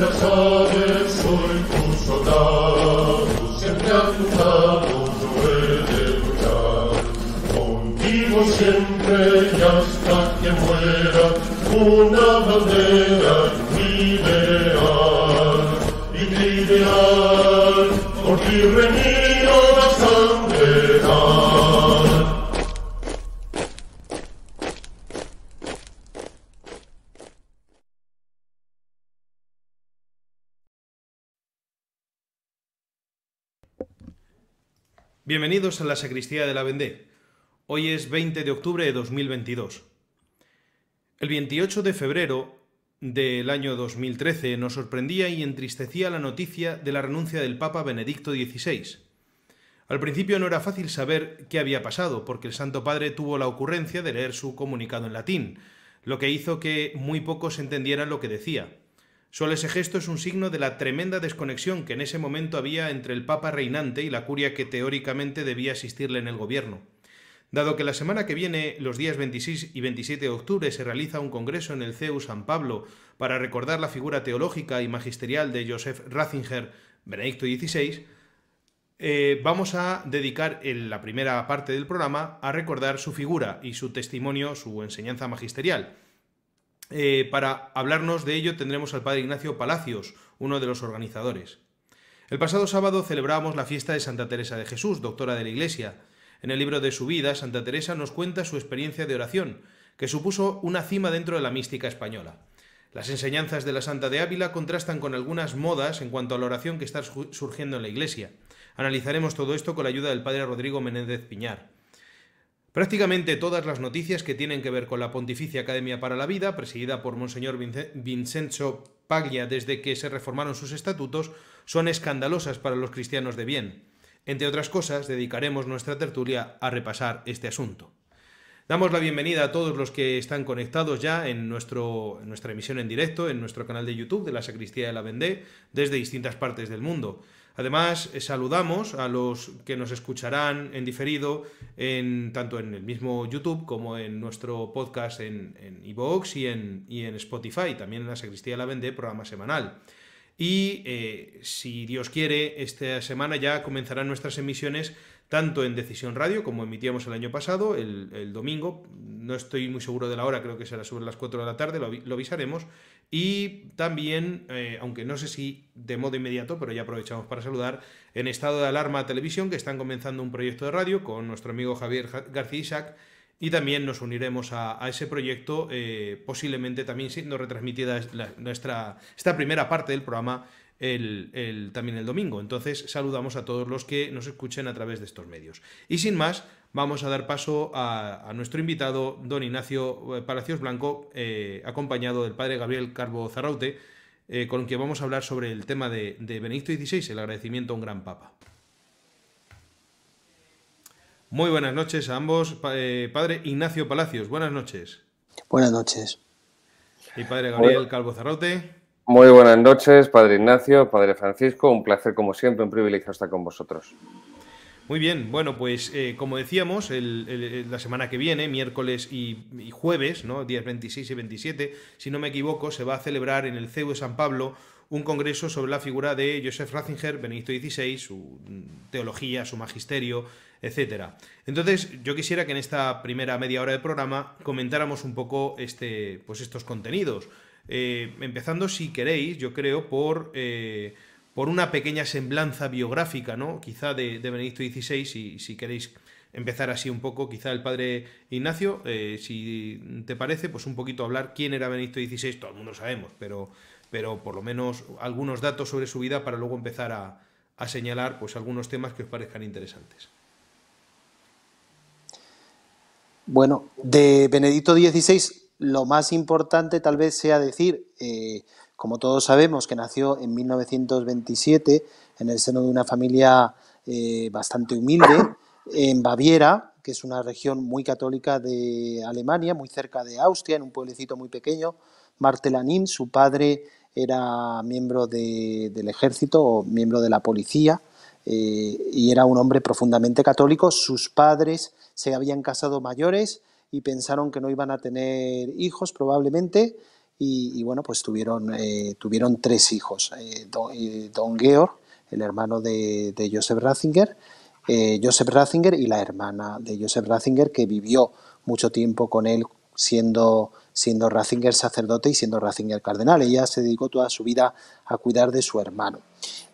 Ya sabes, soy tu soldado, siempre ajustado, no he de luchar contigo siempre y hasta que muera una bandera ideal, ideal, porque mi reino la sangre Bienvenidos a la sacristía de la Vendée. Hoy es 20 de octubre de 2022. El 28 de febrero del año 2013 nos sorprendía y entristecía la noticia de la renuncia del Papa Benedicto XVI. Al principio no era fácil saber qué había pasado, porque el Santo Padre tuvo la ocurrencia de leer su comunicado en latín, lo que hizo que muy pocos entendieran lo que decía. Solo ese gesto es un signo de la tremenda desconexión que en ese momento había entre el Papa reinante y la curia que teóricamente debía asistirle en el gobierno. Dado que la semana que viene, los días 26 y 27 de octubre, se realiza un congreso en el CEU San Pablo para recordar la figura teológica y magisterial de Joseph Ratzinger, Benedicto XVI, eh, vamos a dedicar la primera parte del programa a recordar su figura y su testimonio, su enseñanza magisterial. Eh, para hablarnos de ello tendremos al padre Ignacio Palacios, uno de los organizadores. El pasado sábado celebrábamos la fiesta de Santa Teresa de Jesús, doctora de la Iglesia. En el libro de su vida, Santa Teresa nos cuenta su experiencia de oración, que supuso una cima dentro de la mística española. Las enseñanzas de la Santa de Ávila contrastan con algunas modas en cuanto a la oración que está surgiendo en la Iglesia. Analizaremos todo esto con la ayuda del padre Rodrigo Menéndez Piñar. Prácticamente todas las noticias que tienen que ver con la Pontificia Academia para la Vida, presidida por Monseñor Vincenzo Paglia desde que se reformaron sus estatutos, son escandalosas para los cristianos de bien. Entre otras cosas, dedicaremos nuestra tertulia a repasar este asunto. Damos la bienvenida a todos los que están conectados ya en, nuestra emisión en directo, en nuestro canal de YouTube de la Sacristía de la Vendée, desde distintas partes del mundo. Además, eh, saludamos a los que nos escucharán en diferido, tanto en el mismo YouTube como en nuestro podcast en Evox y, en, Spotify, también en la Sacristía de la Vende, programa semanal. Y eh, si Dios quiere, esta semana ya comenzarán nuestras emisiones tanto en Decisión Radio como emitíamos el año pasado, el, domingo. No estoy muy seguro de la hora, creo que será sobre las 4 de la tarde, lo, lo avisaremos. Y también, eh, aunque no sé si de modo inmediato, pero ya aprovechamos para saludar, en estado de alarma televisión, que están comenzando un proyecto de radio con nuestro amigo Javier García Isaac. Y también nos uniremos a, ese proyecto, eh, posiblemente también siendo retransmitida nuestra, esta primera parte del programa el, también el domingo. Entonces saludamos a todos los que nos escuchen a través de estos medios. Y sin más, vamos a dar paso a, nuestro invitado, don Ignacio eh, Palacios Blanco, eh, acompañado del padre Gabriel Carbo Zarraute, eh, con quien vamos a hablar sobre el tema de, de Benedicto XVI, el agradecimiento a un gran papa. Muy buenas noches a ambos. padre Ignacio Palacios, buenas noches. Buenas noches. Y padre Gabriel Carbo Calvo Zarraute. Muy buenas noches, padre Ignacio, padre Francisco. Un placer, como siempre, un privilegio estar con vosotros. Muy bien, bueno, pues eh, como decíamos, la semana que viene, miércoles y, jueves, ¿no? días 26 y 27, si no me equivoco, se va a celebrar en el CEU de San Pablo un congreso sobre la figura de Joseph Ratzinger, Benedicto XVI, su teología, su magisterio, etc. Entonces, yo quisiera que en esta primera media hora de programa comentáramos un poco este, pues estos contenidos. Eh, empezando, si queréis, yo creo, por... Eh, por una pequeña semblanza biográfica, ¿no? Quizá de, Benedicto XVI, si, si queréis empezar así un poco, quizá el padre Ignacio, eh, si te parece, pues un poquito hablar quién era Benedicto XVI, todo el mundo lo sabemos, pero, pero por lo menos algunos datos sobre su vida para luego empezar a, señalar pues algunos temas que os parezcan interesantes. Bueno, de Benedicto XVI lo más importante tal vez sea decir eh, como todos sabemos, que nació en 1927 en el seno de una familia eh, bastante humilde en Baviera, que es una región muy católica de Alemania, muy cerca de Austria, en un pueblecito muy pequeño, Martelanim. Su padre era miembro del ejército o miembro de la policía eh, y era un hombre profundamente católico. Sus padres se habían casado mayores y pensaron que no iban a tener hijos probablemente y, bueno, pues tuvieron, eh, tres hijos, eh, eh, Don, Georg, el hermano de, Joseph Ratzinger, Joseph Ratzinger y la hermana de Joseph Ratzinger que vivió mucho tiempo con él siendo siendo Ratzinger sacerdote y siendo Ratzinger cardenal. Ella se dedicó toda su vida a cuidar de su hermano.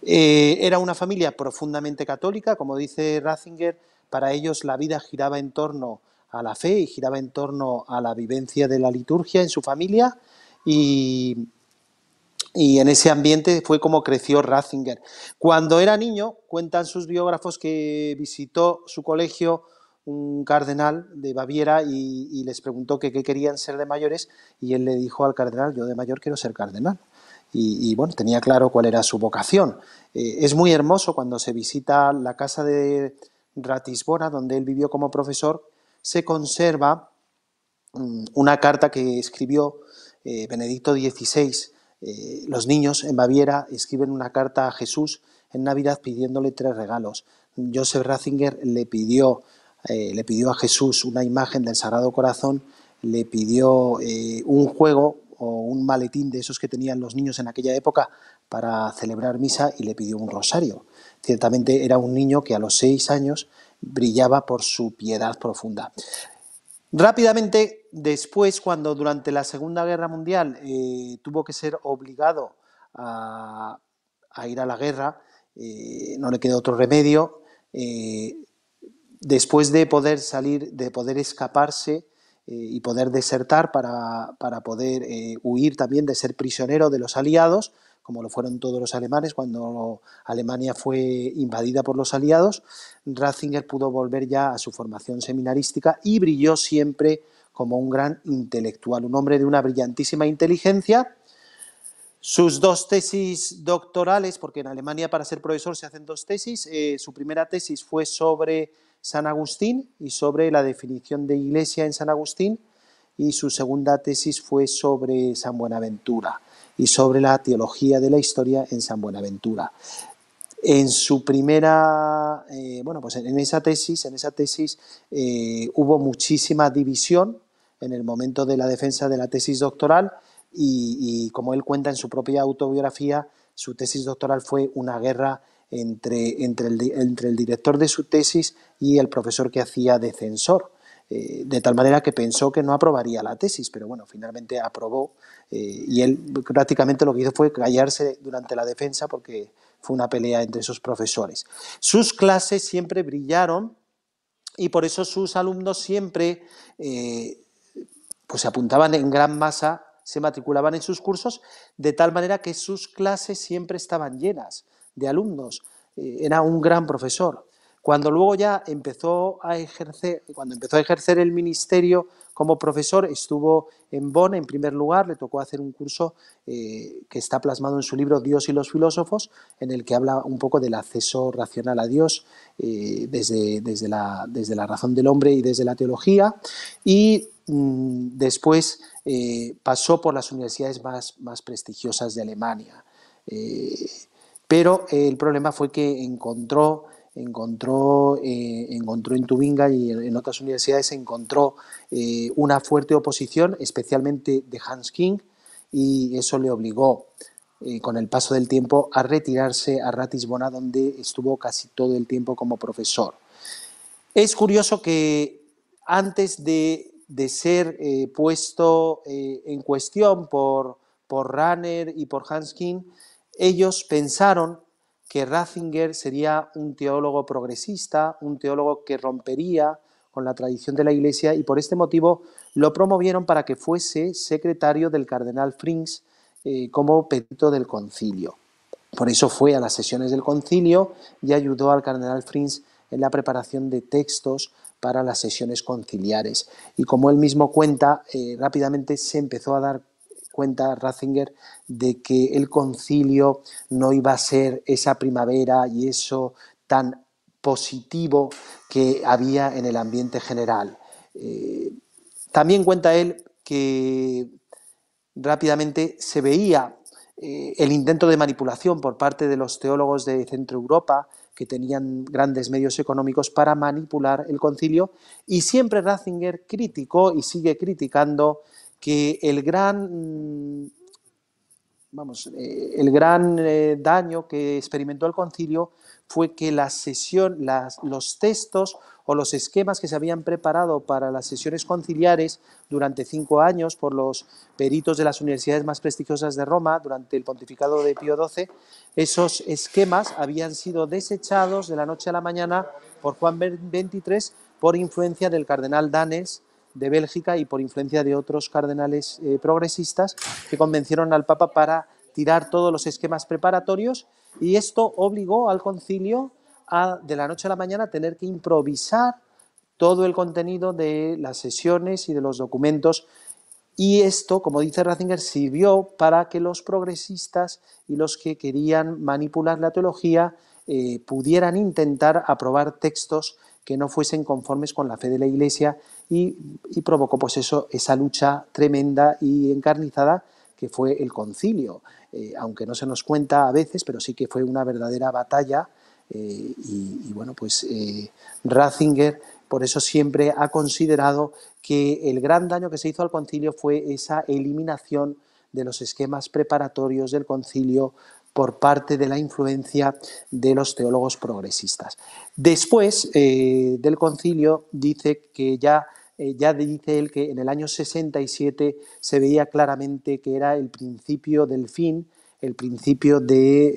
era una familia profundamente católica, como dice Ratzinger, para ellos la vida giraba en torno a la fe y giraba en torno a la vivencia de la liturgia en su familia y, en ese ambiente fue como creció Ratzinger. Cuando era niño, cuentan sus biógrafos que visitó su colegio un cardenal de Baviera y, les preguntó qué querían ser de mayores y él le dijo al cardenal, yo de mayor quiero ser cardenal. Y, bueno, tenía claro cuál era su vocación. Eh, es muy hermoso cuando se visita la casa de Ratisbona, donde él vivió como profesor, se conserva mm, una carta que escribió eh, Benedicto XVI, eh, los niños en Baviera escriben una carta a Jesús en Navidad pidiéndole tres regalos. Joseph Ratzinger le pidió, eh, le pidió a Jesús una imagen del Sagrado Corazón, le pidió un juego o un maletín de esos que tenían los niños en aquella época para celebrar misa y le pidió un rosario. Ciertamente era un niño que a los seis años brillaba por su piedad profunda. Rápidamente después, cuando durante la Segunda Guerra Mundial eh, tuvo que ser obligado a, ir a la guerra, eh, no le quedó otro remedio. Eh, después de poder salir, de poder escaparse y poder desertar para, para poder huir también de ser prisionero de los aliados, como lo fueron todos los alemanes cuando Alemania fue invadida por los aliados, Ratzinger pudo volver ya a su formación seminarística y brilló siempre como un gran intelectual, un hombre de una brillantísima inteligencia. Sus dos tesis doctorales, porque en Alemania para ser profesor se hacen dos tesis, eh, su primera tesis fue sobre San Agustín y sobre la definición de iglesia en San Agustín, y su segunda tesis fue sobre San Buenaventura y sobre la teología de la historia en San Buenaventura. En su primera, eh, bueno, pues en esa tesis, en esa tesis eh, hubo muchísima división en el momento de la defensa de la tesis doctoral y, como él cuenta en su propia autobiografía, su tesis doctoral fue una guerra entre, entre, el, entre el director de su tesis y el profesor que hacía defensor eh, de tal manera que pensó que no aprobaría la tesis, pero bueno, finalmente aprobó eh, y él prácticamente lo que hizo fue callarse durante la defensa porque fue una pelea entre sus profesores. Sus clases siempre brillaron y por eso sus alumnos siempre eh, pues se apuntaban en gran masa, se matriculaban en sus cursos, de tal manera que sus clases siempre estaban llenas de alumnos. Eh, era un gran profesor. Cuando luego ya empezó a ejercer, cuando empezó a ejercer el ministerio como profesor, estuvo en Bonn en primer lugar, le tocó hacer un curso eh, que está plasmado en su libro Dios y los filósofos, en el que habla un poco del acceso racional a Dios eh, desde, la, desde la razón del hombre y desde la teología. Y mm, después eh, pasó por las universidades más, más prestigiosas de Alemania. pero el problema fue que encontró encontró, eh, encontró en Tubinga y en, otras universidades encontró eh, una fuerte oposición, especialmente de Hans King, y eso le obligó eh, con el paso del tiempo a retirarse a Ratisbona, donde estuvo casi todo el tiempo como profesor. Es curioso que antes de, ser puesto en cuestión por, por Runner y por Hans King, ellos pensaron que Ratzinger sería un teólogo progresista, un teólogo que rompería con la tradición de la Iglesia y por este motivo lo promovieron para que fuese secretario del cardenal Frings eh, como perito del concilio. Por eso fue a las sesiones del concilio y ayudó al cardenal Frings en la preparación de textos para las sesiones conciliares. Y como él mismo cuenta, eh, rápidamente se empezó a dar cuenta Ratzinger de que el concilio no iba a ser esa primavera y eso tan positivo que había en el ambiente general. Eh, también cuenta él que rápidamente se veía eh, el intento de manipulación por parte de los teólogos de Centro Europa, que tenían grandes medios económicos para manipular el concilio, y siempre Ratzinger criticó y sigue criticando que el gran, vamos, eh, el gran eh, daño que experimentó el concilio fue que la sesión, las, los textos o los esquemas que se habían preparado para las sesiones conciliares durante cinco años por los peritos de las universidades más prestigiosas de Roma durante el pontificado de Pío XII, esos esquemas habían sido desechados de la noche a la mañana por Juan XXIII por influencia del cardenal Danes, de Bélgica y por influencia de otros cardenales eh, progresistas que convencieron al Papa para tirar todos los esquemas preparatorios y esto obligó al concilio a de la noche a la mañana tener que improvisar todo el contenido de las sesiones y de los documentos y esto, como dice Ratzinger, sirvió para que los progresistas y los que querían manipular la teología eh, pudieran intentar aprobar textos que no fuesen conformes con la fe de la Iglesia y, provocó pues eso, esa lucha tremenda y encarnizada que fue el concilio, eh, aunque no se nos cuenta a veces, pero sí que fue una verdadera batalla eh, y, bueno, pues eh, Ratzinger por eso siempre ha considerado que el gran daño que se hizo al concilio fue esa eliminación de los esquemas preparatorios del concilio por parte de la influencia de los teólogos progresistas. Después eh, del concilio dice que ya, eh, ya dice él que en el año 67 se veía claramente que era el principio del fin, el principio de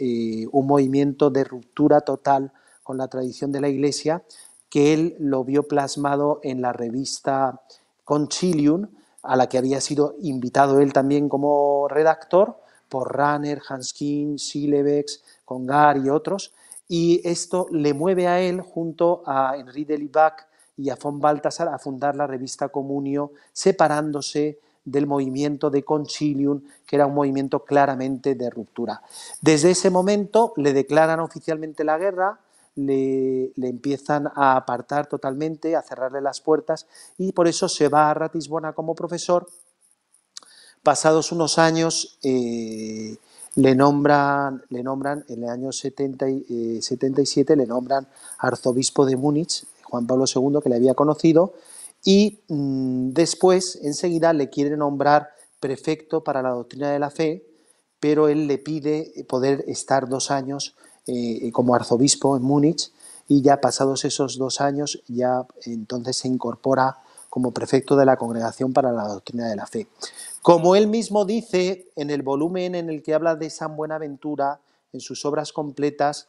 eh, un movimiento de ruptura total con la tradición de la Iglesia, que él lo vio plasmado en la revista Concilium, a la que había sido invitado él también como redactor, por Runner, Hanskin, Silebex, Congar y otros, y esto le mueve a él, junto a Henri Libac y a von Baltasar, a fundar la revista Comunio, separándose del movimiento de Concilium, que era un movimiento claramente de ruptura. Desde ese momento le declaran oficialmente la guerra, le, empiezan a apartar totalmente, a cerrarle las puertas y por eso se va a Ratisbona como profesor Pasados unos años eh, le, nombran, le nombran, en el año 77, eh, le nombran arzobispo de Múnich, Juan Pablo II, que le había conocido, y mm, después, enseguida, le quiere nombrar prefecto para la doctrina de la fe, pero él le pide poder estar dos años eh, como arzobispo en Múnich y ya pasados esos dos años, ya entonces se incorpora como prefecto de la Congregación para la Doctrina de la Fe. Como él mismo dice en el volumen en el que habla de San Buenaventura, en sus obras completas,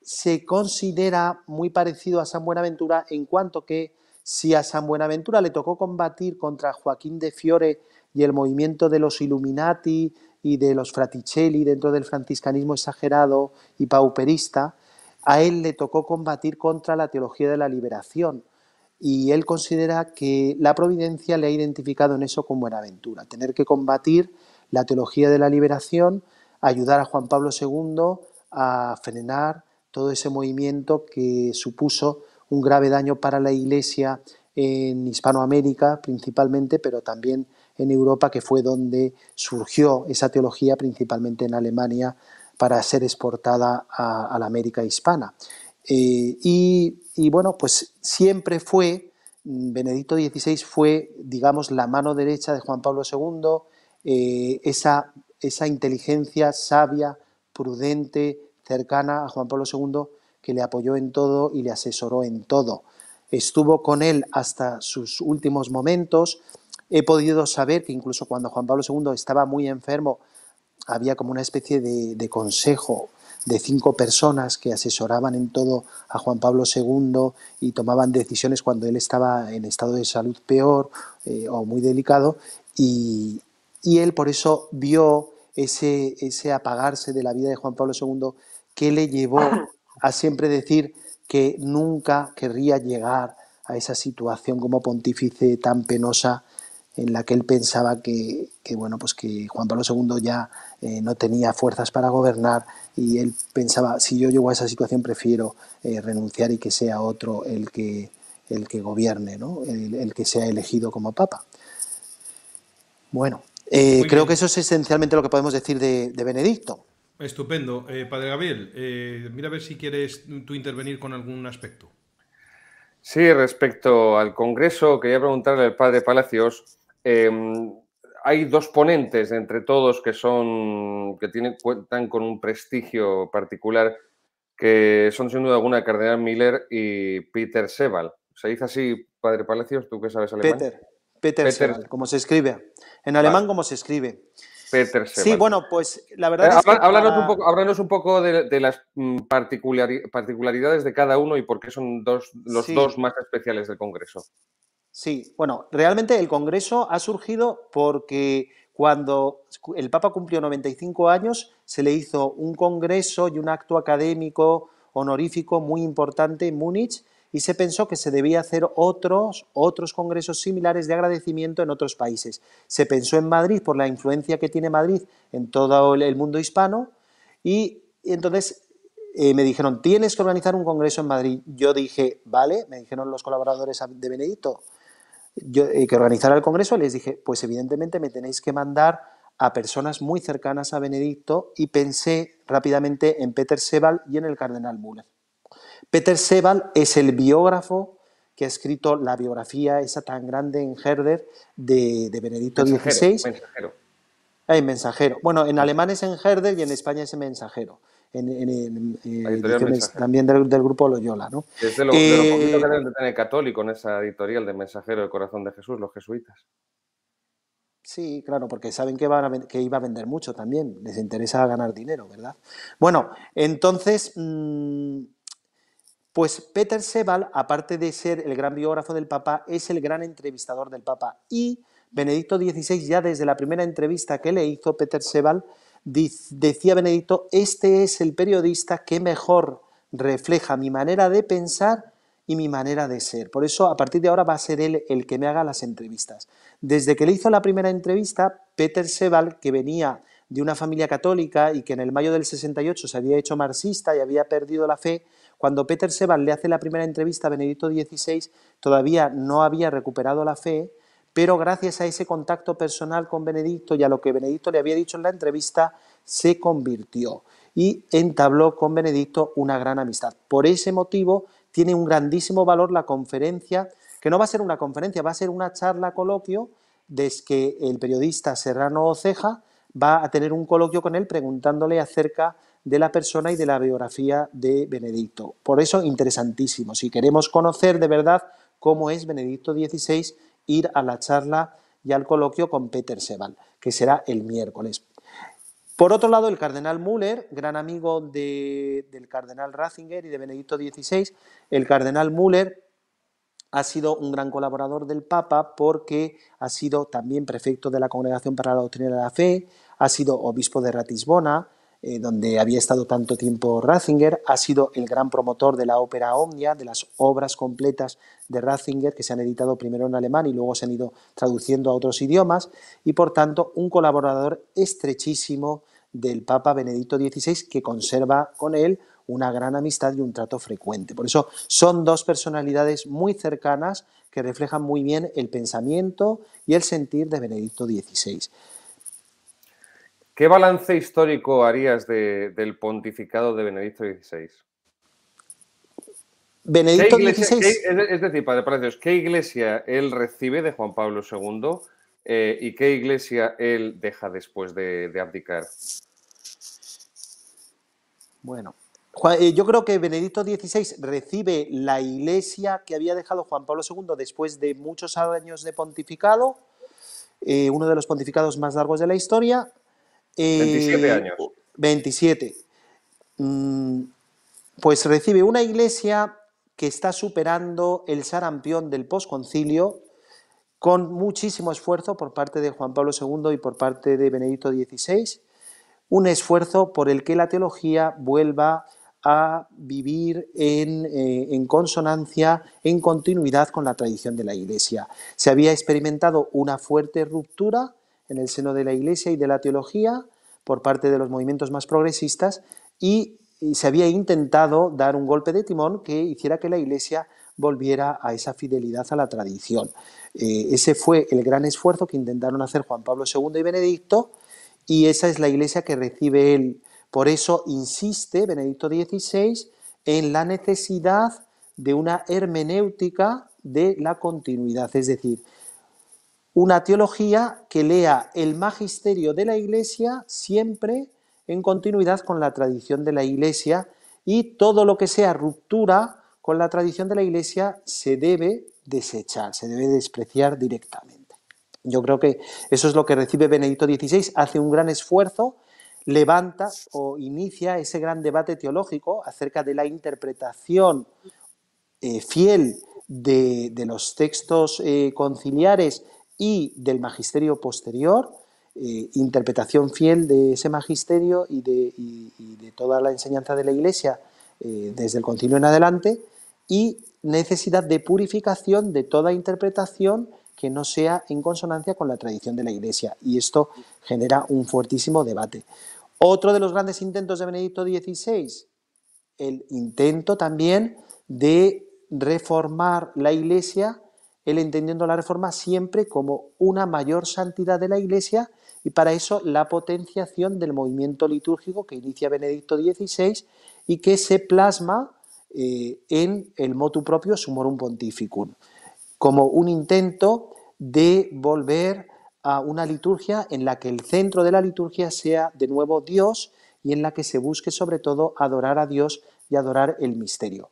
se considera muy parecido a San Buenaventura en cuanto que si a San Buenaventura le tocó combatir contra Joaquín de Fiore y el movimiento de los Illuminati y de los Fraticelli dentro del franciscanismo exagerado y pauperista, a él le tocó combatir contra la teología de la liberación, y él considera que la providencia le ha identificado en eso con Buenaventura, tener que combatir la teología de la liberación, ayudar a Juan Pablo II a frenar todo ese movimiento que supuso un grave daño para la Iglesia en Hispanoamérica principalmente, pero también en Europa, que fue donde surgió esa teología, principalmente en Alemania, para ser exportada a, la América hispana. Eh, y y bueno, pues siempre fue, mm, Benedicto XVI fue, digamos, la mano derecha de Juan Pablo II, eh, esa, esa inteligencia sabia, prudente, cercana a Juan Pablo II, que le apoyó en todo y le asesoró en todo. Estuvo con él hasta sus últimos momentos. He podido saber que incluso cuando Juan Pablo II estaba muy enfermo, había como una especie de, de consejo de cinco personas que asesoraban en todo a Juan Pablo II y tomaban decisiones cuando él estaba en estado de salud peor eh, o muy delicado y, él por eso vio ese, ese apagarse de la vida de Juan Pablo II que le llevó a siempre decir que nunca querría llegar a esa situación como pontífice tan penosa en la que él pensaba que, que bueno, pues que Juan Pablo II ya eh, no tenía fuerzas para gobernar y él pensaba, si yo llego a esa situación prefiero eh, renunciar y que sea otro el que, el que gobierne, el, que sea elegido como papa. Bueno, eh, creo que eso es esencialmente lo que podemos decir de, Benedicto. Estupendo. padre Gabriel, mira a ver si quieres tú intervenir con algún aspecto. Sí, respecto al Congreso, quería preguntarle al padre Palacios. Em, hay dos ponentes entre todos que son que tienen, cuentan con un prestigio particular que son sin duda alguna Cardenal Miller y Peter Sebal. ¿Se dice así, Padre Palacios? ¿Tú qué sabes alemán? Peter, Peter, Sebal, como se escribe. En alemán, ¿cómo se escribe? Peter Sebal. Sí, bueno, pues la verdad eh, es que háblanos, un poco, de, las mm, particularidades de cada uno y por qué son los dos más especiales del Congreso. Sí, bueno, realmente el Congreso ha surgido porque cuando el Papa cumplió 95 años se le hizo un congreso y un acto académico honorífico muy importante en Múnich y se pensó que se debía hacer otros, otros congresos similares de agradecimiento en otros países. Se pensó en Madrid por la influencia que tiene Madrid en todo el mundo hispano y, entonces eh, me dijeron, tienes que organizar un congreso en Madrid. Yo dije, vale, me dijeron los colaboradores de Benedito. Eh, que organizara el Congreso, les dije, pues evidentemente me tenéis que mandar a personas muy cercanas a Benedicto y pensé rápidamente en Peter Sebal y en el cardenal Müller. Peter Sebal es el biógrafo que ha escrito la biografía esa tan grande en Herder de, Benedicto XVI. Mensajero. Mensajero. mensajero. Bueno, en alemán es en Herder y en España es mensajero en, eh, también del, grupo Loyola. ¿no? Es de lo, eh, poquito que tiene católico en esa editorial de Mensajero del Corazón de Jesús, los jesuitas. Sí, claro, porque saben que, van iba a vender mucho también, les interesa ganar dinero, ¿verdad? Bueno, entonces, mm, pues Peter Sebal, aparte de ser el gran biógrafo del Papa, es el gran entrevistador del Papa. Y Benedicto XVI, ya desde la primera entrevista que le hizo Peter Sebal, decía Benedicto, este es el periodista que mejor refleja mi manera de pensar y mi manera de ser. Por eso, a partir de ahora va a ser él el que me haga las entrevistas. Desde que le hizo la primera entrevista, Peter Sebal, que venía de una familia católica y que en el mayo del 68 se había hecho marxista y había perdido la fe, cuando Peter Sebal le hace la primera entrevista a Benedicto XVI, todavía no había recuperado la fe, pero gracias a ese contacto personal con Benedicto y a lo que Benedicto le había dicho en la entrevista, se convirtió y entabló con Benedicto una gran amistad. Por ese motivo tiene un grandísimo valor la conferencia, que no va a ser una conferencia, va a ser una charla coloquio, desde que el periodista Serrano Oceja va a tener un coloquio con él preguntándole acerca de la persona y de la biografía de Benedicto. Por eso, interesantísimo. Si queremos conocer de verdad cómo es Benedicto XVI, ir a la charla y al coloquio con Peter Sebal, que será el miércoles. Por otro lado, el cardenal Müller, gran amigo del cardenal Ratzinger y de Benedicto XVI, el cardenal Müller ha sido un gran colaborador del Papa porque ha sido también prefecto de la Congregación para la Doctrina de la Fe, ha sido obispo de Ratisbona, eh, donde había estado tanto tiempo Ratzinger, ha sido el gran promotor de la ópera omnia, de las obras completas de Ratzinger que se han editado primero en alemán y luego se han ido traduciendo a otros idiomas y por tanto un colaborador estrechísimo del Papa Benedicto XVI que conserva con él una gran amistad y un trato frecuente. Por eso son dos personalidades muy cercanas que reflejan muy bien el pensamiento y el sentir de Benedicto XVI. ¿Qué balance histórico harías del pontificado de Benedicto XVI? Benedicto XVI. es decir, Padre Palacios, ¿qué iglesia él recibe de Juan Pablo II eh, y qué iglesia él deja después de, abdicar? Bueno, eh, yo creo que Benedicto XVI recibe la iglesia que había dejado Juan Pablo II después de muchos años de pontificado, eh, uno de los pontificados más largos de la historia, 27 eh, años. 27. Mm, pues recibe una iglesia que está superando el sarampión del posconcilio con muchísimo esfuerzo por parte de Juan Pablo II y por parte de Benedicto XVI, un esfuerzo por el que la teología vuelva a vivir eh, en, consonancia, en continuidad con la tradición de la Iglesia. Se había experimentado una fuerte ruptura en el seno de la Iglesia y de la teología por parte de los movimientos más progresistas y, se había intentado dar un golpe de timón que hiciera que la Iglesia volviera a esa fidelidad a la tradición. Eh, ese fue el gran esfuerzo que intentaron hacer Juan Pablo II y Benedicto y esa es la Iglesia que recibe él. Por eso insiste Benedicto XVI en la necesidad de una hermenéutica de la continuidad, es decir, una teología que lea el magisterio de la Iglesia siempre en continuidad con la tradición de la Iglesia y todo lo que sea ruptura con la tradición de la Iglesia se debe desechar, se debe despreciar directamente. Yo creo que eso es lo que recibe Benedicto XVI, hace un gran esfuerzo, levanta o inicia ese gran debate teológico acerca de la interpretación eh, fiel de, los textos eh, conciliares y del magisterio posterior, eh, interpretación fiel de ese magisterio y de, toda la enseñanza de la Iglesia eh, desde el continuo en adelante, y necesidad de purificación de toda interpretación que no sea en consonancia con la tradición de la Iglesia, y esto genera un fuertísimo debate. Otro de los grandes intentos de Benedicto XVI, el intento también de reformar la Iglesia él entendiendo la reforma siempre como una mayor santidad de la Iglesia y para eso la potenciación del movimiento litúrgico que inicia Benedicto XVI y que se plasma eh, en el motu propio Sumorum Pontificum, como un intento de volver a una liturgia en la que el centro de la liturgia sea de nuevo Dios y en la que se busque sobre todo adorar a Dios y adorar el misterio.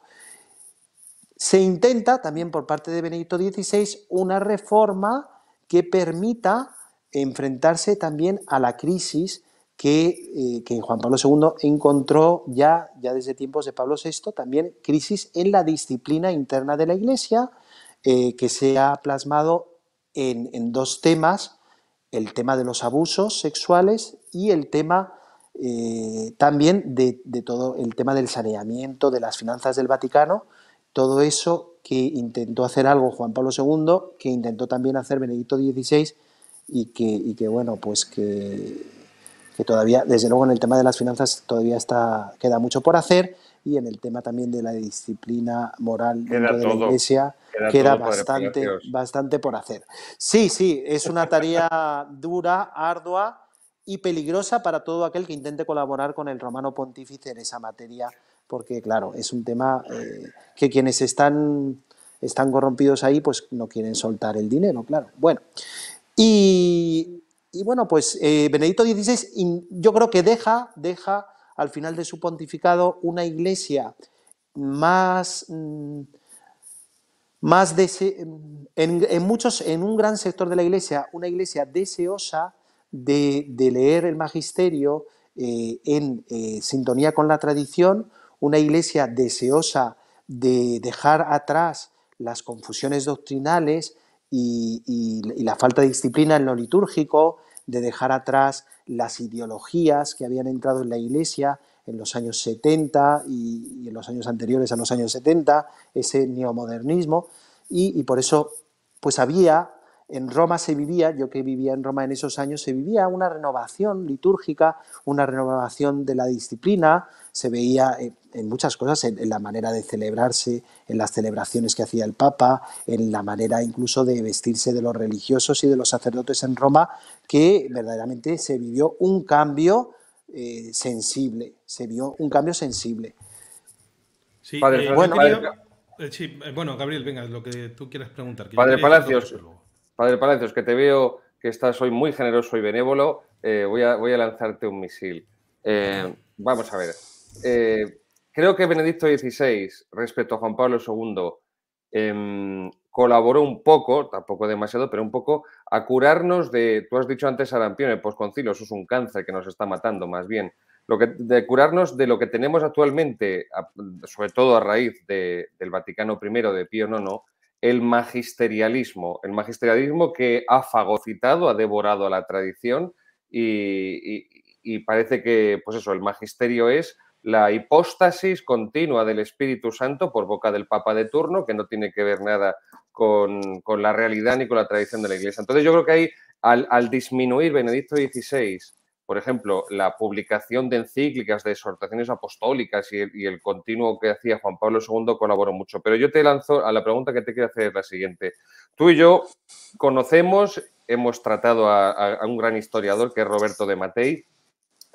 Se intenta también por parte de Benedicto XVI una reforma que permita enfrentarse también a la crisis que, eh, Juan Pablo II encontró ya, ya desde tiempos de Pablo VI, también crisis en la disciplina interna de la Iglesia, eh, que se ha plasmado en, dos temas, el tema de los abusos sexuales y el tema eh, también de, todo el tema del saneamiento de las finanzas del Vaticano, todo eso que intentó hacer algo Juan Pablo II, que intentó también hacer Benedicto XVI y que, bueno, pues que, todavía, desde luego en el tema de las finanzas todavía está, queda mucho por hacer y en el tema también de la disciplina moral dentro de la Iglesia queda, bastante, bastante por hacer. Sí, sí, es una tarea dura, ardua y peligrosa para todo aquel que intente colaborar con el romano pontífice en esa materia porque claro, es un tema eh, que quienes están, están corrompidos ahí, pues no quieren soltar el dinero, claro. Bueno, y, bueno, pues Benedito eh, Benedicto XVI yo creo que deja, deja al final de su pontificado una iglesia más... Mm, más en, muchos, en un gran sector de la iglesia, una iglesia deseosa de, leer el magisterio eh, en sintonía con la tradición, una iglesia deseosa de dejar atrás las confusiones doctrinales y, la falta de disciplina en lo litúrgico, de dejar atrás las ideologías que habían entrado en la iglesia en los años 70 y, en los años anteriores a los años 70, ese neomodernismo, y, y por eso pues había en Roma se vivía, yo que vivía en Roma en esos años, se vivía una renovación litúrgica, una renovación de la disciplina, se veía eh, en muchas cosas, en, la manera de celebrarse, en las celebraciones que hacía el Papa, en la manera incluso de vestirse de los religiosos y de los sacerdotes en Roma, que verdaderamente se vivió un cambio eh, sensible, se vio un cambio sensible. Sí, eh, bueno, Gabriel, venga, lo que tú quieras preguntar. padre Palacios, Padre Palacios, que te veo que estás hoy muy generoso y benévolo, eh, voy, a, voy, a, lanzarte un misil. Eh, vamos a ver. Eh, creo que Benedicto XVI, respecto a Juan Pablo II, em, colaboró un poco, tampoco demasiado, pero un poco a curarnos de, tú has dicho antes sarampión, el posconcilio, eso es un cáncer que nos está matando más bien, lo que, de curarnos de lo que tenemos actualmente, sobre todo a raíz del Vaticano I de Pío IX, el magisterialismo, el magisterialismo que ha fagocitado, ha devorado a la tradición y, parece que, pues eso, el magisterio es la hipóstasis continua del Espíritu Santo por boca del Papa de turno, que no tiene que ver nada con, la realidad ni con la tradición de la Iglesia. Entonces yo creo que ahí, al disminuir Benedicto XVI por ejemplo, la publicación de encíclicas, de exhortaciones apostólicas y el, continuo que hacía Juan Pablo II colaboró mucho. Pero yo te lanzo a la pregunta que te quiero hacer la siguiente. Tú y yo conocemos, hemos tratado a, un gran historiador que es Roberto de Matei.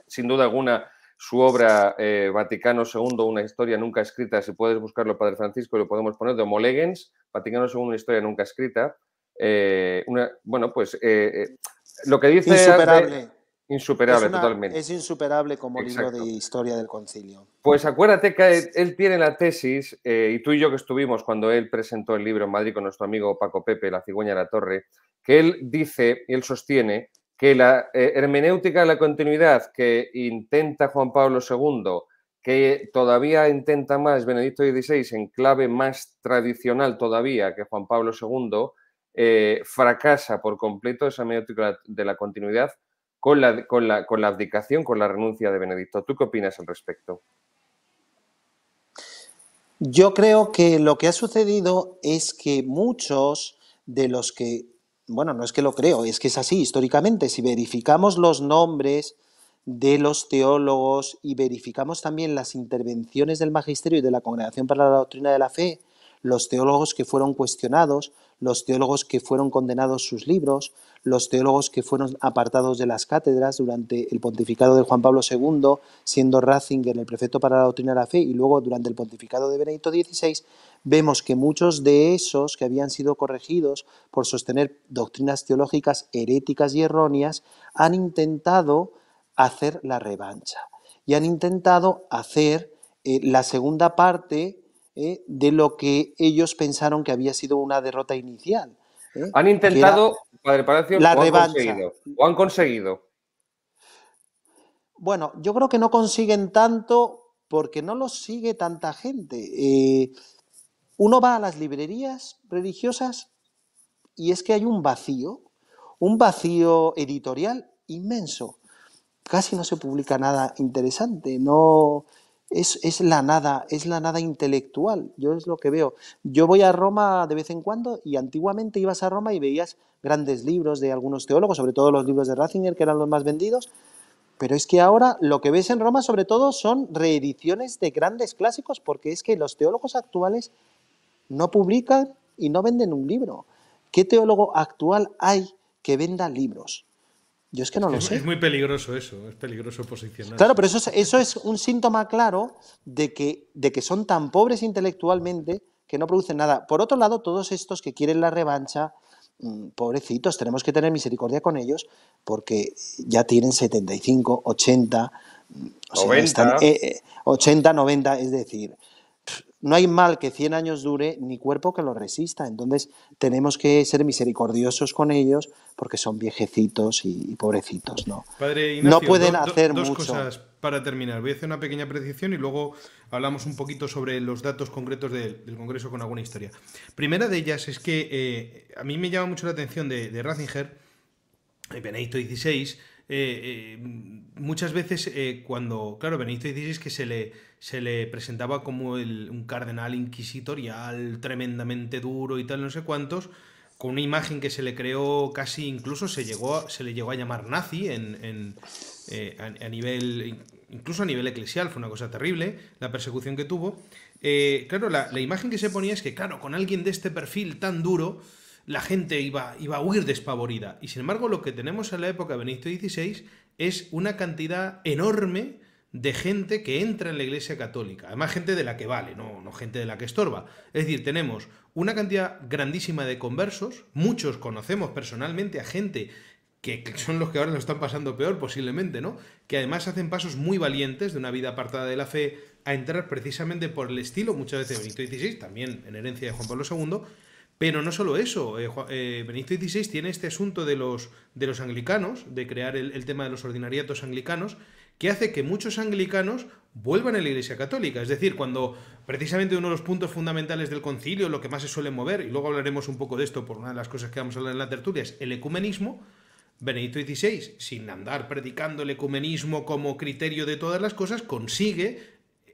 Sin duda alguna, su obra eh, Vaticano II, una historia nunca escrita, si puedes buscarlo, Padre Francisco, lo podemos poner, de Molegens, Vaticano II, una historia nunca escrita. Eh, bueno, pues eh, lo que dice... Insuperable, es totalmente. Es insuperable como libro de historia del concilio. Pues acuérdate que él tiene la tesis, eh, y tú y yo que estuvimos cuando él presentó el libro en Madrid con nuestro amigo Paco Pepe, La cigüeña de la torre, que él dice, y él sostiene, que la eh, hermenéutica de la continuidad que intenta Juan Pablo II, que todavía intenta más Benedicto XVI en clave más tradicional todavía que Juan Pablo II, eh, fracasa por completo esa hermenéutica de la continuidad con la, abdicación, con la renuncia de Benedicto. ¿Tú qué opinas al respecto? Yo creo que lo que ha sucedido es que muchos de los que, bueno, no es que lo creo, es que es así históricamente, si verificamos los nombres de los teólogos y verificamos también las intervenciones del magisterio y de la Congregación para la Doctrina de la Fe, los teólogos que fueron cuestionados, los teólogos que fueron condenados sus libros, los teólogos que fueron apartados de las cátedras durante el pontificado de Juan Pablo II, siendo Ratzinger el prefecto para la doctrina de la fe, y luego durante el pontificado de Benedicto XVI, vemos que muchos de esos que habían sido corregidos por sostener doctrinas teológicas heréticas y erróneas, han intentado hacer la revancha y han intentado hacer eh, la segunda parte ¿eh? de lo que ellos pensaron que había sido una derrota inicial. ¿eh? han intentado, Padre Palacio, la o revancha. Han conseguido, o han conseguido. Bueno, yo creo que no consiguen tanto porque no los sigue tanta gente. Eh, uno va a las librerías religiosas y es que hay un vacío, un vacío editorial inmenso. Casi no se publica nada interesante, no es, la nada, es la nada intelectual, yo es lo que veo. Yo voy a Roma de vez en cuando y antiguamente ibas a Roma y veías grandes libros de algunos teólogos, sobre todo los libros de Ratzinger, que eran los más vendidos, pero es que ahora lo que ves en Roma sobre todo son reediciones de grandes clásicos, porque es que los teólogos actuales no publican y no venden un libro. ¿Qué teólogo actual hay que venda libros? Yo es que no lo sé. Es muy peligroso eso, es peligroso posicionar. Claro, pero eso es, un síntoma claro de que, son tan pobres intelectualmente que no producen nada. Por otro lado, todos estos que quieren la revancha, mm, pobrecitos, tenemos que tener misericordia con ellos porque ya tienen 75, 80, 90, 80, 90, es decir, no hay mal que 100 años dure ni cuerpo que lo resista, entonces tenemos que ser misericordiosos con ellos porque son viejecitos y, pobrecitos, ¿no? no pueden hacer dos cosas para terminar. Voy a hacer una pequeña precisión y luego hablamos un poquito sobre los datos concretos del, Congreso con alguna historia. Primera de ellas es que eh, a mí me llama mucho la atención de, de Ratzinger, Benedicto XVI, eh, eh, muchas veces cuando, claro, Benedicto XVI que se le, se le presentaba como un cardenal inquisitorial tremendamente duro y tal, no sé cuántos, con una imagen que se le creó casi incluso se llegó se le llegó a llamar nazi en, eh, a, nivel incluso a nivel eclesial fue una cosa terrible la persecución que tuvo eh, claro la, imagen que se ponía es que claro con alguien de este perfil tan duro la gente iba, iba a huir despavorida y sin embargo lo que tenemos en la época de Benito XVI es una cantidad enorme de gente que entra en la Iglesia Católica, además gente de la que vale, no, no gente de la que estorba. Es decir, tenemos una cantidad grandísima de conversos, muchos conocemos personalmente a gente que son los que ahora lo están pasando peor posiblemente, ¿no? Que además hacen pasos muy valientes de una vida apartada de la fe a entrar precisamente por el estilo, muchas veces Benito XVI, también en herencia de Juan Pablo II, pero no solo eso, eh, eh, Benito XVI tiene este asunto de los, de los anglicanos, de crear el, el tema de los ordinariatos anglicanos, que hace que muchos anglicanos vuelvan a la Iglesia Católica. Es decir, cuando precisamente uno de los puntos fundamentales del concilio, lo que más se suele mover, y luego hablaremos un poco de esto por una de las cosas que vamos a hablar en la tertulia, es el ecumenismo, Benedicto XVI, sin andar predicando el ecumenismo como criterio de todas las cosas, consigue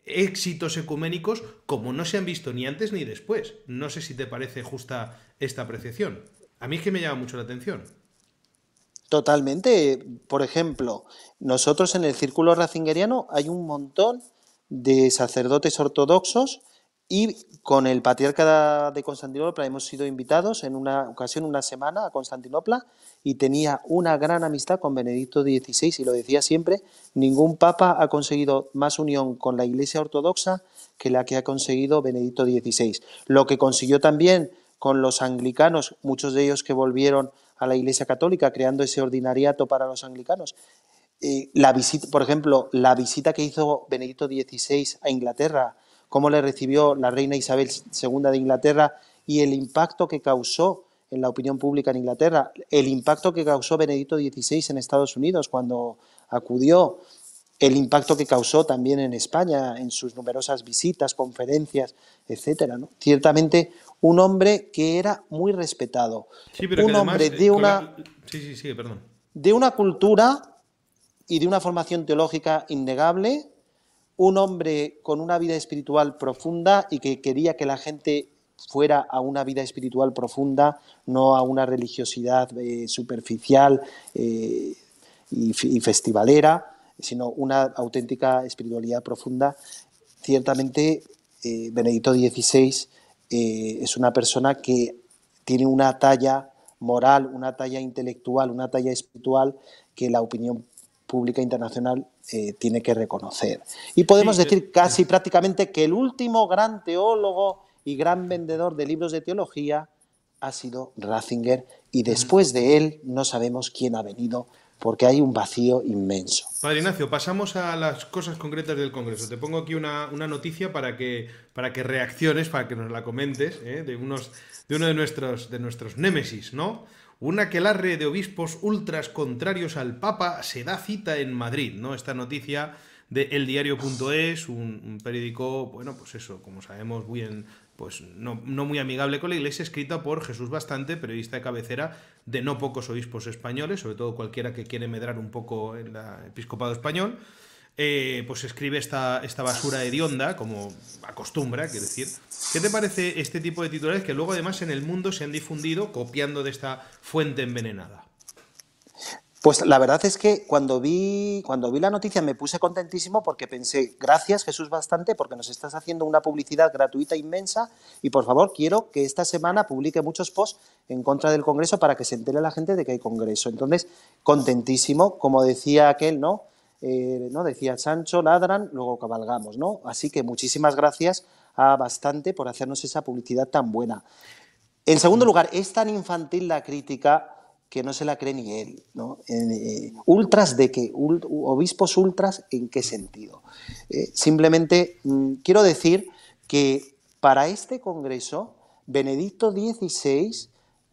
éxitos ecuménicos como no se han visto ni antes ni después. No sé si te parece justa esta apreciación. A mí es que me llama mucho la atención. Totalmente. Por ejemplo, nosotros en el círculo racingeriano hay un montón de sacerdotes ortodoxos y con el patriarca de Constantinopla hemos sido invitados en una ocasión, una semana a Constantinopla y tenía una gran amistad con Benedicto XVI y lo decía siempre, ningún papa ha conseguido más unión con la Iglesia Ortodoxa que la que ha conseguido Benedicto XVI. Lo que consiguió también con los anglicanos, muchos de ellos que volvieron a la Iglesia Católica, creando ese ordinariato para los anglicanos. Eh, la visita, por ejemplo, la visita que hizo Benedicto XVI a Inglaterra, cómo le recibió la reina Isabel II de Inglaterra y el impacto que causó en la opinión pública en Inglaterra, el impacto que causó Benedicto XVI en Estados Unidos cuando acudió, el impacto que causó también en España, en sus numerosas visitas, conferencias, etc. Ciertamente un hombre que era muy respetado, un hombre eh, de una de una cultura y de una formación teológica innegable, un hombre con una vida espiritual profunda y que quería que la gente fuera a una vida espiritual profunda, no a una religiosidad eh, superficial eh, y, y festivalera sino una auténtica espiritualidad profunda. Ciertamente, Benedito eh, Benedicto XVI eh, es una persona que tiene una talla moral, una talla intelectual, una talla espiritual que la opinión pública internacional eh, tiene que reconocer. Y podemos decir casi prácticamente que el último gran teólogo y gran vendedor de libros de teología ha sido Ratzinger y después de él no sabemos quién ha venido porque hay un vacío inmenso. Padre Ignacio, pasamos a las cosas concretas del Congreso. Te pongo aquí una, noticia para que, para que reacciones, para que nos la comentes, ¿eh? de, unos, de uno de nuestros, de nuestros némesis, ¿no? la red de obispos ultras contrarios al Papa se da cita en Madrid, ¿no? Esta noticia de eldiario.es, un periódico, bueno, pues eso, como sabemos, muy en, pues no, muy amigable con la iglesia, escrita por Jesús Bastante, periodista de cabecera de no pocos obispos españoles, sobre todo cualquiera que quiere medrar un poco en el episcopado español, eh, pues escribe esta, esta basura hedionda, como acostumbra, quiero decir. ¿Qué te parece este tipo de titulares que luego además en el mundo se han difundido copiando de esta fuente envenenada? Pues la verdad es que cuando vi, cuando vi la noticia me puse contentísimo porque pensé, gracias Jesús bastante porque nos estás haciendo una publicidad gratuita inmensa y por favor quiero que esta semana publique muchos posts en contra del Congreso para que se entere la gente de que hay Congreso. Entonces, contentísimo, como decía aquel, ¿no? Eh, ¿no? Decía Sancho, ladran, luego cabalgamos, ¿no? Así que muchísimas gracias a Bastante por hacernos esa publicidad tan buena. En segundo lugar, es tan infantil la crítica que no se la cree ni él. ¿no? Eh, ¿Ultras de qué? ¿Obispos ultras en qué sentido? Eh, simplemente mm, quiero decir que para este Congreso, Benedicto XVI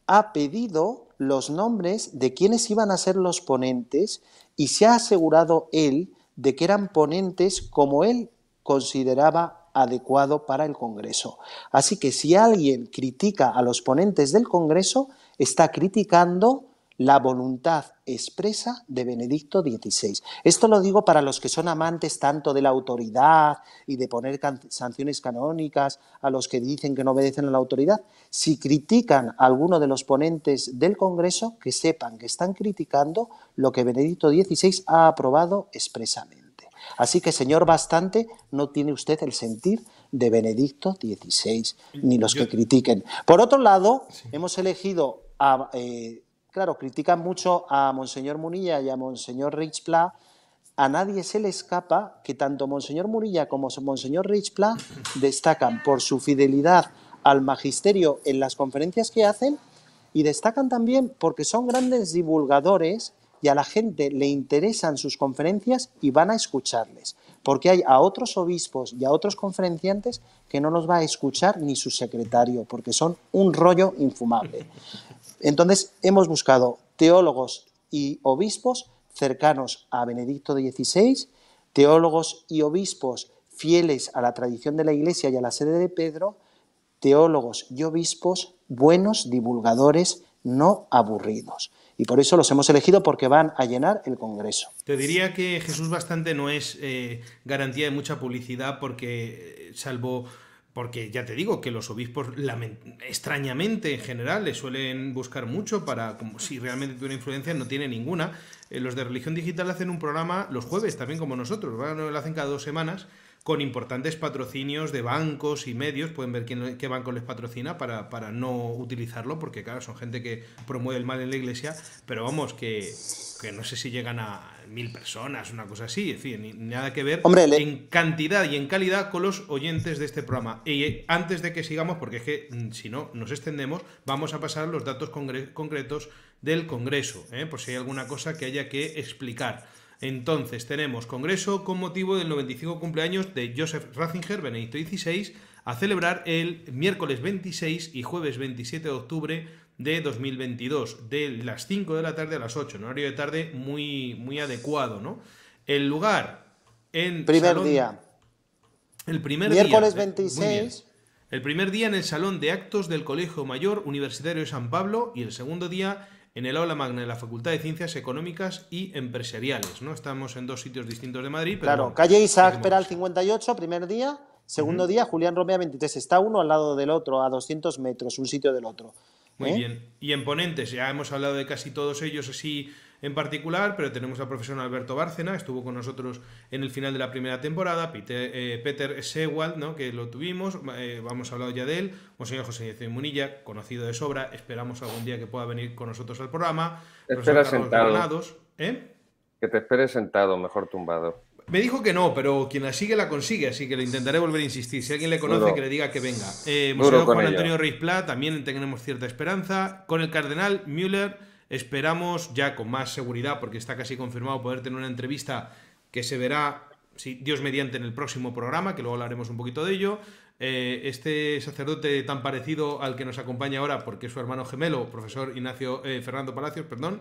ha pedido los nombres de quienes iban a ser los ponentes y se ha asegurado él de que eran ponentes como él consideraba adecuado para el Congreso. Así que si alguien critica a los ponentes del Congreso, está criticando la voluntad expresa de Benedicto XVI. Esto lo digo para los que son amantes tanto de la autoridad y de poner sanciones canónicas a los que dicen que no obedecen a la autoridad. Si critican a alguno de los ponentes del Congreso, que sepan que están criticando lo que Benedicto XVI ha aprobado expresamente. Así que, señor Bastante, no tiene usted el sentir de Benedicto XVI, ni los que critiquen. Por otro lado, hemos elegido a... Eh, claro, critican mucho a Monseñor Munilla y a Monseñor Rich a nadie se le escapa que tanto Monseñor Murilla como Monseñor Rich destacan por su fidelidad al magisterio en las conferencias que hacen y destacan también porque son grandes divulgadores y a la gente le interesan sus conferencias y van a escucharles, porque hay a otros obispos y a otros conferenciantes que no los va a escuchar ni su secretario, porque son un rollo infumable. Entonces hemos buscado teólogos y obispos cercanos a Benedicto XVI, teólogos y obispos fieles a la tradición de la Iglesia y a la sede de Pedro, teólogos y obispos buenos divulgadores, no aburridos. Y por eso los hemos elegido porque van a llenar el Congreso. Te diría que Jesús Bastante no es eh, garantía de mucha publicidad porque, eh, salvo porque ya te digo que los obispos extrañamente en general le suelen buscar mucho para, como si realmente una influencia, no tiene ninguna. Eh, los de religión digital hacen un programa los jueves, también como nosotros, lo hacen cada dos semanas, con importantes patrocinios de bancos y medios, pueden ver quién, qué banco les patrocina para, para no utilizarlo, porque claro, son gente que promueve el mal en la iglesia, pero vamos, que no sé si llegan a, mil personas, una cosa así, en fin, nada que ver en cantidad y en calidad con los oyentes de este programa. Y eh, antes de que sigamos, porque es que mm, si no nos extendemos, vamos a pasar los datos concretos del Congreso, ¿eh? por si hay alguna cosa que haya que explicar. Entonces, tenemos Congreso con motivo del 95 cumpleaños de Joseph Ratzinger, Benedicto XVI, a celebrar el miércoles 26 y jueves 27 de octubre de 2022, de las 5 de la tarde a las 8, un horario de tarde muy, muy adecuado, ¿no? El lugar en... Primer día. El primer día. Miércoles 26. El primer día en el Salón de Actos del Colegio Mayor Universitario de San Pablo y el segundo día en el aula magna de la Facultad de Ciencias Económicas y Empresariales. ¿no? Estamos en dos sitios distintos de Madrid. claro, calle Isaac Peral 58, primer día. Segundo día, Julián Romea 23. Está uno al lado del otro, a 200 metros, un sitio del otro. Muy ¿Eh? bien. Y en ponentes, ya hemos hablado de casi todos ellos así en particular, pero tenemos al profesor Alberto Bárcena, estuvo con nosotros en el final de la primera temporada, Peter, eh, Peter Sewald, ¿no? que lo tuvimos, eh, hemos hablado ya de él, Monseñor José de Munilla, conocido de sobra, esperamos algún día que pueda venir con nosotros al programa. sentado. ¿eh? Que te espere sentado, mejor tumbado. Me dijo que no, pero quien la sigue la consigue, así que le intentaré volver a insistir. Si alguien le conoce, que le diga que venga. Eh, Juan Antonio Reis Pla, también tenemos cierta esperanza. Con el Cardenal Müller esperamos ya con más seguridad, porque está casi confirmado poder tener una entrevista que se verá, si Dios mediante, en el próximo programa, que luego hablaremos un poquito de ello. Eh, este sacerdote tan parecido al que nos acompaña ahora, porque es su hermano gemelo, profesor Ignacio eh, Fernando Palacios, perdón.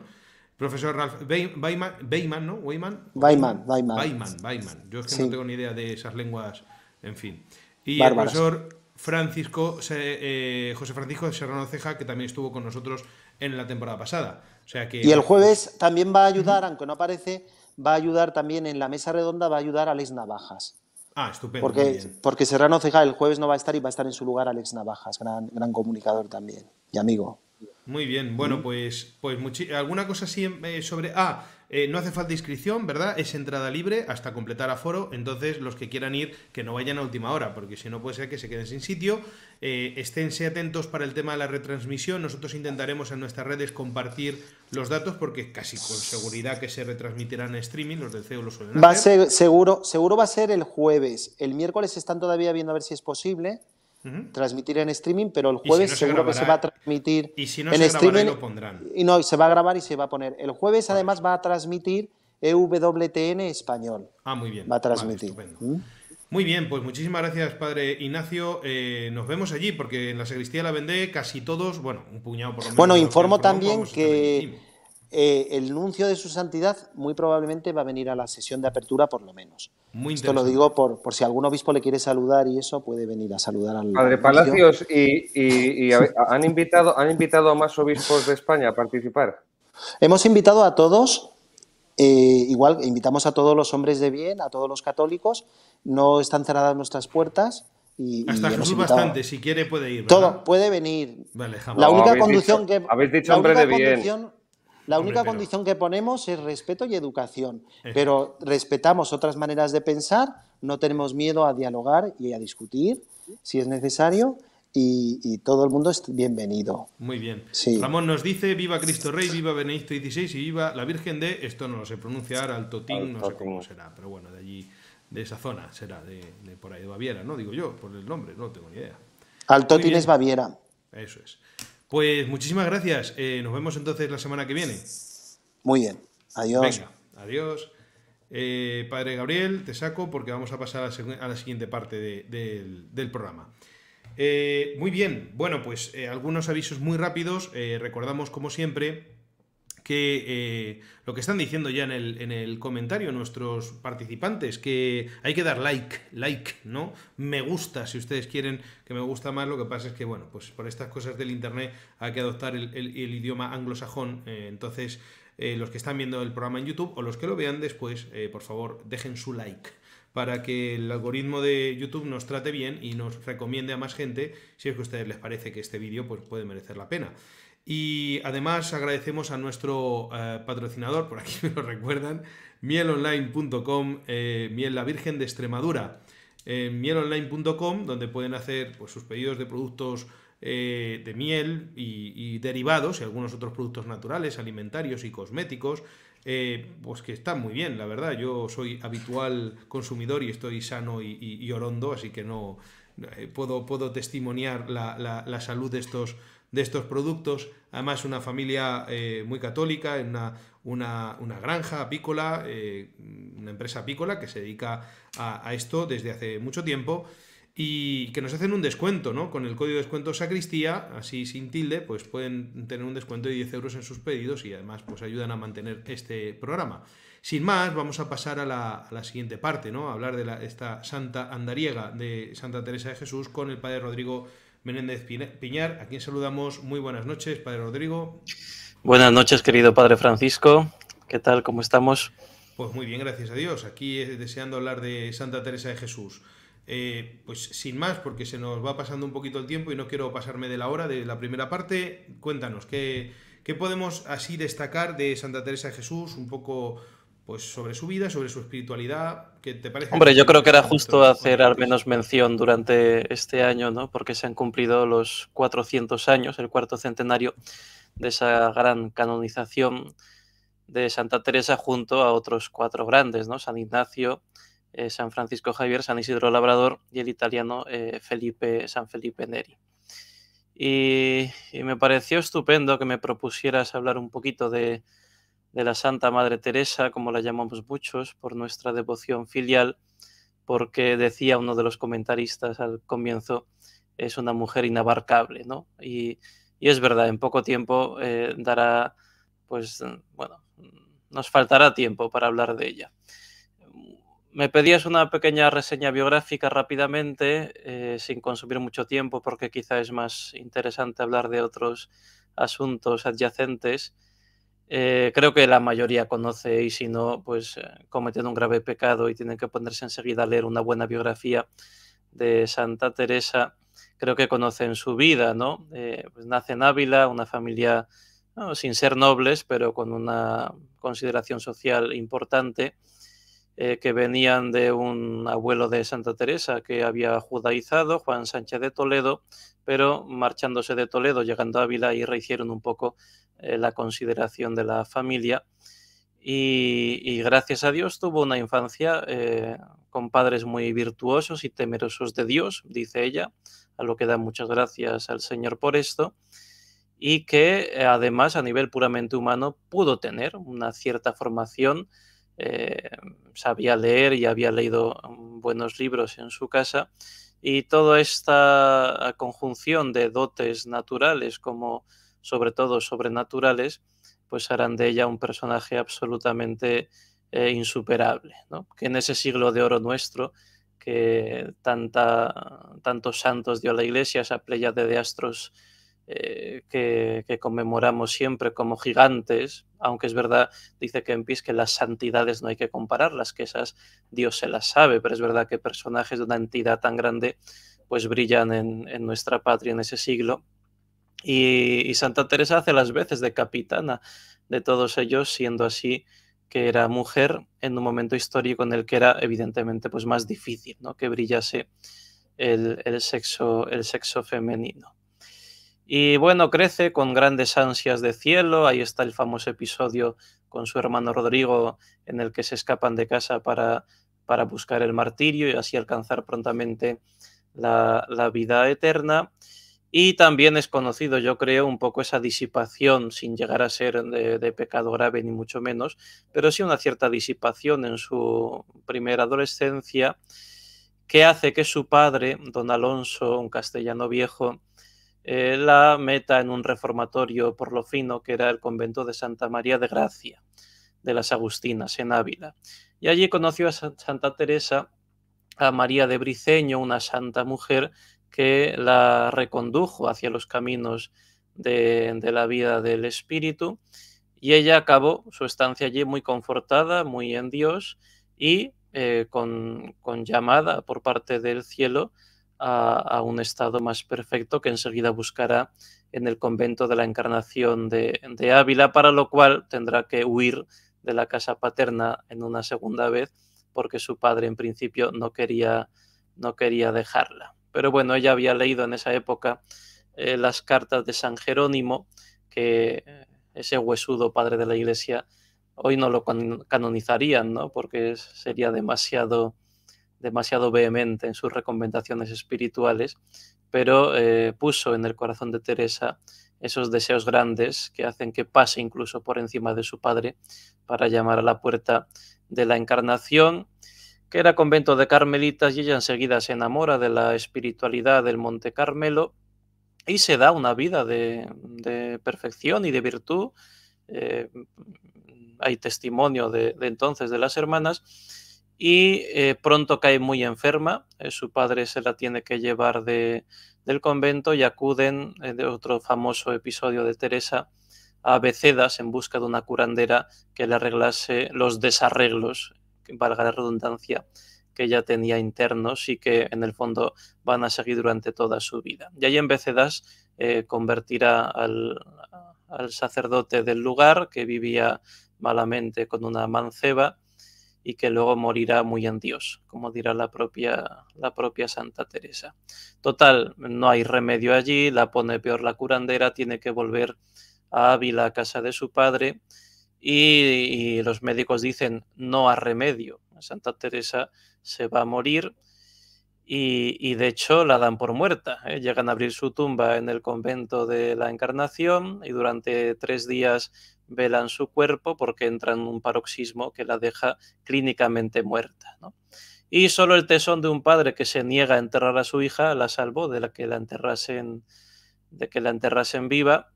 Profesor Ralph Weiman, ¿no? Weiman. Weiman, Weiman. Yo es que no tengo ni idea de esas lenguas, en fin. Y el profesor Francisco, eh, José Francisco Serrano Ceja, que también estuvo con nosotros en la temporada pasada. O sea que... Y el jueves también va a ayudar, aunque no aparece, va a ayudar también en la mesa redonda, va a ayudar a Alex Navajas. Ah, estupendo. Porque, porque Serrano Ceja el jueves no va a estar y va a estar en su lugar Alex Navajas, gran, gran comunicador también y amigo. Muy bien, bueno, pues, pues alguna cosa así eh, sobre... Ah, eh, no hace falta inscripción, ¿verdad? Es entrada libre hasta completar aforo, entonces los que quieran ir, que no vayan a última hora, porque si no puede ser que se queden sin sitio. Eh, esténse atentos para el tema de la retransmisión, nosotros intentaremos en nuestras redes compartir los datos, porque casi con seguridad que se retransmitirán en streaming, los del CEO lo suelen Va a ser, seguro, seguro va a ser el jueves, el miércoles están todavía viendo a ver si es posible transmitir en streaming, pero el jueves seguro que se va a transmitir y si en se streaming. Y, lo no, se va a grabar y se va a poner. El jueves además va a transmitir EWTN español. Ah, muy bien. Va a transmitir. ¿Mm? Muy bien, pues muchísimas gracias, padre Ignacio. Eh, nos vemos allí, porque en la sacristía la vendé casi todos, bueno, un puñado por lo menos. Bueno, informo también que eh, el nuncio de su santidad muy probablemente va a venir a la sesión de apertura por lo menos. Esto lo digo por, por si algún obispo le quiere saludar y eso, puede venir a saludar al... Padre Palacios, ¿y, han, invitado, han invitado a más obispos de España a participar? Hemos invitado a todos, eh, igual invitamos a todos los hombres de bien, a todos los católicos, no están cerradas nuestras puertas. Y, Hasta y bastante, si quiere puede ir. Todo, puede venir. la única condición que... Habéis dicho hombre de bien. La única condición que ponemos es respeto y educación, pero respetamos otras maneras de pensar, no tenemos miedo a dialogar y a discutir si es necesario. Y, todo el mundo es bienvenido. Muy bien. Ramón nos dice: Viva Cristo Rey, viva Benedicto XVI y viva la Virgen de. Esto no lo sé pronunciar, Altotín, no sé cómo será, pero bueno, de allí, de esa zona será, de, de por ahí de Baviera, ¿no? Digo yo, por el nombre, no tengo ni idea. Altotín es Baviera. Eso es. Pues muchísimas gracias. Eh, nos vemos entonces la semana que viene. Muy bien. Adiós. Venga, adiós. Eh, padre Gabriel, te saco porque vamos a pasar a, la, siguiente parte del, programa. Eh, muy bien, bueno, pues algunos avisos muy rápidos. recordamos, como siempre, que eh, lo que están diciendo ya en el, en el, comentario nuestros participantes, que hay que dar like, like, ¿no? Me gusta, si ustedes quieren que me gusta más, lo que pasa es que, bueno, pues por estas cosas del Internet hay que adoptar el, idioma anglosajón, eh, entonces eh, los que están viendo el programa en YouTube o los que lo vean después, por favor, dejen su like para que el algoritmo de YouTube nos trate bien y nos recomiende a más gente si es que a ustedes les parece que este vídeo pues, puede merecer la pena. Y además agradecemos a nuestro eh, patrocinador, por aquí me lo recuerdan, mielonline.com, eh, Miel la Virgen de Extremadura. mielonline.com, donde pueden hacer pues, sus pedidos de productos eh, de miel y, derivados y algunos otros productos naturales, alimentarios y cosméticos. pues que están muy bien, la verdad. Yo soy habitual consumidor y estoy sano y, y, orondo, así que no puedo, puedo testimoniar la, la salud de estos de estos productos. Además, una familia eh, muy católica, una, una, granja apícola, eh, una empresa apícola que se dedica a, esto desde hace mucho tiempo y que nos hacen un descuento, ¿no? Con el código de descuento sacristía, así sin tilde, pues pueden tener un descuento de 10 euros en sus pedidos y además pues ayudan a mantener este programa. Sin más, vamos a pasar a la, siguiente parte, ¿no? A hablar de la, esta Santa Andariega de Santa Teresa de Jesús con el Padre Rodrigo Menéndez Piñar, a quien saludamos. Muy buenas noches, Padre Rodrigo. Buenas noches, querido Padre Francisco. ¿Qué tal? ¿Cómo estamos? Pues muy bien, gracias a Dios. Aquí eh, deseando hablar de Santa Teresa de Jesús. Eh, pues sin más, porque se nos va pasando un poquito el tiempo y no quiero pasarme de la hora de la primera parte, cuéntanos, ¿qué, qué podemos así destacar de Santa Teresa de Jesús? Un poco pues sobre su vida, sobre su espiritualidad, Hombre, yo creo que era justo hacer al menos mención durante este año, ¿no? Porque se han cumplido los 400 años, el cuarto centenario de esa gran canonización de Santa Teresa junto a otros cuatro grandes, ¿no? San Ignacio, eh, San Francisco Javier, San Isidro Labrador y el italiano eh, Felipe, San Felipe Neri. y, me pareció estupendo que me propusieras hablar un poquito de, de la Santa Madre Teresa, como la llamamos muchos, por nuestra devoción filial, porque decía uno de los comentaristas al comienzo, es una mujer inabarcable, ¿no? Y, es verdad, en poco tiempo eh, dará, pues, bueno, nos faltará tiempo para hablar de ella. Me pedías una pequeña reseña biográfica rápidamente, eh, sin consumir mucho tiempo, porque quizá es más interesante hablar de otros asuntos adyacentes. Eh, creo que la mayoría conoce y si no, pues eh, cometen un grave pecado y tienen que ponerse enseguida a leer una buena biografía de Santa Teresa. Creo que conocen su vida, ¿no? Eh, pues nace en Ávila, una familia sin ser nobles, pero con una consideración social importante. Eh, que venían de un abuelo de Santa Teresa que había judaizado, Juan Sánchez de Toledo, pero marchándose de Toledo, llegando a Ávila y rehicieron un poco eh, la consideración de la familia. Y, gracias a Dios tuvo una infancia eh, con padres muy virtuosos y temerosos de Dios, dice ella, a lo que da muchas gracias al Señor por esto, y que además a nivel puramente humano pudo tener una cierta formación eh, sabía leer y había leído buenos libros en su casa. Y toda esta conjunción de dotes naturales como sobre todo sobrenaturales, pues harán de ella un personaje absolutamente eh, insuperable, que en ese siglo de oro nuestro que tantos santos dio a la iglesia, esa playa de astros eh, que, conmemoramos siempre como gigantes, aunque es verdad, dice Kempis, que las santidades no hay que compararlas, que esas Dios se las sabe, pero es verdad que personajes de una entidad tan grande pues brillan en, nuestra patria en ese siglo. Y, Santa Teresa hace las veces de capitana de todos ellos, siendo así que era mujer en un momento histórico en el que era evidentemente pues más difícil ¿no? que brillase el, sexo, el sexo femenino. Y bueno, crece con grandes ansias de cielo. Ahí está el famoso episodio con su hermano Rodrigo en el que se escapan de casa para, para buscar el martirio y así alcanzar prontamente la, la vida eterna. Y también es conocido, yo creo, un poco esa disipación, sin llegar a ser de, de, pecado grave ni mucho menos, pero sí una cierta disipación en su primera adolescencia que hace que su padre, don Alonso, un castellano viejo, eh, la meta en un reformatorio por lo fino que era el convento de Santa María de Gracia, de las Agustinas, en Ávila. Y allí conoció a Santa Teresa, a María de Briceño, una santa mujer que la recondujo hacia los caminos de, la vida del espíritu. Y ella acabó su estancia allí muy confortada, muy en Dios y eh, con llamada por parte del cielo a, un estado más perfecto que enseguida buscará en el convento de la Encarnación de, Ávila, para lo cual tendrá que huir de la casa paterna en una segunda vez porque su padre en principio no quería, no quería dejarla. Pero bueno, ella había leído en esa época eh, las cartas de San Jerónimo, que eh, ese huesudo padre de la iglesia hoy no lo canonizarían, ¿no? porque sería demasiado demasiado vehemente en sus recomendaciones espirituales, pero eh, puso en el corazón de Teresa esos deseos grandes que hacen que pase incluso por encima de su padre para llamar a la puerta de la encarnación, que era convento de carmelitas y ella enseguida se enamora de la espiritualidad del Monte Carmelo y se da una vida de, perfección y de virtud. Eh, hay testimonio de entonces de las hermanas y eh, pronto cae muy enferma. Eh, su padre se la tiene que llevar de, del convento y acuden, eh, de otro famoso episodio de Teresa, a Becedas en busca de una curandera que le arreglase los desarreglos, valga la redundancia, que ella tenía internos y que en el fondo van a seguir durante toda su vida. Y ahí en Becedas convertirá al, al sacerdote del lugar que vivía malamente con una manceba y que luego morirá muy en Dios, como dirá la propia, la propia Santa Teresa. Total, no hay remedio allí, la pone peor la curandera, tiene que volver a Ávila, a casa de su padre, y, los médicos dicen, no hay remedio, Santa Teresa se va a morir. Y, de hecho la dan por muerta. ¿eh? Llegan a abrir su tumba en el convento de la Encarnación y durante tres días velan su cuerpo porque entra en un paroxismo que la deja clínicamente muerta. Y solo el tesón de un padre que se niega a enterrar a su hija la salvó de que la enterrasen, de que la enterrasen viva,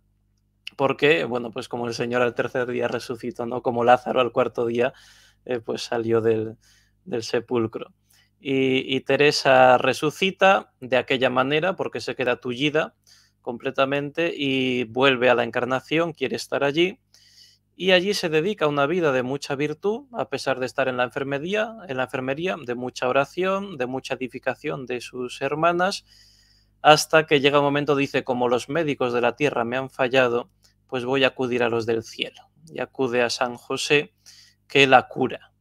porque, bueno, pues como el Señor al tercer día resucitó, ¿no? Como Lázaro al cuarto día, eh, pues salió del, sepulcro. Y, y, Teresa resucita de aquella manera porque se queda tullida completamente y vuelve a la encarnación, quiere estar allí y allí se dedica una vida de mucha virtud, a pesar de estar en la enfermería, en la enfermería, de mucha oración, de mucha edificación de sus hermanas, hasta que llega un momento, dice, como los médicos de la tierra me han fallado, pues voy a acudir a los del cielo. Y acude a San José, que la cura.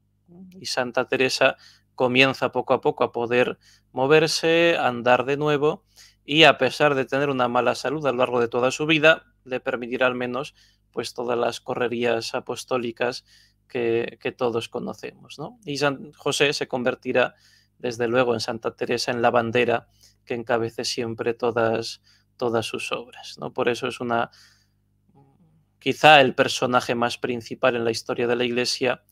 Y Santa Teresa comienza poco a poco a poder moverse, andar de nuevo, y a pesar de tener una mala salud a lo largo de toda su vida, le permitirá al menos pues todas las correrías apostólicas que, todos conocemos. ¿no? Y San José se convertirá, desde luego, en Santa Teresa, en la bandera que encabece siempre todas, todas sus obras. ¿no? Por eso es una quizá el personaje más principal en la historia de la Iglesia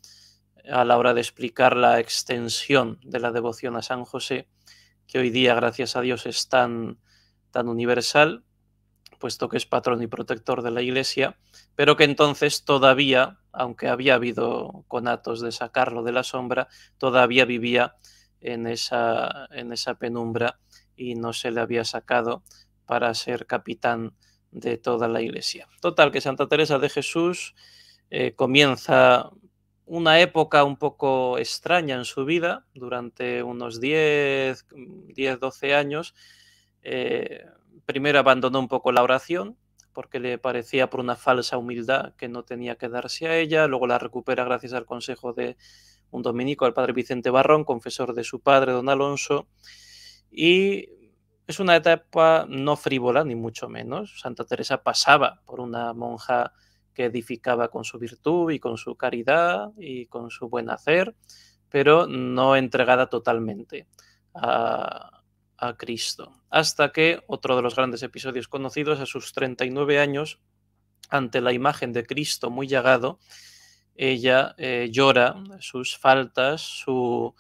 a la hora de explicar la extensión de la devoción a San José, que hoy día, gracias a Dios, es tan, tan universal puesto que es patrón y protector de la Iglesia, pero que entonces todavía, aunque había habido conatos de sacarlo de la sombra, todavía vivía en esa, en esa penumbra y no se le había sacado para ser capitán de toda la Iglesia. Total, que Santa Teresa de Jesús eh, comienza una época un poco extraña en su vida, durante unos 10, 10 12 años, eh, primero abandonó un poco la oración porque le parecía por una falsa humildad que no tenía que darse a ella, luego la recupera gracias al consejo de un dominico, el padre Vicente Barrón, confesor de su padre, don Alonso, y es una etapa no frívola, ni mucho menos. Santa Teresa pasaba por una monja que edificaba con su virtud y con su caridad y con su buen hacer, pero no entregada totalmente a, a Cristo, hasta que otro de los grandes episodios conocidos a sus 39 años, ante la imagen de Cristo muy llagado, ella eh, llora sus faltas, su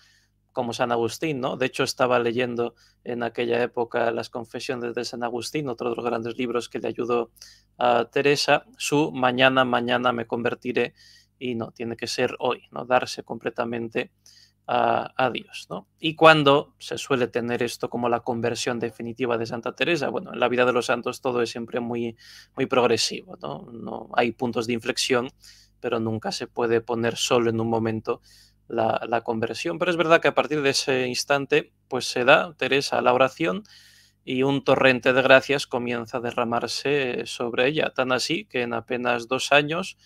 como San Agustín, ¿no? De hecho, estaba leyendo en aquella época las confesiones de San Agustín, otro de los grandes libros que le ayudó a Teresa, su mañana, mañana me convertiré, y no, tiene que ser hoy, ¿no? Darse completamente a, Dios. ¿no? ¿Y cuando se suele tener esto como la conversión definitiva de Santa Teresa? Bueno, en la vida de los santos todo es siempre muy, muy progresivo, ¿no? hay puntos de inflexión, pero nunca se puede poner solo en un momento la, conversión. Pero es verdad que a partir de ese instante, pues se da Teresa la oración y un torrente de gracias comienza a derramarse sobre ella, tan así que en apenas dos años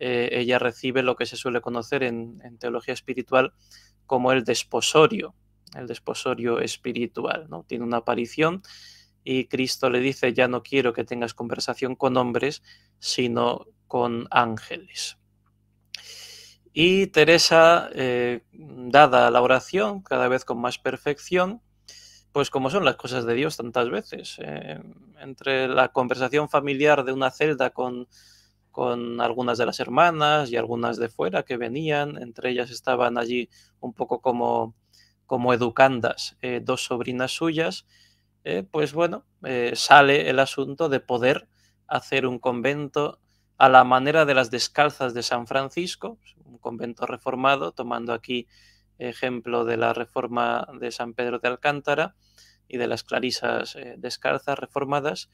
eh, ella recibe lo que se suele conocer en teología espiritual como el desposorio, el desposorio espiritual. ¿no? Tiene una aparición y Cristo le dice, ya no quiero que tengas conversación con hombres, sino con ángeles. Y Teresa, eh, dada la oración, cada vez con más perfección, pues como son las cosas de Dios tantas veces, eh, entre la conversación familiar de una celda con con algunas de las hermanas y algunas de fuera que venían. Entre ellas estaban allí un poco como, como educandas, eh, dos sobrinas suyas. Eh, pues bueno, eh, sale el asunto de poder hacer un convento a la manera de las descalzas de San Francisco, un convento reformado, tomando aquí ejemplo de la reforma de San Pedro de Alcántara y de las clarisas descalzas reformadas,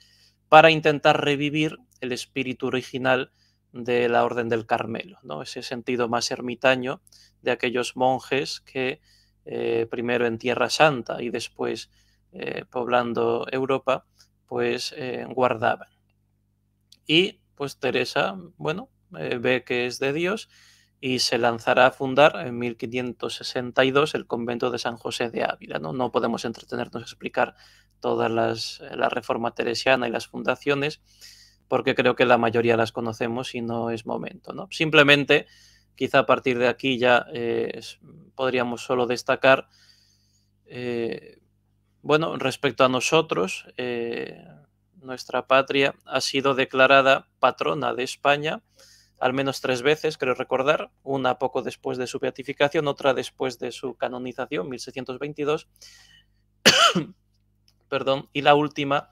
para intentar revivir el espíritu original de la Orden del Carmelo, ¿no? ese sentido más ermitaño de aquellos monjes que eh, primero en Tierra Santa y después eh, poblando Europa, pues eh, guardaban. Y pues Teresa, bueno, ve que es de Dios y se lanzará a fundar en 1562 el convento de San José de Ávila. No, no podemos entretenernos a explicar todas las, eh, la reforma teresiana y las fundaciones, porque creo que la mayoría las conocemos y no es momento. ¿no? Simplemente, quizá a partir de aquí ya eh, podríamos solo destacar, eh, bueno, respecto a nosotros, nuestra patria ha sido declarada patrona de España al menos tres veces, creo recordar, una poco después de su beatificación, otra después de su canonización, 1622 perdón, y la última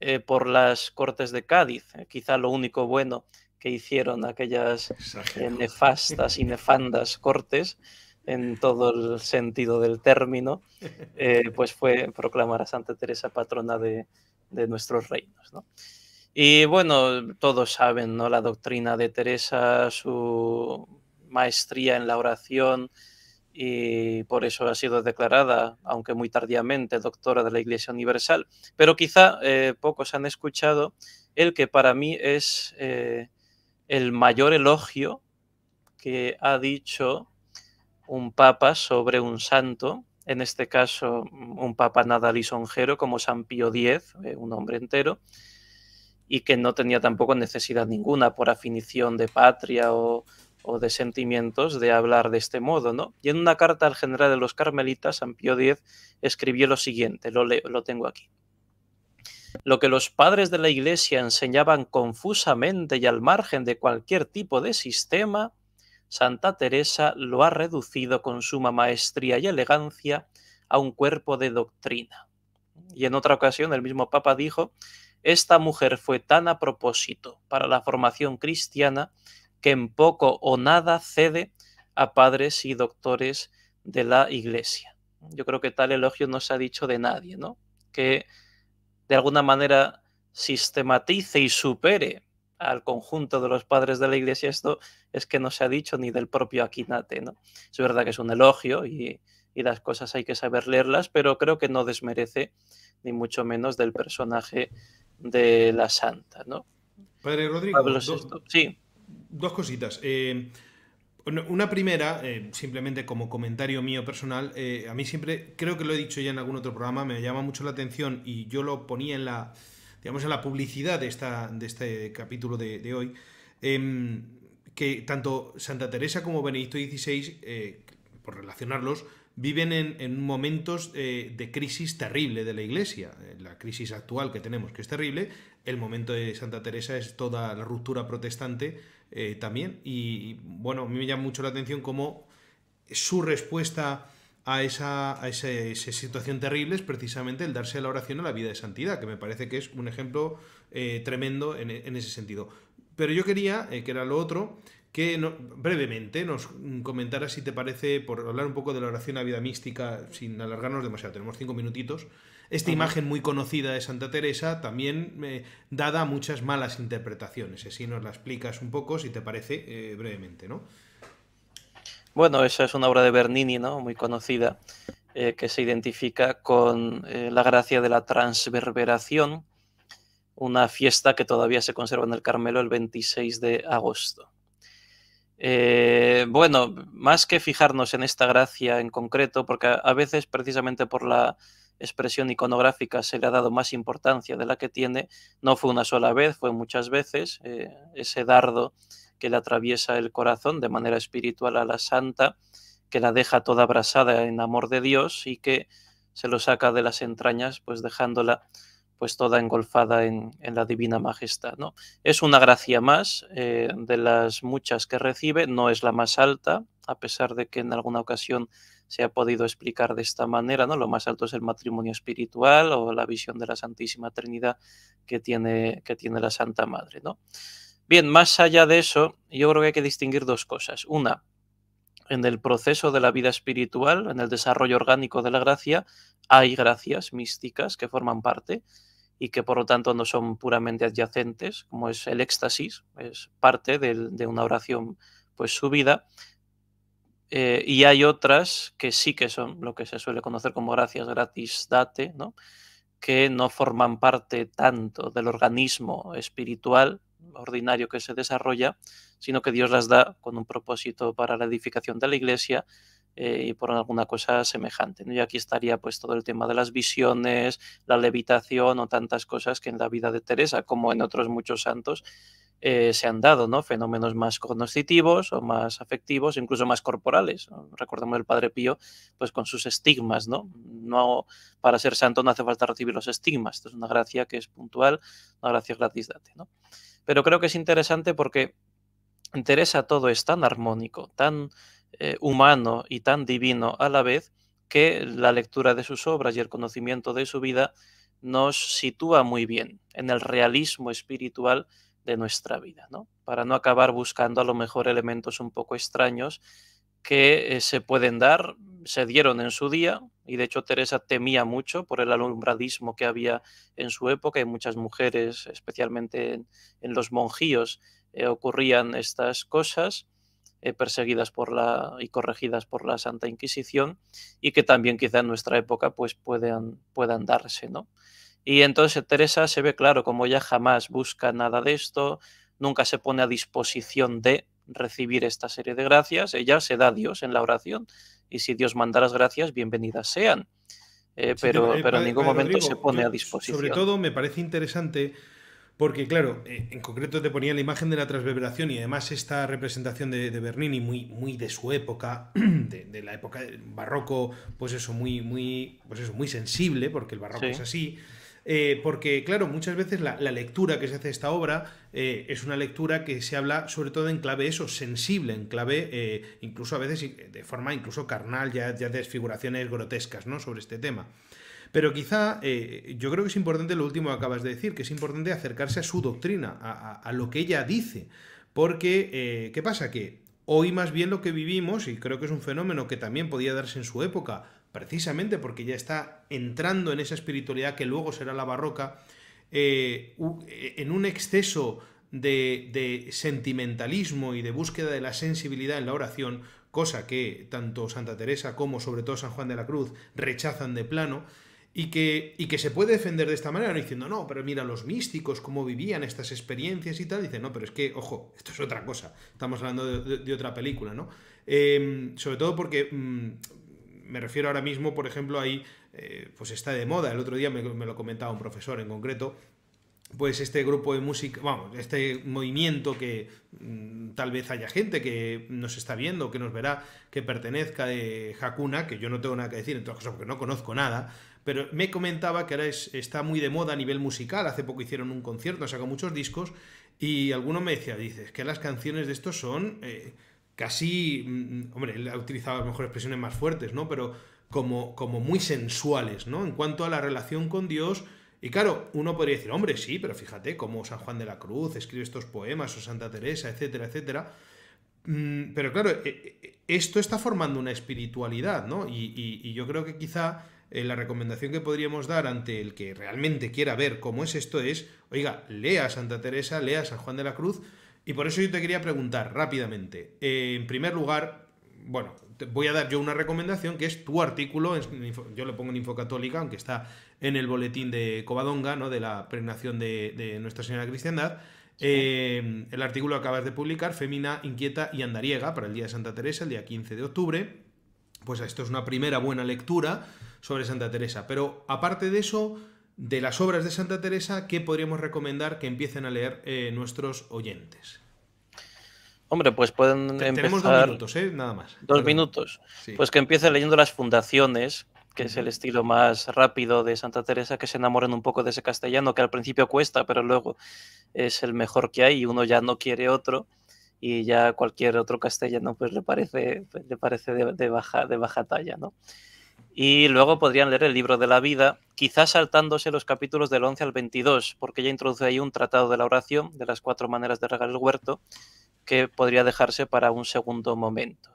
eh, por las Cortes de Cádiz, eh, quizá lo único bueno que hicieron aquellas eh, nefastas y nefandas Cortes en todo el sentido del término, pues fue proclamar a Santa Teresa patrona de, nuestros reinos. Y bueno, todos saben ¿no? la doctrina de Teresa, su maestría en la oración, y por eso ha sido declarada, aunque muy tardíamente, doctora de la Iglesia Universal. Pero quizá eh, pocos han escuchado el que para mí es eh, el mayor elogio que ha dicho un papa sobre un santo, en este caso mm, un papa nada lisonjero como San Pío X, eh, un hombre entero, y que no tenía tampoco necesidad ninguna por afinición de patria o o de sentimientos de hablar de este modo, ¿no? Y en una carta al general de los carmelitas, San Pío X, escribió lo siguiente, lo, lo tengo aquí. Lo que los padres de la Iglesia enseñaban confusamente y al margen de cualquier tipo de sistema, Santa Teresa lo ha reducido con suma maestría y elegancia a un cuerpo de doctrina. Y en otra ocasión el mismo Papa dijo, esta mujer fue tan a propósito para la formación cristiana que en poco o nada cede a padres y doctores de la Iglesia. Yo creo que tal elogio no se ha dicho de nadie, ¿no? Que de alguna manera sistematice y supere al conjunto de los padres de la Iglesia, esto es que no se ha dicho ni del propio Aquinate, ¿no? Es verdad que es un elogio y, las cosas hay que saber leerlas, pero creo que no desmerece ni mucho menos del personaje de la Santa, ¿no? Padre Rodrigo, sí dos cositas. Eh, una primera, eh, simplemente como comentario mío personal, eh, a mí siempre, creo que lo he dicho ya en algún otro programa, me llama mucho la atención y yo lo ponía en la, digamos, en la publicidad de, esta, de este capítulo de, hoy, em, que tanto Santa Teresa como Benedicto XVI, por relacionarlos, viven en, en momentos eh, de crisis terrible de la Iglesia. Eh, la crisis actual que tenemos, que es terrible, el momento de Santa Teresa es toda la ruptura protestante eh, también. Y, bueno, a mí me llama mucho la atención cómo su respuesta a esa, a esa, situación terrible es precisamente el darse la oración a la vida de santidad, que me parece que es un ejemplo tremendo en, ese sentido. Pero yo quería, que era lo otro, que brevemente nos mm, comentaras si te parece, por hablar un poco de la oración a vida mística, sin alargarnos demasiado, tenemos cinco minutitos, esta imagen muy conocida de Santa Teresa, también me eh, dada muchas malas interpretaciones. Así nos la explicas un poco, si te parece, eh, brevemente, ¿no? Bueno, esa es una obra de Bernini, ¿no? Muy conocida, eh, que se identifica con la gracia de la transverberación, una fiesta que todavía se conserva en el Carmelo el 26 de agosto. Eh, bueno, más que fijarnos en esta gracia en concreto, porque a veces precisamente por la expresión iconográfica se le ha dado más importancia de la que tiene, no fue una sola vez, fue muchas veces, eh, ese dardo que le atraviesa el corazón de manera espiritual a la santa, que la deja toda abrasada en amor de Dios y que se lo saca de las entrañas, pues dejándola pues toda engolfada en, la divina majestad. ¿no? Es una gracia más eh, de las muchas que recibe, no es la más alta, a pesar de que en alguna ocasión se ha podido explicar de esta manera, ¿no? Lo más alto es el matrimonio espiritual o la visión de la Santísima Trinidad que tiene, que tiene la Santa Madre, ¿no? Bien, más allá de eso, yo creo que hay que distinguir dos cosas. Una, en el proceso de la vida espiritual, en el desarrollo orgánico de la gracia, hay gracias místicas que forman parte, y que por lo tanto no son puramente adyacentes, como es el éxtasis, es parte de, una oración pues subida. Eh, y hay otras que sí que son lo que se suele conocer como gracias gratis date, que no forman parte tanto del organismo espiritual ordinario que se desarrolla, sino que Dios las da con un propósito para la edificación de la iglesia eh, y por alguna cosa semejante. Y aquí estaría pues todo el tema de las visiones, la levitación o tantas cosas que en la vida de Teresa, como en otros muchos santos, eh, se han dado, ¿no? Fenómenos más cognoscitivos o más afectivos, incluso más corporales. Recordemos el Padre Pío, pues con sus estigmas, ¿no? No, para ser santo no hace falta recibir los estigmas. Esto es una gracia que es puntual, una gracia gratis date, Pero creo que es interesante porque Teresa todo es tan armónico, tan eh, humano y tan divino a la vez que la lectura de sus obras y el conocimiento de su vida nos sitúa muy bien en el realismo espiritual de nuestra vida, ¿no? para no acabar buscando a lo mejor elementos un poco extraños que eh, se pueden dar, se dieron en su día, y de hecho Teresa temía mucho por el alumbradismo que había en su época, y muchas mujeres, especialmente en, los monjíos, eh, ocurrían estas cosas, eh, perseguidas por la y corregidas por la Santa Inquisición y que también quizá en nuestra época pues puedan, puedan darse, ¿no? Y entonces Teresa se ve claro como ella jamás busca nada de esto, nunca se pone a disposición de recibir esta serie de gracias, ella se da a Dios en la oración y si Dios manda las gracias, bienvenidas sean. Eh, pero, eh, pero, en ningún momento se pone a disposición. Sobre todo me parece interesante porque, claro, eh, en concreto te ponía la imagen de la transverberación y además esta representación de, Bernini muy, muy de su época, de, la época del eh, barroco, pues eso, muy, muy, pues eso, muy sensible, porque el barroco es así. Eh, porque, claro, muchas veces la, lectura que se hace de esta obra es una lectura que se habla sobre todo en clave eso, sensible, en clave incluso a veces de forma incluso carnal, ya, ya desfiguraciones grotescas, ¿no? Sobre este tema. Pero quizá eh, yo creo que es importante lo último que acabas de decir, que es importante acercarse a su doctrina, a, lo que ella dice. Porque, eh, ¿qué pasa? Que hoy más bien lo que vivimos, y creo que es un fenómeno que también podía darse en su época, precisamente porque ya está entrando en esa espiritualidad que luego será la barroca, eh, en un exceso de, sentimentalismo y de búsqueda de la sensibilidad en la oración, cosa que tanto Santa Teresa como sobre todo San Juan de la Cruz rechazan de plano, y que, que se puede defender de esta manera, no diciendo, no, pero mira los místicos, cómo vivían estas experiencias y tal. Dice, no, pero es que, ojo, esto es otra cosa. Estamos hablando de, otra película, ¿no? Em, sobre todo porque mm, me refiero ahora mismo, por ejemplo, ahí, eh, pues está de moda. El otro día me, lo comentaba un profesor en concreto, pues este grupo de música, vamos, este movimiento que mm, tal vez haya gente que nos está viendo, que nos verá, que pertenezca de Hakuna, que yo no tengo nada que decir, en todas cosas porque no conozco nada, pero me comentaba que ahora está muy de moda a nivel musical, hace poco hicieron un concierto, sacó muchos discos, y alguno me decía, dices, que las canciones de estos son eh, casi, mm, hombre, él ha utilizado a lo mejor expresiones más fuertes, ¿no? Pero como, como muy sensuales, ¿no? En cuanto a la relación con Dios, y claro, uno podría decir, hombre, sí, pero fíjate cómo San Juan de la Cruz escribe estos poemas, o Santa Teresa, etcétera, etcétera. Mm, pero claro, e, e, esto está formando una espiritualidad, ¿no? y yo creo que quizá eh, la recomendación que podríamos dar ante el que realmente quiera ver cómo es esto es, oiga, lea Santa Teresa, lea San Juan de la Cruz, y por eso yo te quería preguntar rápidamente, eh, en primer lugar, bueno, te voy a dar yo una recomendación que es tu artículo, yo lo pongo en Infocatólica, aunque está en el boletín de Covadonga, ¿no? de la pregnación de, Nuestra Señora Cristiandad, eh, el artículo acabas de publicar, Femina, Inquieta y Andariega, para el Día de Santa Teresa, el día 15 de octubre pues esto es una primera buena lectura sobre Santa Teresa. Pero aparte de eso, de las obras de Santa Teresa, ¿qué podríamos recomendar que empiecen a leer eh, nuestros oyentes? Hombre, pues pueden empezar... Tenemos dos minutos, ¿eh? Nada más. Dos minutos. Pues que empiecen leyendo las fundaciones, que es el estilo más rápido de Santa Teresa, que se enamoren un poco de ese castellano, que al principio cuesta, pero luego es el mejor que hay y uno ya no quiere otro y ya cualquier otro castellano pues le parece, pues, le parece de, baja, de baja talla, ¿no? Y luego podrían leer el libro de la vida, quizás saltándose los capítulos del 11 al 22, porque ella introduce ahí un tratado de la oración, de las cuatro maneras de regar el huerto, que podría dejarse para un segundo momento,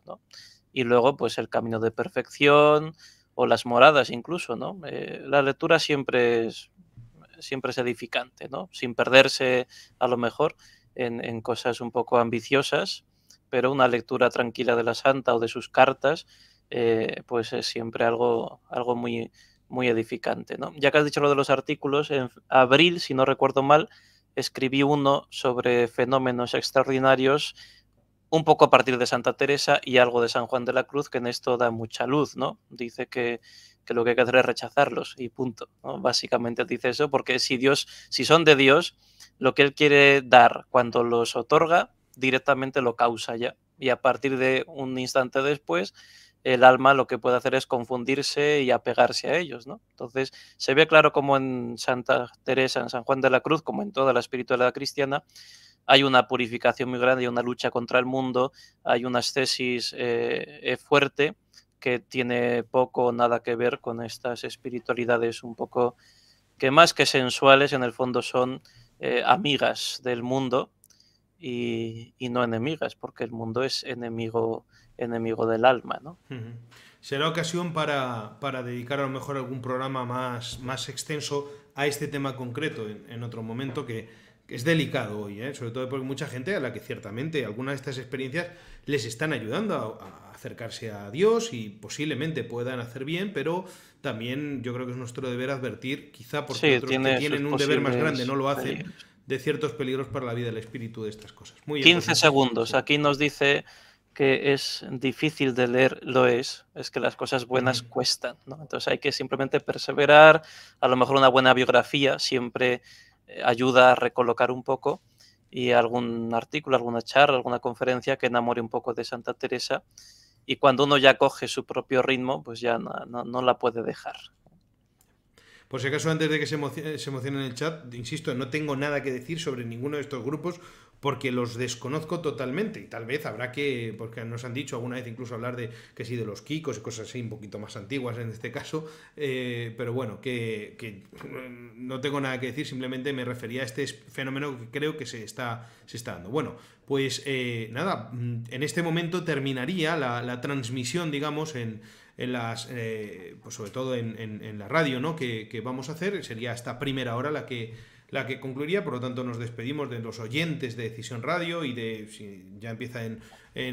Y luego, pues, el camino de perfección o las moradas incluso, ¿no? Eh, la lectura siempre es, siempre es edificante, ¿no? Sin perderse a lo mejor en, cosas un poco ambiciosas, pero una lectura tranquila de la Santa o de sus cartas, eh, pues es siempre algo, algo muy, muy edificante. ¿no? Ya que has dicho lo de los artículos, en abril, si no recuerdo mal, escribí uno sobre fenómenos extraordinarios, un poco a partir de Santa Teresa y algo de San Juan de la Cruz, que en esto da mucha luz, ¿no? Dice que, lo que hay que hacer es rechazarlos y punto. Básicamente dice eso, porque si Dios, si son de Dios, lo que él quiere dar cuando los otorga directamente lo causa ya. Y a partir de un instante después, el alma lo que puede hacer es confundirse y apegarse a ellos, ¿no? Entonces, se ve claro como en Santa Teresa, en San Juan de la Cruz, como en toda la espiritualidad cristiana, hay una purificación muy grande, hay una lucha contra el mundo, hay una tesis eh, eh, fuerte que tiene poco o nada que ver con estas espiritualidades un poco que más que sensuales en el fondo son eh, amigas del mundo y, no enemigas, porque el mundo es enemigo, enemigo del alma, ¿no? Será ocasión para, para, dedicar a lo mejor algún programa más, más extenso a este tema concreto en otro momento que es delicado hoy, ¿eh? sobre todo porque mucha gente a la que ciertamente algunas de estas experiencias les están ayudando a, acercarse a Dios y posiblemente puedan hacer bien, pero también yo creo que es nuestro deber advertir, quizá porque otros que tienen un deber más grande no lo hacen, de ciertos peligros para la vida el espíritu de estas cosas. Muy 15 pues, segundos. Aquí nos dice que es difícil de leer lo es, es que las cosas buenas cuestan, Entonces hay que simplemente perseverar, a lo mejor una buena biografía siempre ayuda a recolocar un poco y algún artículo, alguna charla, alguna conferencia que enamore un poco de Santa Teresa y cuando uno ya coge su propio ritmo, pues ya no, la puede dejar. Por si acaso, antes de que se, emocione, se emocionen en el chat, insisto, no tengo nada que decir sobre ninguno de estos grupos porque los desconozco totalmente y tal vez habrá que, porque nos han dicho alguna vez incluso hablar de que sí, de los Kikos y cosas así un poquito más antiguas en este caso, eh, pero bueno, que, mm, no tengo nada que decir, simplemente me refería a este fenómeno que creo que se está, se está dando. Bueno, pues eh, nada, mm, en este momento terminaría la, transmisión, digamos, en, las, eh, pues sobre todo en, la radio, ¿no? que vamos a hacer, sería esta primera hora la que la que concluiría. Por lo tanto, nos despedimos de los oyentes de Decisión Radio y de, si ya empieza en,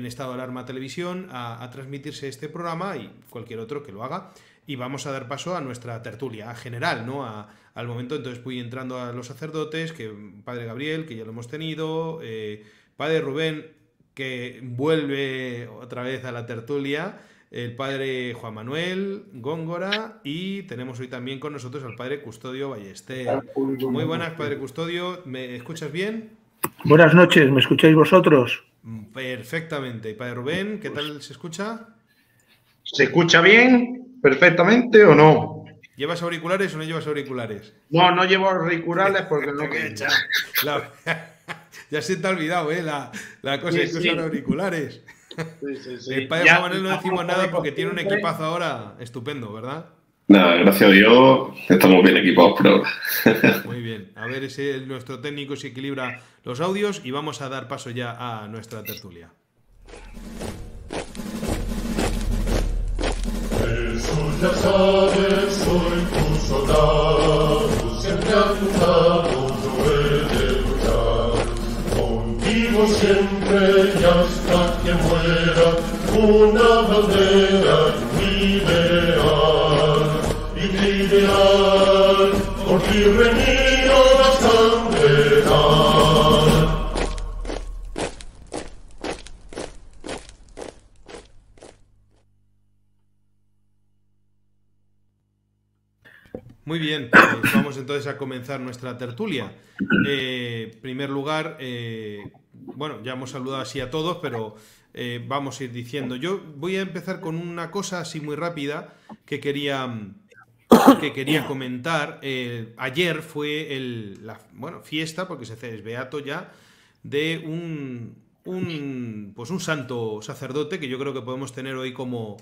estado de alarma televisión, a, transmitirse este programa y cualquier otro que lo haga y vamos a dar paso a nuestra tertulia general, ¿no? al momento, entonces voy entrando a los sacerdotes, que Padre Gabriel, que ya lo hemos tenido, eh, Padre Rubén, que vuelve otra vez a la tertulia, el padre Juan Manuel Góngora y tenemos hoy también con nosotros al padre Custodio Ballester. Muy buenas, padre Custodio, ¿me escuchas bien? Buenas noches, ¿me escucháis vosotros? Mm, perfectamente. Y Padre Rubén, ¿qué pues tal se escucha? ¿Se escucha bien? ¿Perfectamente o no? ¿Llevas auriculares o no llevas auriculares? No, no llevo auriculares porque no he Ya se te ha olvidado, ¿eh? La, cosa es que auriculares. Sí, sí, no decimos nada porque tiene un equipazo ahora estupendo, ¿verdad? Nada, gracias a Dios estamos bien equipados pero Muy bien. A ver, ese, nuestro técnico se equilibra los audios y vamos a dar paso ya a nuestra tertulia. ya sabes, soy tu siempre siempre y hasta que muera una bandera ideal, ideal, por ti a la sangre Muy bien, pues vamos entonces a comenzar nuestra tertulia. Eh, en primer lugar, eh, bueno, ya hemos saludado así a todos, pero eh, vamos a ir diciendo. Yo voy a empezar con una cosa así muy rápida que quería, que quería comentar. Eh, ayer fue la bueno, fiesta, porque se hace beato ya, de un, un, pues un santo sacerdote que yo creo que podemos tener hoy como,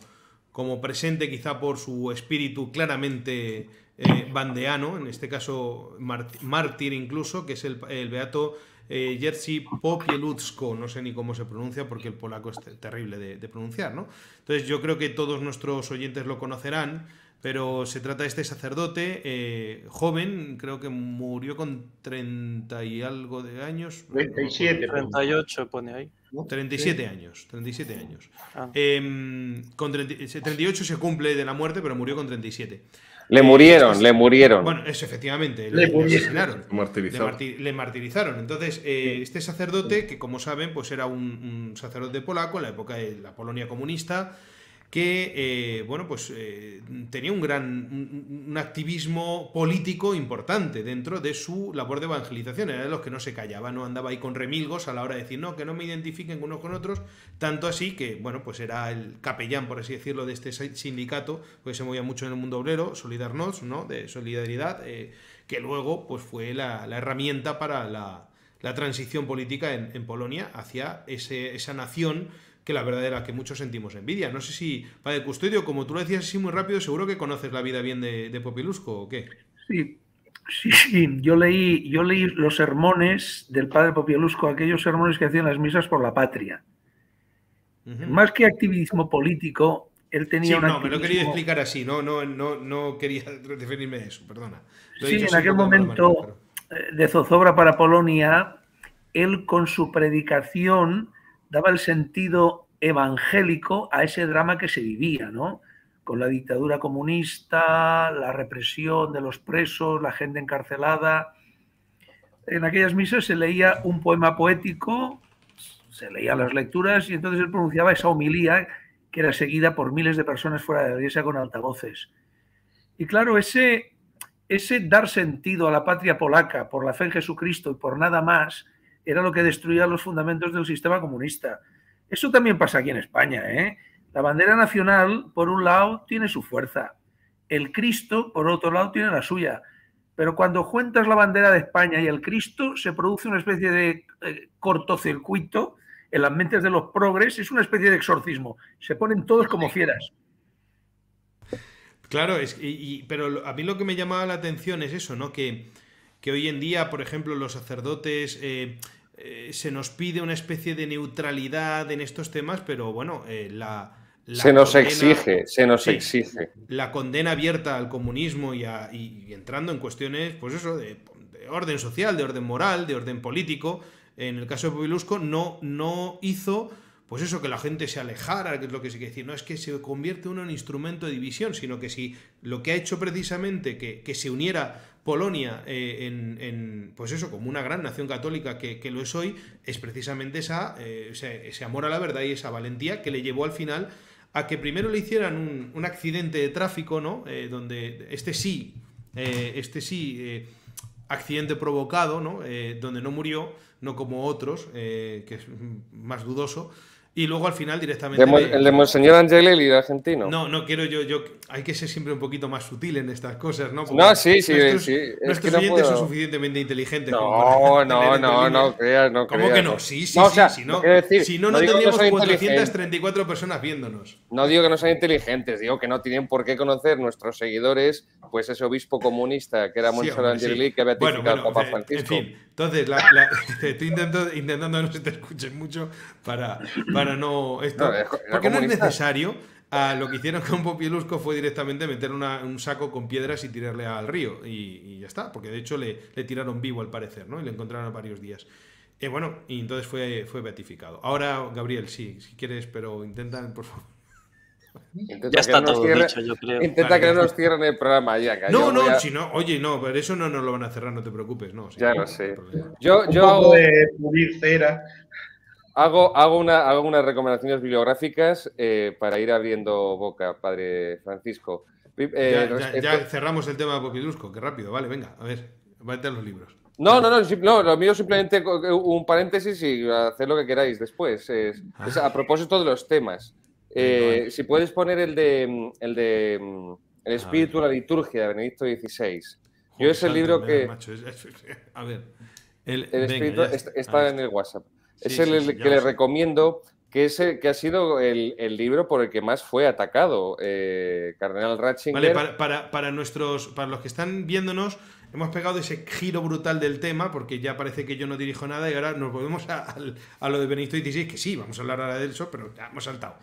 como presente, quizá por su espíritu claramente eh, bandeano, en este caso mártir incluso, que es el, el beato eh, Jerzy Popielutsko, no sé ni cómo se pronuncia porque el polaco es terrible de, pronunciar, ¿no? Entonces yo creo que todos nuestros oyentes lo conocerán, pero se trata de este sacerdote eh, joven, creo que murió con 30 y algo de años. 37, 38 pone ahí. 37 años, 37 ah. años. Eh, con 38 se cumple de la muerte, pero murió con 37. Le eh, murieron, le murieron. Bueno, eso efectivamente, le, asesinaron. Le, martirizaron. Entonces, eh, este sacerdote, que como saben, pues era un sacerdote polaco en la época de la Polonia comunista, que eh, bueno, pues, eh, tenía un gran un, activismo político importante dentro de su labor de evangelización. Era de los que no se callaba, no andaba ahí con remilgos a la hora de decir no, que no me identifiquen unos con otros. Tanto así que, bueno, pues era el capellán, por así decirlo, de este sindicato, pues se movía mucho en el mundo obrero, Solidarnos, ¿no? De solidaridad, eh, que luego pues, fue la, herramienta para la, transición política en, Polonia hacia esa nación que la verdadera que muchos sentimos envidia. No sé si, Padre Custodio, como tú lo decías así muy rápido, seguro que conoces la vida bien de, de o qué. Sí, sí, sí. Yo leí, yo leí los sermones del Padre Popilusco, aquellos sermones que hacían las misas por la patria. Más que activismo político, él tenía sí, no, me lo quería explicar así, no, no, no, quería definirme de eso, perdona. sí, en aquel momento eh, de zozobra para Polonia, él con su predicación daba el sentido evangélico a ese drama que se vivía, ¿no? Con la dictadura comunista, la represión de los presos, la gente encarcelada. En aquellas misas se leía un poema poético, se leía las lecturas y entonces él pronunciaba esa homilía que era seguida por miles de personas fuera de la iglesia con altavoces. Y claro, ese, ese dar sentido a la patria polaca por la fe en Jesucristo y por nada más, era lo que destruía los fundamentos del sistema comunista. Eso también pasa aquí en España. ¿eh? La bandera nacional, por un lado, tiene su fuerza. El Cristo, por otro lado, tiene la suya. Pero cuando juntas la bandera de España y el Cristo, se produce una especie de eh, cortocircuito en las mentes de los progres. Es una especie de exorcismo. Se ponen todos como fieras. Claro, pero a mí lo que me llamaba la atención es eso, ¿no? Que, hoy en día, por ejemplo, los sacerdotes eh, eh, se nos pide una especie de neutralidad en estos temas, pero bueno, eh, la, se nos condena, exige, se nos exige. La condena abierta al comunismo y, entrando en cuestiones, pues eso, de, orden social, de orden moral, de orden político, en el caso de Pobilusco, no, no hizo pues eso, que la gente se alejara, que es lo que se quiere decir, no es que se convierte uno en instrumento de división, sino que si lo que ha hecho precisamente que, se uniera Polonia eh, en, pues eso, como una gran nación católica que, lo es hoy, es precisamente esa, eh, ese, amor a la verdad y esa valentía que le llevó al final a que primero le hicieran un, accidente de tráfico, ¿no? Eh, donde este sí, este sí accidente provocado, ¿no? donde no murió, no como otros, que es más dudoso, y luego al final directamente. el de Monseñor Angelelli, de argentino. No, no quiero yo, yo. Hay que ser siempre un poquito más sutil en estas cosas, ¿no? no, sí, sí. Nuestros, sí. no oyentes son suficientemente inteligentes. No, como no, no, no creas, no ¿Cómo que no? Sí, sí, no, sí. O sea, si, no, si no, no, tendríamos 434 personas viéndonos. No digo que no sean inteligentes, digo que no tienen por qué conocer nuestros seguidores, pues ese obispo comunista que era Monseñor sí, Angelelli que había bueno, bueno, Papa eh, Francisco. En fin, entonces, la, la, estoy intentando, intentando no se te escuchen mucho para no. porque no es necesario. A lo que hicieron con Popielusco fue directamente meter un saco con piedras y tirarle al río. Y, ya está, porque de hecho le, tiraron vivo al parecer, ¿no? Y le encontraron a varios días. Eh, bueno, y entonces fue, fue beatificado. Ahora, Gabriel, sí, si quieres, pero intentan, por favor. Intenta que Intenta que no nos cierren el programa ya. no, no, si no, oye, no, pero eso no nos lo van a cerrar, no te preocupes, no. ya no, sé. Yo, yo... hago de pulir cera. Hago, una, unas recomendaciones bibliográficas eh, para ir abriendo boca, padre Francisco. Eh, ya, cerramos el tema de Popidusco. qué rápido, vale, venga, a ver, vete a los libros. No, no, no, no, lo mío simplemente eh, un paréntesis y hacer lo que queráis después. Ah. a propósito de los temas. si puedes poner el de, el de El espíritu, la liturgia de Benedicto XVI. Yo es el libro que... A ver, el, espíritu está, en el WhatsApp es el, que le recomiendo, que, es que ha sido el, libro por el que más fue atacado eh, Cardenal Ratzinger. Vale, para, para, nuestros, para los que están viéndonos, hemos pegado ese giro brutal del tema, porque ya parece que yo no dirijo nada y ahora nos volvemos a, lo de Benito XVI, que sí, vamos a hablar ahora de eso, pero ya hemos saltado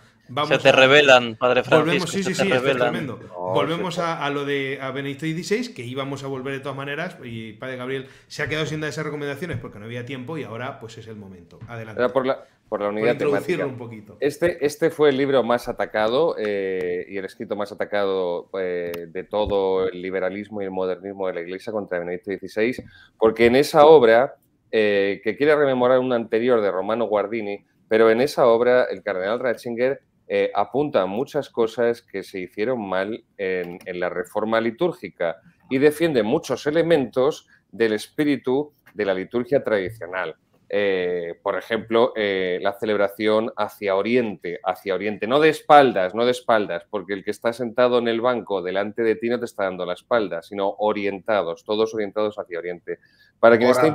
se te revelan, padre Francisco. Volvemos, sí, sí, sí, es tremendo. Volvemos a, lo de Benedicto XVI, que íbamos a volver de todas maneras, y padre Gabriel se ha quedado sin dar esas recomendaciones porque no había tiempo y ahora pues es el momento. Adelante. por la, por la unidad un poquito. Este, este fue el libro más atacado eh, y el escrito más atacado eh, de todo el liberalismo y el modernismo de la Iglesia contra Benedicto XVI, porque en esa obra, eh, que quiere rememorar un anterior de Romano Guardini, pero en esa obra el cardenal Ratzinger eh, apunta a muchas cosas que se hicieron mal en, la reforma litúrgica y defiende muchos elementos del espíritu de la liturgia tradicional. Eh, por ejemplo, eh, la celebración hacia Oriente, hacia Oriente, no de espaldas, no de espaldas, porque el que está sentado en el banco delante de ti no te está dando la espalda, sino orientados, todos orientados hacia Oriente. Para que esté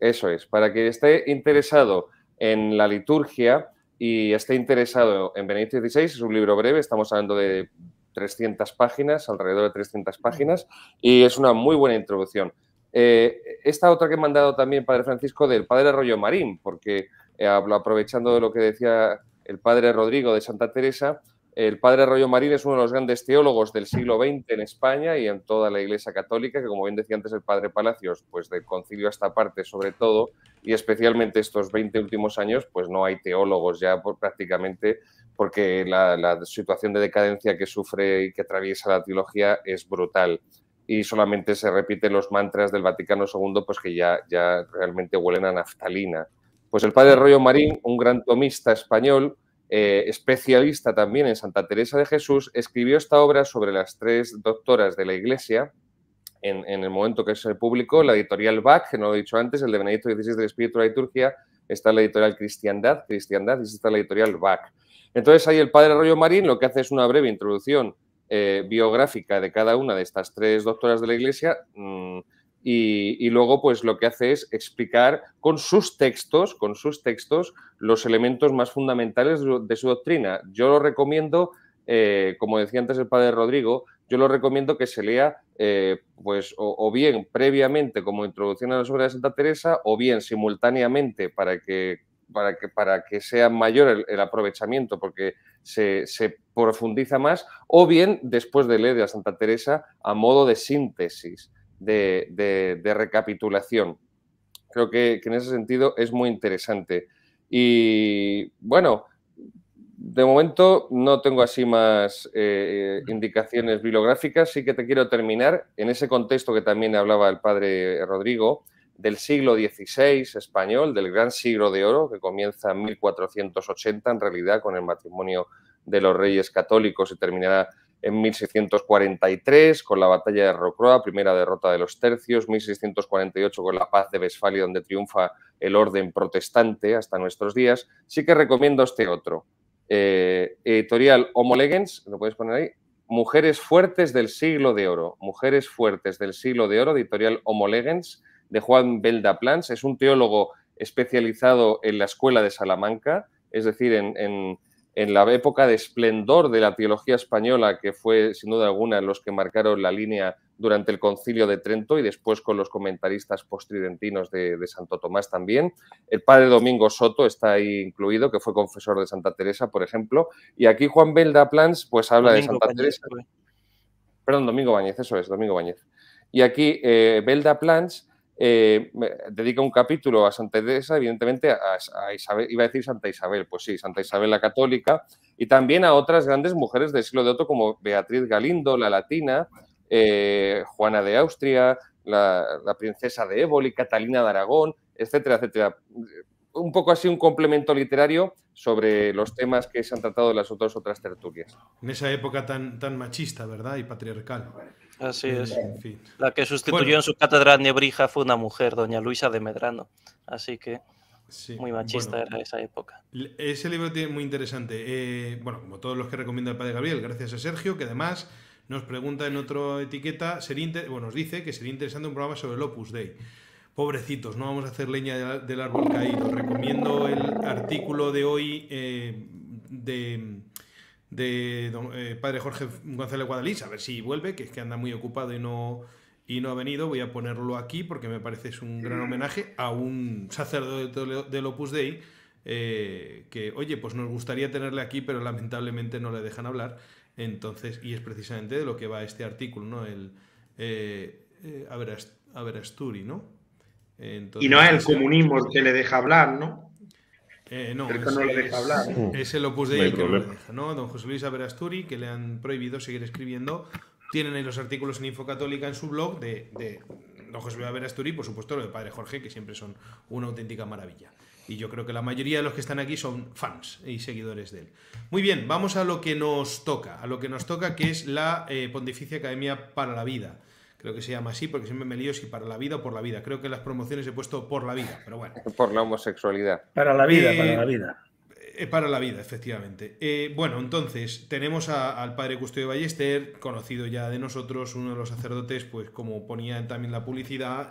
eso es, para quien esté interesado en la liturgia, y esté interesado en Benedicto XVI, es un libro breve, estamos hablando de 300 páginas, alrededor de 300 páginas, y es una muy buena introducción. Eh, esta otra que he mandado también, Padre Francisco, del Padre Arroyo Marín, porque eh, aprovechando de lo que decía el Padre Rodrigo de Santa Teresa, el padre Arroyo Marín es uno de los grandes teólogos del siglo XX en España y en toda la Iglesia Católica, que como bien decía antes el padre Palacios, pues del concilio a esta parte sobre todo, y especialmente estos 20 últimos años, pues no hay teólogos ya prácticamente, porque la, situación de decadencia que sufre y que atraviesa la teología es brutal y solamente se repiten los mantras del Vaticano II, pues que ya, ya realmente huelen a naftalina. Pues el padre Arroyo Marín, un gran tomista español, eh, especialista también en Santa Teresa de Jesús, escribió esta obra sobre las tres doctoras de la Iglesia en, el momento que se publicó, la editorial Bach, que no lo he dicho antes, el de Benedicto XVI del Espíritu de la Liturgia, está la editorial Cristiandad, Cristiandad, y está la editorial Bach. Entonces ahí el padre Arroyo Marín lo que hace es una breve introducción eh, biográfica de cada una de estas tres doctoras de la Iglesia. Mm, y, luego pues lo que hace es explicar con sus textos, con sus textos, los elementos más fundamentales de su, doctrina. Yo lo recomiendo, eh, como decía antes el padre Rodrigo, yo lo recomiendo que se lea eh, pues o, bien previamente como introducción a la obra de Santa Teresa o bien simultáneamente para que para que, para que sea mayor el, aprovechamiento, porque se, se, profundiza más, o bien después de leer a Santa Teresa a modo de síntesis de, recapitulación. Creo que, en ese sentido es muy interesante. Y bueno, de momento no tengo así más eh, indicaciones bibliográficas, sí que te quiero terminar en ese contexto que también hablaba el padre Rodrigo, del siglo XVI español, del gran siglo de oro, que comienza en 1480 en realidad con el matrimonio de los reyes católicos y terminará en 1643 con la batalla de Rocroa, primera derrota de los tercios, 1648 con la paz de Westfalia donde triunfa el orden protestante hasta nuestros días, sí que recomiendo este otro. Eh, editorial Homo Legens, lo puedes poner ahí, Mujeres Fuertes del Siglo de Oro, Mujeres Fuertes del Siglo de Oro, editorial Homo Legens, de Juan Belda Plans, es un teólogo especializado en la Escuela de Salamanca, es decir, en en la época de esplendor de la teología española, que fue sin duda alguna los que marcaron la línea durante el concilio de Trento y después con los comentaristas postridentinos de, de Santo Tomás también. El padre Domingo Soto está ahí incluido, que fue confesor de Santa Teresa, por ejemplo. Y aquí Juan Belda Plans pues habla de Santa Teresa. Perdón, Domingo Bañez, eso es, Domingo Bañez. Y aquí Belda eh, Plans eh, dedica un capítulo a Santa Teresa, evidentemente a, Isabel, iba a decir Santa Isabel, pues sí, Santa Isabel la católica, y también a otras grandes mujeres del siglo de otro como Beatriz Galindo, la latina, eh, Juana de Austria, la, princesa de Éboli, Catalina de Aragón, etcétera, etcétera. Un poco así un complemento literario sobre los temas que se han tratado en las otras, otras tertulias. En esa época tan, tan machista, ¿verdad? Y patriarcal. Así es. La que sustituyó en su cátedra Nebrija fue una mujer, doña Luisa de Medrano. Así que muy machista era esa época. Ese libro tiene muy interesante. Eh, bueno, como todos los que recomienda el padre Gabriel, gracias a Sergio, que además nos pregunta en otra etiqueta, sería bueno, nos dice que sería interesante un programa sobre el Opus Dei. Pobrecitos, no vamos a hacer leña del árbol caído. Recomiendo el artículo de hoy eh, de de eh, padre Jorge González Guadalís, a ver si vuelve, que es que anda muy ocupado y no, y no ha venido. Voy a ponerlo aquí porque me parece es un gran homenaje a un sacerdote del Opus Dei. Eh, que, oye, pues nos gustaría tenerle aquí, pero lamentablemente no le dejan hablar. Entonces, y es precisamente de lo que va este artículo, ¿no? El eh, eh Averasturi, ¿no? y no es el comunismo el que le deja hablar, ¿no? Eh, no, lo deja Es el Opus Dei que lo deja, ¿no? Don José Luis Averasturi, que le han prohibido seguir escribiendo. Tienen ahí los artículos en Infocatólica en su blog de, Don José Luis Averasturi por supuesto, lo de Padre Jorge, que siempre son una auténtica maravilla. Y yo creo que la mayoría de los que están aquí son fans y seguidores de él. Muy bien, vamos a lo que nos toca, a lo que nos toca, que es la eh, Pontificia Academia para la Vida creo que se llama así, porque siempre me lío si para la vida o por la vida. Creo que las promociones he puesto por la vida, pero bueno. Por la homosexualidad. Para la vida, para eh, la vida. Eh, para la vida, efectivamente. Eh, bueno, entonces tenemos al padre Custodio Ballester, conocido ya de nosotros, uno de los sacerdotes, pues como ponía también la publicidad,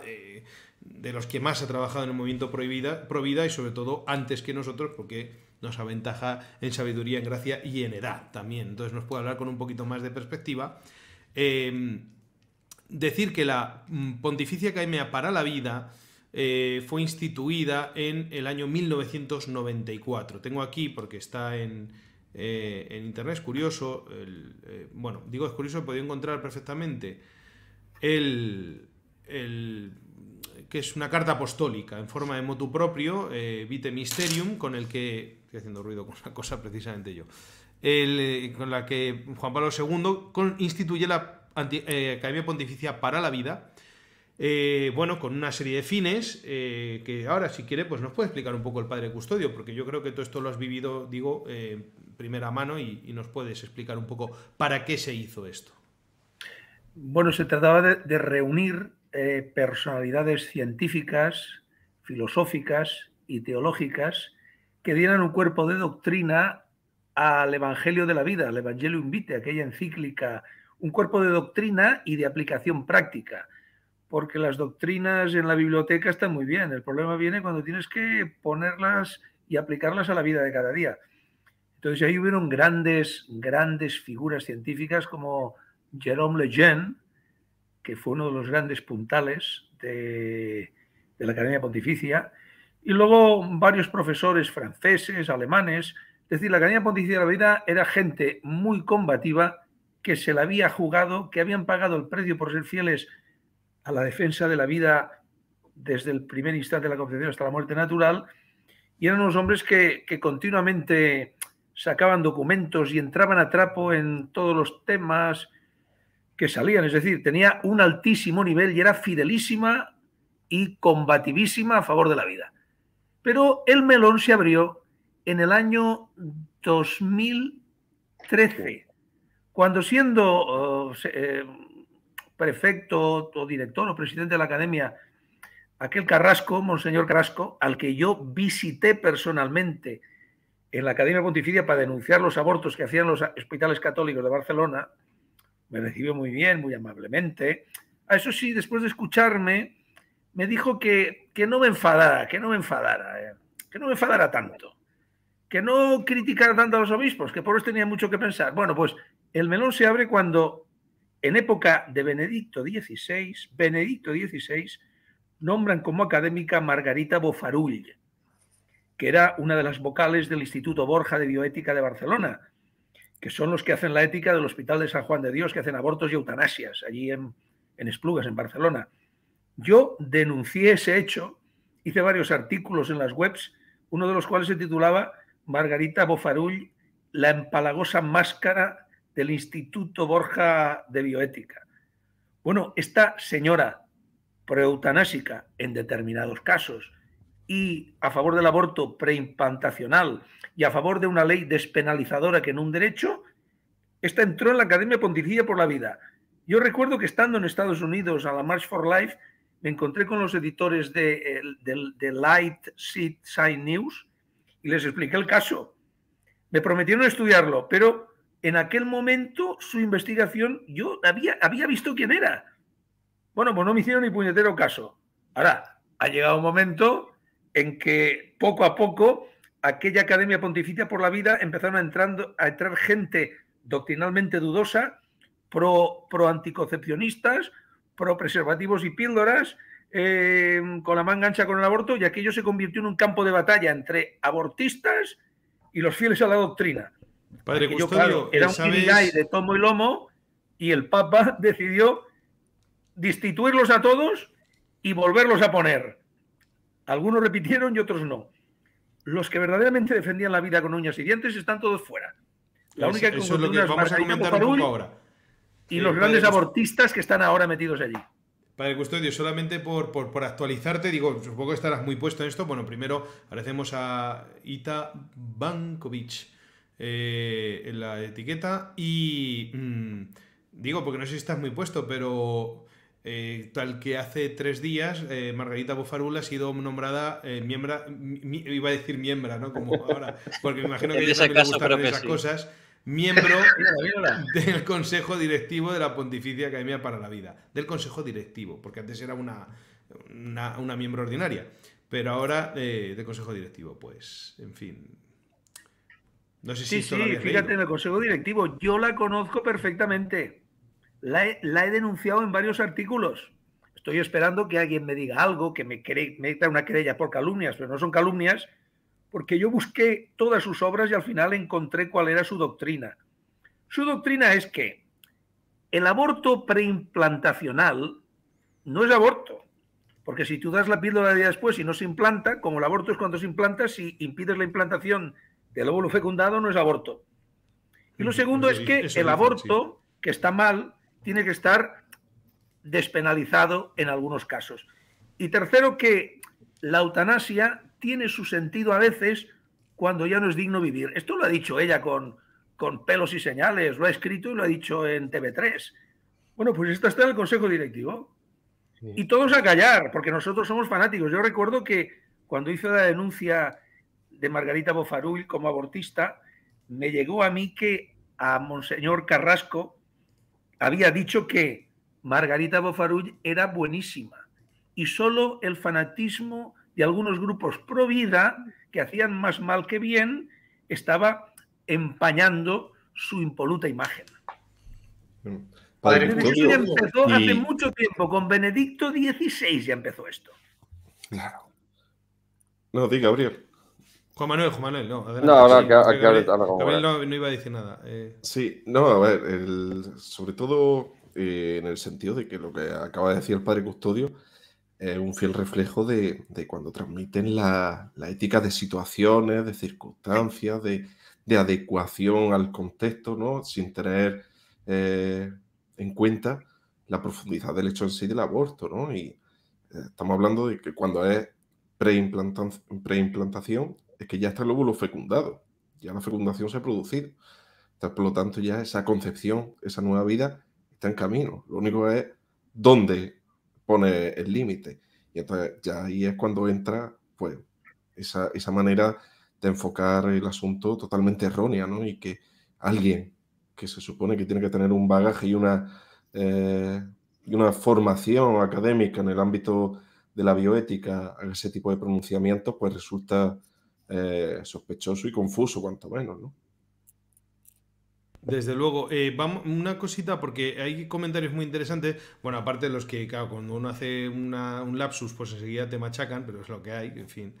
de los que más ha trabajado en el movimiento Prohibida, Provida y sobre todo antes que nosotros, porque nos aventaja en sabiduría, en gracia y en edad también. Entonces nos puede hablar con un poquito más de perspectiva decir que la mm, Pontificia Academia para la Vida eh, fue instituida en el año 1994. Tengo aquí, porque está en, eh, en internet, es curioso, eh, bueno, digo es curioso, he podido encontrar perfectamente el, el, que es una carta apostólica en forma de motu propio, Vite Mysterium, con el que, estoy haciendo ruido con una cosa precisamente yo, el, con la que Juan Pablo II instituye la eh, Academia Pontificia para la Vida, eh, bueno, con una serie de fines eh, que ahora, si quiere, pues nos puede explicar un poco el padre Custodio, porque yo creo que todo esto lo has vivido, digo, en primera mano y, nos puedes explicar un poco para qué se hizo esto. Bueno, se trataba de, de reunir personalidades científicas, filosóficas y teológicas que dieran un cuerpo de doctrina al Evangelio de la vida, al Evangelio Invite, aquella encíclica un cuerpo de doctrina y de aplicación práctica, porque las doctrinas en la biblioteca están muy bien, el problema viene cuando tienes que ponerlas y aplicarlas a la vida de cada día. Entonces ahí hubieron grandes, grandes figuras científicas como Jerome Lejeune, que fue uno de los grandes puntales de, de la Academia Pontificia, y luego varios profesores franceses, alemanes. Es decir, la Academia Pontificia de la Vida era gente muy combativa que se la había jugado, que habían pagado el precio por ser fieles a la defensa de la vida desde el primer instante de la concepción hasta la muerte natural, y eran unos hombres que, que continuamente sacaban documentos y entraban a trapo en todos los temas que salían, es decir, tenía un altísimo nivel y era fidelísima y combativísima a favor de la vida. Pero el melón se abrió en el año 2013 cuando siendo oh, eh, prefecto o director o presidente de la academia, aquel Carrasco, Monseñor Carrasco, al que yo visité personalmente en la Academia Pontificia para denunciar los abortos que hacían los hospitales católicos de Barcelona, me recibió muy bien, muy amablemente. A eso sí, después de escucharme, me dijo que, no me enfadara, que no me enfadara, eh, que no me enfadara tanto, que no criticara tanto a los obispos, que por eso tenía mucho que pensar. Bueno, pues el melón se abre cuando, en época de Benedicto XVI, Benedicto XVI nombran como académica Margarita Bofarull, que era una de las vocales del Instituto Borja de Bioética de Barcelona, que son los que hacen la ética del Hospital de San Juan de Dios, que hacen abortos y eutanasias allí en, en Esplugas, en Barcelona. Yo denuncié ese hecho, hice varios artículos en las webs, uno de los cuales se titulaba Margarita Bofarull, la empalagosa máscara del Instituto Borja de Bioética. Bueno, esta señora preeutanásica en determinados casos y a favor del aborto preimplantacional y a favor de una ley despenalizadora que en un derecho, esta entró en la Academia Pontificia por la Vida. Yo recuerdo que estando en Estados Unidos a la March for Life, me encontré con los editores de, Light Seed Sign News y les expliqué el caso. Me prometieron estudiarlo, pero en aquel momento su investigación, yo había, había visto quién era. Bueno, pues no me hicieron ni puñetero caso. Ahora, ha llegado un momento en que poco a poco aquella Academia Pontificia por la Vida empezaron a, entrando, a entrar gente doctrinalmente dudosa, pro, pro anticoncepcionistas, pro preservativos y píldoras, eh, con la manga ancha con el aborto, y aquello se convirtió en un campo de batalla entre abortistas y los fieles a la doctrina. Padre Custodio, era un vez... de tomo y lomo y el Papa decidió destituirlos a todos y volverlos a poner. Algunos repitieron y otros no. Los que verdaderamente defendían la vida con uñas y dientes están todos fuera. La única eso, es lo que vamos a comentar un poco ahora. Y los grandes abortistas que están ahora metidos allí. Padre Custodio, solamente por, por, actualizarte, digo, supongo que estarás muy puesto en esto. Bueno, primero agradecemos a Ita Bankovic en eh, la etiqueta. Y mm, digo, porque no sé si estás muy puesto, pero eh, tal que hace tres días eh, Margarita Bofarul ha sido nombrada miembro, iba a decir miembro ¿no? Como ahora, porque me imagino que ella le esas cosas. Miembro del Consejo Directivo de la Pontificia Academia para la Vida. Del Consejo Directivo, porque antes era una, una, una miembro ordinaria, pero ahora del Consejo Directivo. Pues, en fin, sí, sí, fíjate, en el Consejo Directivo, yo la conozco perfectamente. La he, denunciado en varios artículos. Estoy esperando que alguien me diga algo, que me meta una querella por calumnias, pero no son calumnias, porque yo busqué todas sus obras y al final encontré cuál era su doctrina. Su doctrina es que el aborto preimplantacional no es aborto, porque si tú das la píldora día después y no se implanta, como el aborto es cuando se implanta, si impides la implantación el óvulo fecundado no es aborto. Y lo segundo es que el aborto, que está mal, tiene que estar despenalizado en algunos casos. Y tercero, que la eutanasia tiene su sentido a veces cuando ya no es digno vivir. Esto lo ha dicho ella con, con pelos y señales, lo ha escrito y lo ha dicho en TV3. Bueno, pues esto está en el Consejo Directivo. Y todos a callar, porque nosotros somos fanáticos. Yo recuerdo que cuando hice la denuncia de Margarita Bofarull como abortista, me llegó a mí que a Monseñor Carrasco había dicho que Margarita Bofarull era buenísima y solo el fanatismo de algunos grupos pro vida que hacían más mal que bien estaba empañando su impoluta imagen. Mm. Padre, ya empezó hace mucho tiempo, con Benedicto XVI ya empezó esto. Claro. No, di Gabriel. Juan Manuel, Juan Manuel, no. no, no, no, iba a decir nada. Eh. Sí, no, a ver, sobre todo eh, en el sentido de que lo que acaba de decir el padre Custodio es un fiel reflejo de, cuando transmiten la, ética de situaciones, de circunstancias, de, adecuación al contexto, ¿no? Sin tener eh, en cuenta la profundidad del hecho en sí del aborto, ¿no? Y estamos hablando de que cuando es preimplantación, es que ya está el óvulo fecundado, ya la fecundación se ha producido. por lo tanto, ya esa concepción, esa nueva vida está en camino. Lo único es dónde pone el límite. Y entonces ya ahí es cuando entra pues, esa, esa manera de enfocar el asunto totalmente errónea, ¿no? Y que alguien que se supone que tiene que tener un bagaje y una, eh, y una formación académica en el ámbito de la bioética ese tipo de pronunciamientos, pues resulta eh, sospechoso y confuso, cuanto menos, ¿no? Desde luego. Eh, vamos, una cosita, porque hay comentarios muy interesantes. Bueno, aparte de los que, claro, cuando uno hace un lapsus, pues enseguida te machacan, pero es lo que hay, en fin.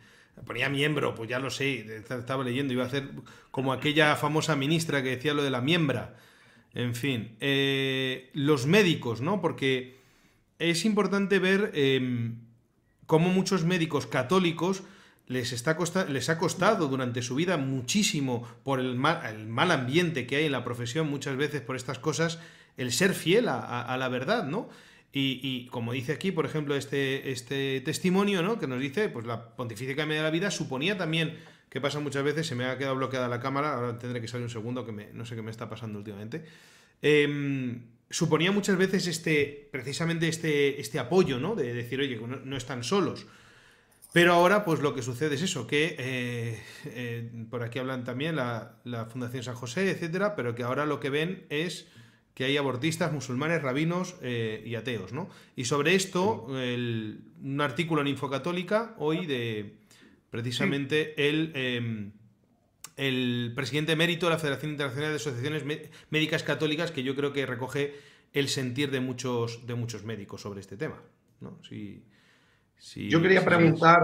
Ponía miembro, pues ya lo sé, estaba leyendo, iba a hacer como aquella famosa ministra que decía lo de la miembra. En fin, eh, los médicos, ¿no? Porque es importante ver em, cómo muchos médicos católicos les, está les ha costado durante su vida muchísimo por el mal, ambiente que hay en la profesión muchas veces por estas cosas, el ser fiel a, la verdad, ¿no? Y, como dice aquí, por ejemplo, este, este testimonio, ¿no? Que nos dice, pues la pontificia que me da la vida suponía también, que pasa muchas veces, se me ha quedado bloqueada la cámara, ahora tendré que salir un segundo, que me, no sé qué me está pasando últimamente. Em, suponía muchas veces este, precisamente este, este apoyo, ¿no? De decir, oye, no están solos. Pero ahora, pues lo que sucede es eso, que eh, eh, por aquí hablan también la, Fundación San José, etcétera, pero que ahora lo que ven es que hay abortistas, musulmanes, rabinos eh, y ateos, ¿no? Y sobre esto, un artículo en Infocatólica hoy de precisamente el, em, el presidente mérito de la Federación Internacional de Asociaciones Médicas Católicas, que yo creo que recoge el sentir de muchos, de muchos médicos sobre este tema, ¿no? Sí. Yo quería preguntar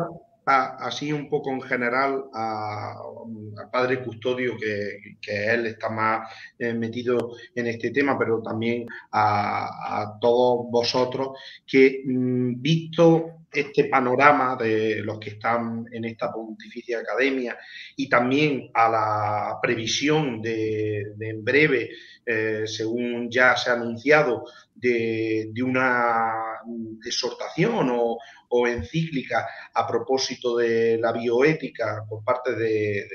así un poco en general al Padre Custodio, que, él está más eh, metido en este tema, pero también a, todos vosotros, que mm, visto este panorama de los que están en esta pontificia academia y también a la previsión de, en breve, eh, según ya se ha anunciado, de una mm, exhortación o, o encíclica a propósito de la bioética por parte de,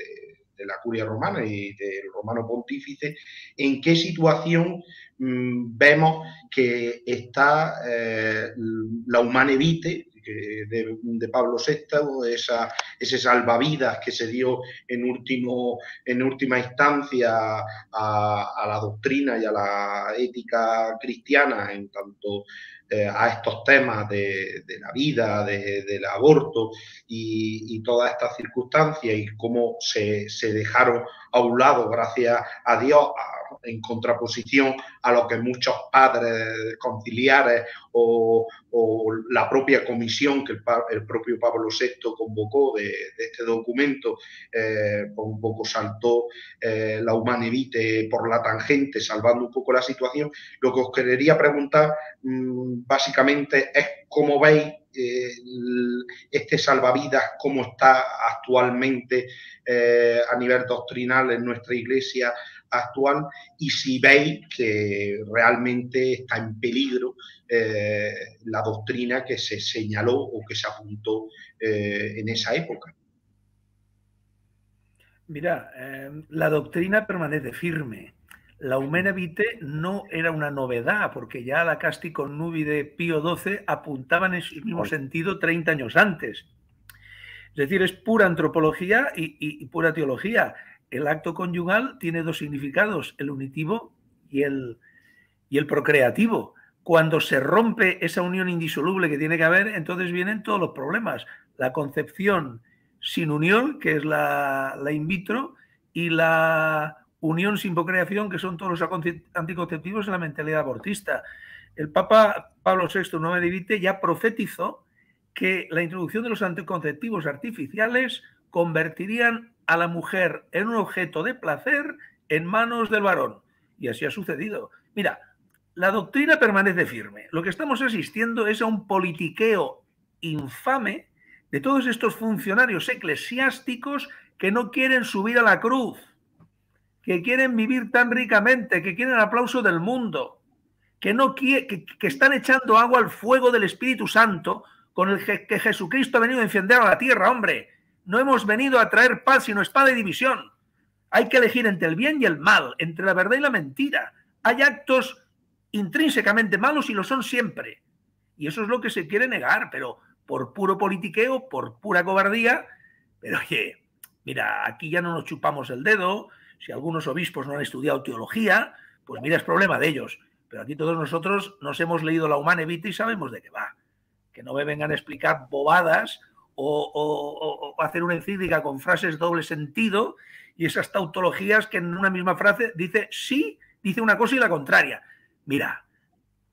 la curia romana y del romano pontífice, en qué situación mm, vemos que está eh, la humana evite, de, Pablo VI, esa, ese salvavidas que se dio en, último, en última instancia a, a, la doctrina y a la ética cristiana en tanto eh, a estos temas de, la vida, de, del aborto y, todas estas circunstancias y cómo se, se, dejaron a un lado, gracias a Dios, en contraposición a lo que muchos padres conciliares o, la propia comisión que el, propio Pablo VI convocó de, este documento, eh, pues un poco saltó eh, la humanevite por la tangente, salvando un poco la situación. Lo que os quería preguntar mm, básicamente es cómo veis eh, este salvavidas cómo está actualmente eh, a nivel doctrinal en nuestra iglesia actual y si veis que realmente está en peligro eh, la doctrina que se señaló o que se apuntó eh, en esa época. Mira, em, la doctrina permanece firme. La Humena no era una novedad, porque ya la Casti Nubi de Pío XII apuntaban en su mismo sentido 30 años antes. Es decir, es pura antropología y pura teología el acto conyugal tiene dos significados, el unitivo y el, y el procreativo. Cuando se rompe esa unión indisoluble que tiene que haber, entonces vienen todos los problemas. La concepción sin unión, que es la, la in vitro, y la unión sin procreación, que son todos los anticonceptivos en la mentalidad abortista. El Papa Pablo VI, no me divite, ya profetizó que la introducción de los anticonceptivos artificiales convertirían a la mujer en un objeto de placer en manos del varón. Y así ha sucedido. Mira, la doctrina permanece firme. Lo que estamos asistiendo es a un politiqueo infame de todos estos funcionarios eclesiásticos que no quieren subir a la cruz, que quieren vivir tan ricamente, que quieren el aplauso del mundo, que, no que están echando agua al fuego del Espíritu Santo con el que Jesucristo ha venido a encender a la tierra, hombre. No hemos venido a traer paz, sino espada y división. Hay que elegir entre el bien y el mal, entre la verdad y la mentira. Hay actos intrínsecamente malos y lo son siempre. Y eso es lo que se quiere negar, pero por puro politiqueo, por pura cobardía. Pero oye, mira, aquí ya no nos chupamos el dedo. Si algunos obispos no han estudiado teología, pues mira, es problema de ellos. Pero aquí todos nosotros nos hemos leído la Humana Vita y sabemos de qué va. Que no me vengan a explicar bobadas o, hacer una encíclica con frases doble sentido y esas tautologías que en una misma frase dice sí, dice una cosa y la contraria. Mira,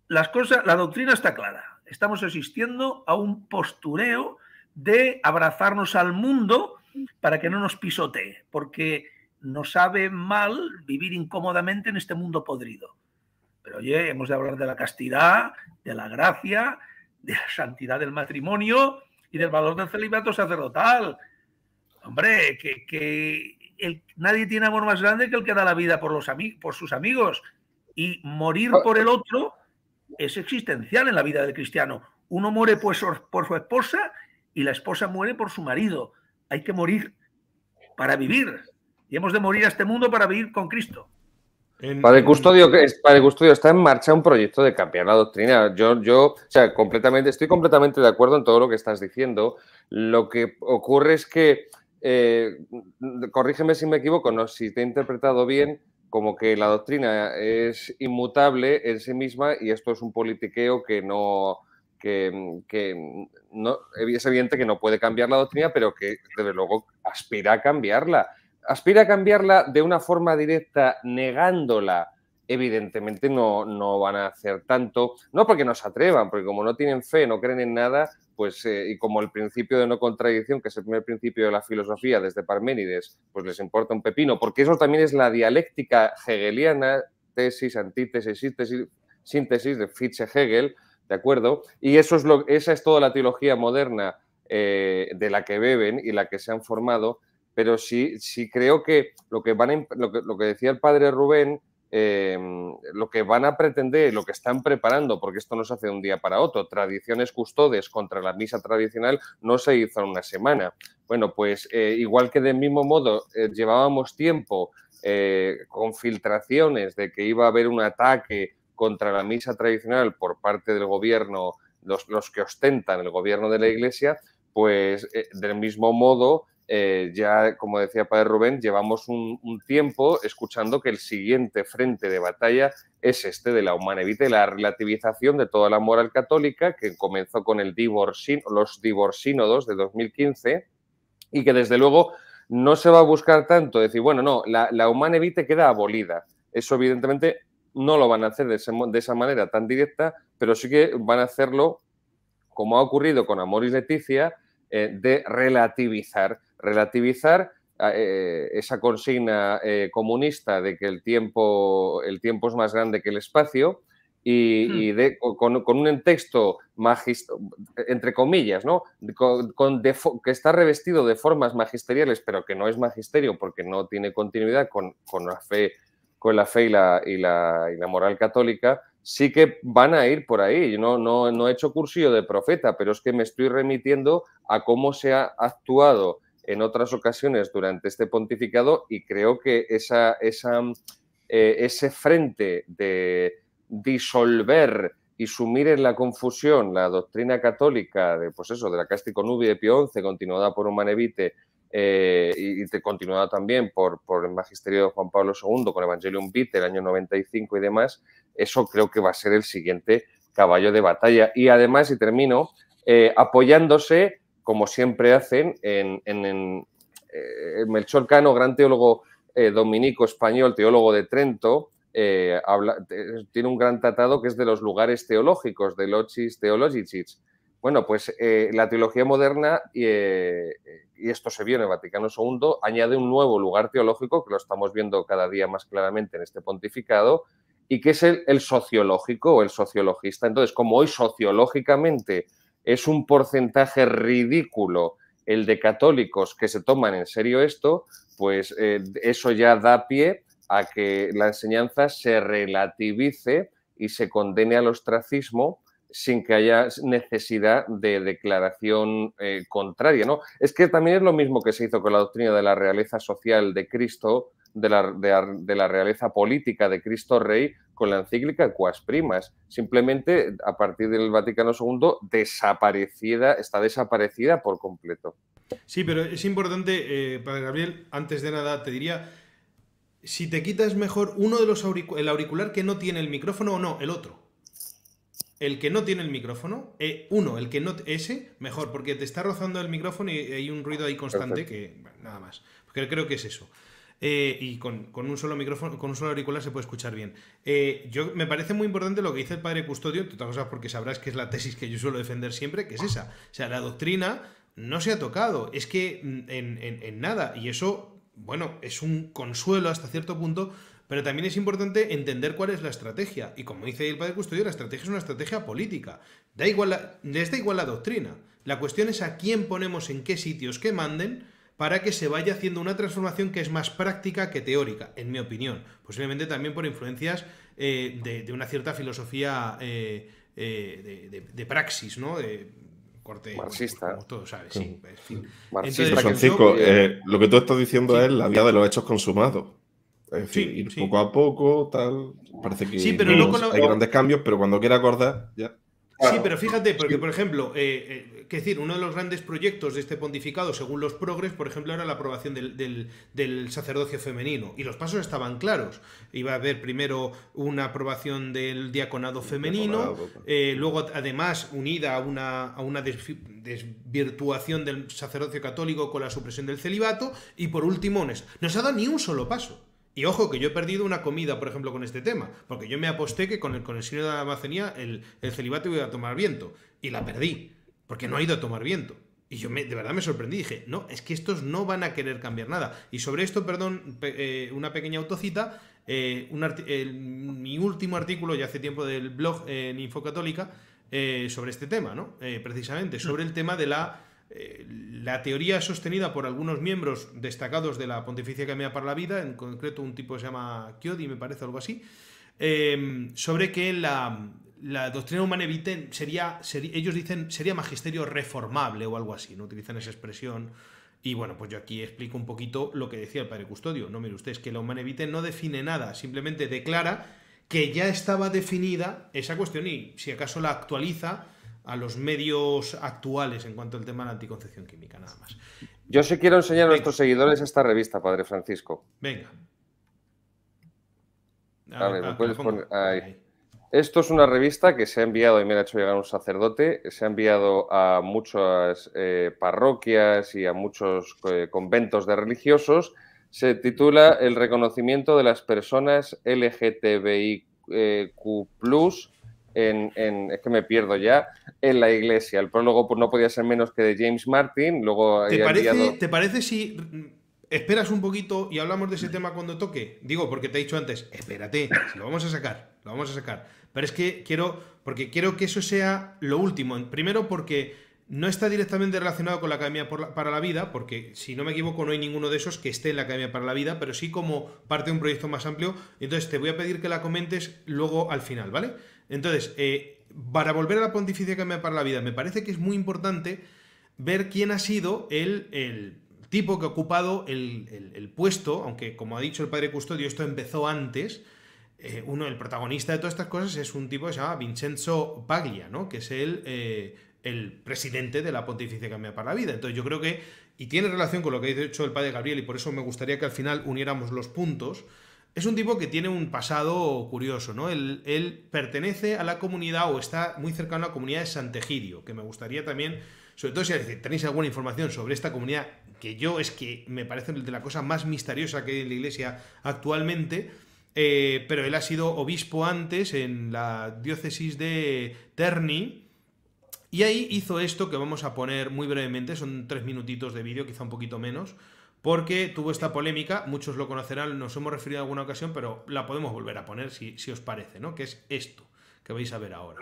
las cosas, la doctrina está clara. Estamos asistiendo a un postureo de abrazarnos al mundo para que no nos pisotee, porque nos sabe mal vivir incómodamente en este mundo podrido. Pero oye, hemos de hablar de la castidad, de la gracia, de la santidad del matrimonio, y del valor del celibato sacerdotal. Hombre, que, nadie tiene amor más grande que el que da la vida por, los por sus amigos. Y morir ah. por el otro es existencial en la vida del cristiano. Uno muere pues, por su esposa y la esposa muere por su marido. Hay que morir para vivir. Y hemos de morir a este mundo para vivir con Cristo para, el custodio, está en marcha un proyecto de cambiar la doctrina. Yo, completamente, estoy completamente de acuerdo en todo lo que estás diciendo. Lo que ocurre es que, eh, corrígeme si me equivoco, no, si te he interpretado bien, como que la doctrina es inmutable en sí misma y esto es un politiqueo que no, no, es evidente que no puede cambiar la doctrina, pero que desde luego aspira a cambiarla aspira a cambiarla de una forma directa, negándola. Evidentemente no, no van a hacer tanto, no porque no se atrevan, porque como no tienen fe, no creen en nada, pues eh, y como el principio de no contradicción, que es el primer principio de la filosofía desde Parménides, pues les importa un pepino, porque eso también es la dialéctica hegeliana, tesis, antítesis, síntesis, de Fichte Hegel, ¿de acuerdo? Y eso es lo, esa es toda la teología moderna eh, de la que beben y la que se han formado, pero sí, creo que lo que, van lo, que decía el padre Rubén, em, lo que van a pretender, lo que están preparando, porque esto no se hace de un día para otro, tradiciones custodes contra la misa tradicional no se hizo en una semana. Bueno, pues eh, igual que del mismo modo eh, llevábamos tiempo eh, con filtraciones de que iba a haber un ataque contra la misa tradicional por parte del gobierno, los, los que ostentan el gobierno de la Iglesia, pues del mismo modo eh, ya, como decía Padre Rubén, llevamos un, tiempo escuchando que el siguiente frente de batalla es este de la humanevite, la relativización de toda la moral católica, que comenzó con el los divorcínodos de 2015 y que desde luego no se va a buscar tanto, decir, bueno, no, la, la humanevite queda abolida. Eso evidentemente no lo van a hacer de, esa manera tan directa, pero sí que van a hacerlo, como ha ocurrido con Amor y Leticia, eh, de relativizar relativizar ah, eh, eh, esa consigna eh, comunista de que el tiempo, el tiempo es más grande que el espacio y, hmm. de, con, un texto entre comillas, ¿no? que está revestido de formas magisteriales, pero que no es magisterio porque no tiene continuidad con, con la fe, con la fe y la, y la, moral católica, sí que van a ir por ahí. Yo no, no, no, he hecho cursillo de profeta, pero es que me estoy remitiendo a cómo se ha actuado en otras ocasiones durante este pontificado y creo que esa, mm, eh, ese frente de disolver y sumir en la confusión la doctrina católica de, pues eso, de la Cástico Nubi de Pío XI, continuada por Humanevite eh, y, continuada también por, el magisterio de Juan Pablo II con Evangelium Vitae el año 95 y demás, eso creo que va a ser el siguiente caballo de batalla. Y además, y termino, eh, apoyándose como siempre hacen en, eh, Melchor Cano, gran teólogo eh, dominico español, teólogo de Trento, eh, tiene un gran tratado que es de los lugares teológicos, de Locis Theologicis. Bueno, pues la teología moderna, y esto se vio en el Vaticano II, añade un nuevo lugar teológico, que lo estamos viendo cada día más claramente en este pontificado, y que es el, el sociológico o el sociologista. Entonces, como hoy sociológicamente es un porcentaje ridículo el de católicos que se toman en serio esto, pues eh, eso ya da pie a que la enseñanza se relativice y se condene al ostracismo sin que haya necesidad de declaración eh, contraria. ¿no? Es que también es lo mismo que se hizo con la doctrina de la realeza social de Cristo de la, realeza política de Cristo Rey con la encíclica Quas Primas. Simplemente, a partir del Vaticano II, desaparecida, está desaparecida por completo. Sí, pero es importante, eh, para Gabriel, antes de nada te diría, si te quitas mejor uno de los el auricular que no tiene el micrófono o no, el otro. El que no tiene el micrófono, eh, uno, el que no, ese, mejor, porque te está rozando el micrófono y hay un ruido ahí constante que, nada más. Porque creo que es eso. Eh, y con, un solo micrófono, con un solo auricular se puede escuchar bien. Eh, yo, me parece muy importante lo que dice el padre Custodio, porque sabrás que es la tesis que yo suelo defender siempre, que es esa. O sea, la doctrina no se ha tocado, es que mm, en, nada, y eso, bueno, es un consuelo hasta cierto punto, pero también es importante entender cuál es la estrategia. Y como dice el padre Custodio, la estrategia es una estrategia política. Da igual les da igual la doctrina. La cuestión es a quién ponemos en qué sitios que manden para que se vaya haciendo una transformación que es más práctica que teórica, en mi opinión. Posiblemente también por influencias eh, de, una cierta filosofía eh, eh, de, praxis, ¿no? corte pues, marxista. Marxista, Francisco, lo que tú estás diciendo es la vía de los hechos consumados. En fin, poco a poco, tal. Parece que hay grandes cambios, pero cuando quiera acordar, ya. Sí, pero fíjate, porque por ejemplo, eh, eh, decir, uno de los grandes proyectos de este pontificado, según los progres, por ejemplo, era la aprobación del, sacerdocio femenino. Y los pasos estaban claros. Iba a haber primero una aprobación del diaconado femenino, eh, luego además unida a una, a una desvirtuación del sacerdocio católico con la supresión del celibato, y por último, no se ha dado ni un solo paso. Y ojo que yo he perdido una comida, por ejemplo, con este tema, porque yo me aposté que con el, con el signo de la almacenía el, celibato iba a tomar viento, y la perdí, porque no ha ido a tomar viento. Y yo me, de verdad me sorprendí, dije, no, es que estos no van a querer cambiar nada. Y sobre esto, perdón, eh, una pequeña autocita, eh, mi último artículo ya hace tiempo del blog en Infocatólica, eh, sobre este tema, ¿no? precisamente, sobre el tema de la eh, la teoría sostenida por algunos miembros destacados de la Pontificia Academia para la Vida, en concreto un tipo se llama Chiodi, me parece, algo así, em, sobre que la, doctrina humana sería, ellos dicen, sería magisterio reformable o algo así, no utilizan esa expresión. Y bueno, pues yo aquí explico un poquito lo que decía el padre Custodio. No, mire usted, es que la humana no define nada, simplemente declara que ya estaba definida esa cuestión y si acaso la actualiza a los medios actuales en cuanto al tema de la anticoncepción química, nada más. Yo sí quiero enseñar a nuestros seguidores esta revista, Padre Francisco. Venga. Esto es una revista que se ha enviado, y me ha hecho llegar un sacerdote, se ha enviado a muchas eh, parroquias y a muchos eh, conventos de religiosos. Se titula El reconocimiento de las personas LGTBIQ, eh, en, es que me pierdo ya, en la iglesia. El prólogo pues, no podía ser menos que de James Martin. Luego ¿Te, parece, si esperas un poquito y hablamos de ese tema cuando toque? Digo, porque te he dicho antes, espérate, lo vamos a sacar, lo vamos a sacar. Pero es que quiero, porque quiero que eso sea lo último. Primero porque no está directamente relacionado con la Academia para la Vida, porque si no me equivoco no hay ninguno de esos que esté en la Academia para la Vida, pero sí como parte de un proyecto más amplio. Entonces te voy a pedir que la comentes luego al final, ¿vale? Entonces, eh, para volver a la pontificia Cambia para la vida, me parece que es muy importante ver quién ha sido el, tipo que ha ocupado el, puesto, aunque como ha dicho el padre Custodio, esto empezó antes. Eh, uno, el protagonista de todas estas cosas es un tipo que se llama Vincenzo Paglia, ¿no? Que es el, eh, el presidente de la Pontificia Cambia para la Vida. Entonces yo creo que, y tiene relación con lo que ha dicho el padre Gabriel, y por eso me gustaría que al final uniéramos los puntos, es un tipo que tiene un pasado curioso, ¿no? Él, pertenece a la comunidad o está muy cercano a la comunidad de Sant'Egidio, que me gustaría también, sobre todo si tenéis alguna información sobre esta comunidad, que yo es que me parece de la cosa más misteriosa que hay en la iglesia actualmente, eh, pero él ha sido obispo antes en la diócesis de Terni. Y ahí hizo esto que vamos a poner muy brevemente, son tres minutitos de vídeo, quizá un poquito menos, porque tuvo esta polémica, muchos lo conocerán, nos hemos referido en alguna ocasión, pero la podemos volver a poner si, os parece, ¿no? Que es esto que vais a ver ahora.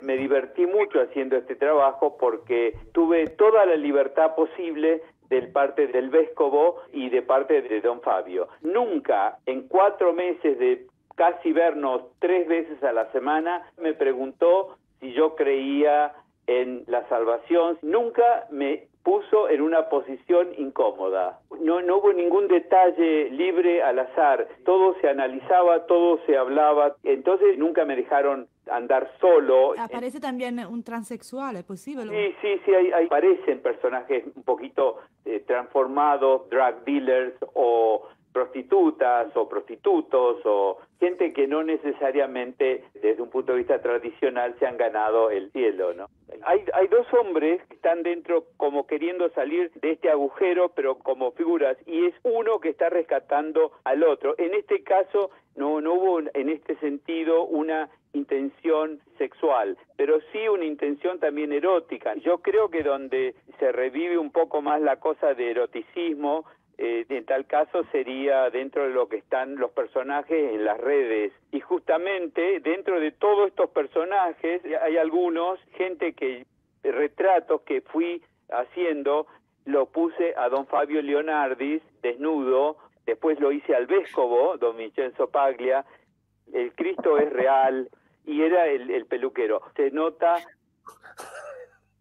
Me divertí mucho haciendo este trabajo porque tuve toda la libertad posible del parte del Vescovo y de parte de Don Fabio. Nunca en cuatro meses de casi vernos tres veces a la semana me preguntó si yo creía en la salvación nunca me puso en una posición incómoda. No, no, hubo ningún detalle libre al azar, todo se analizaba, todo se hablaba, entonces nunca me dejaron andar solo. Aparece también un transexual, ¿es posible? Sí, sí, sí, hay, aparecen personajes un poquito eh, transformados, drug dealers o prostitutas o prostitutos o gente que no necesariamente desde un punto de vista tradicional se han ganado el cielo, ¿no? Hay, dos hombres que están dentro como queriendo salir de este agujero, pero como figuras, y es uno que está rescatando al otro. En este caso no, no hubo en este sentido una intención sexual, pero sí una intención también erótica. Yo creo que donde se revive un poco más la cosa de eroticismo eh, en tal caso sería dentro de lo que están los personajes en las redes. Y justamente dentro de todos estos personajes hay algunos, gente que, eh, retratos que fui haciendo, lo puse a don Fabio Leonardis desnudo, después lo hice al Vescovo, don Vincenzo Paglia, el Cristo es real y era el, peluquero. Se nota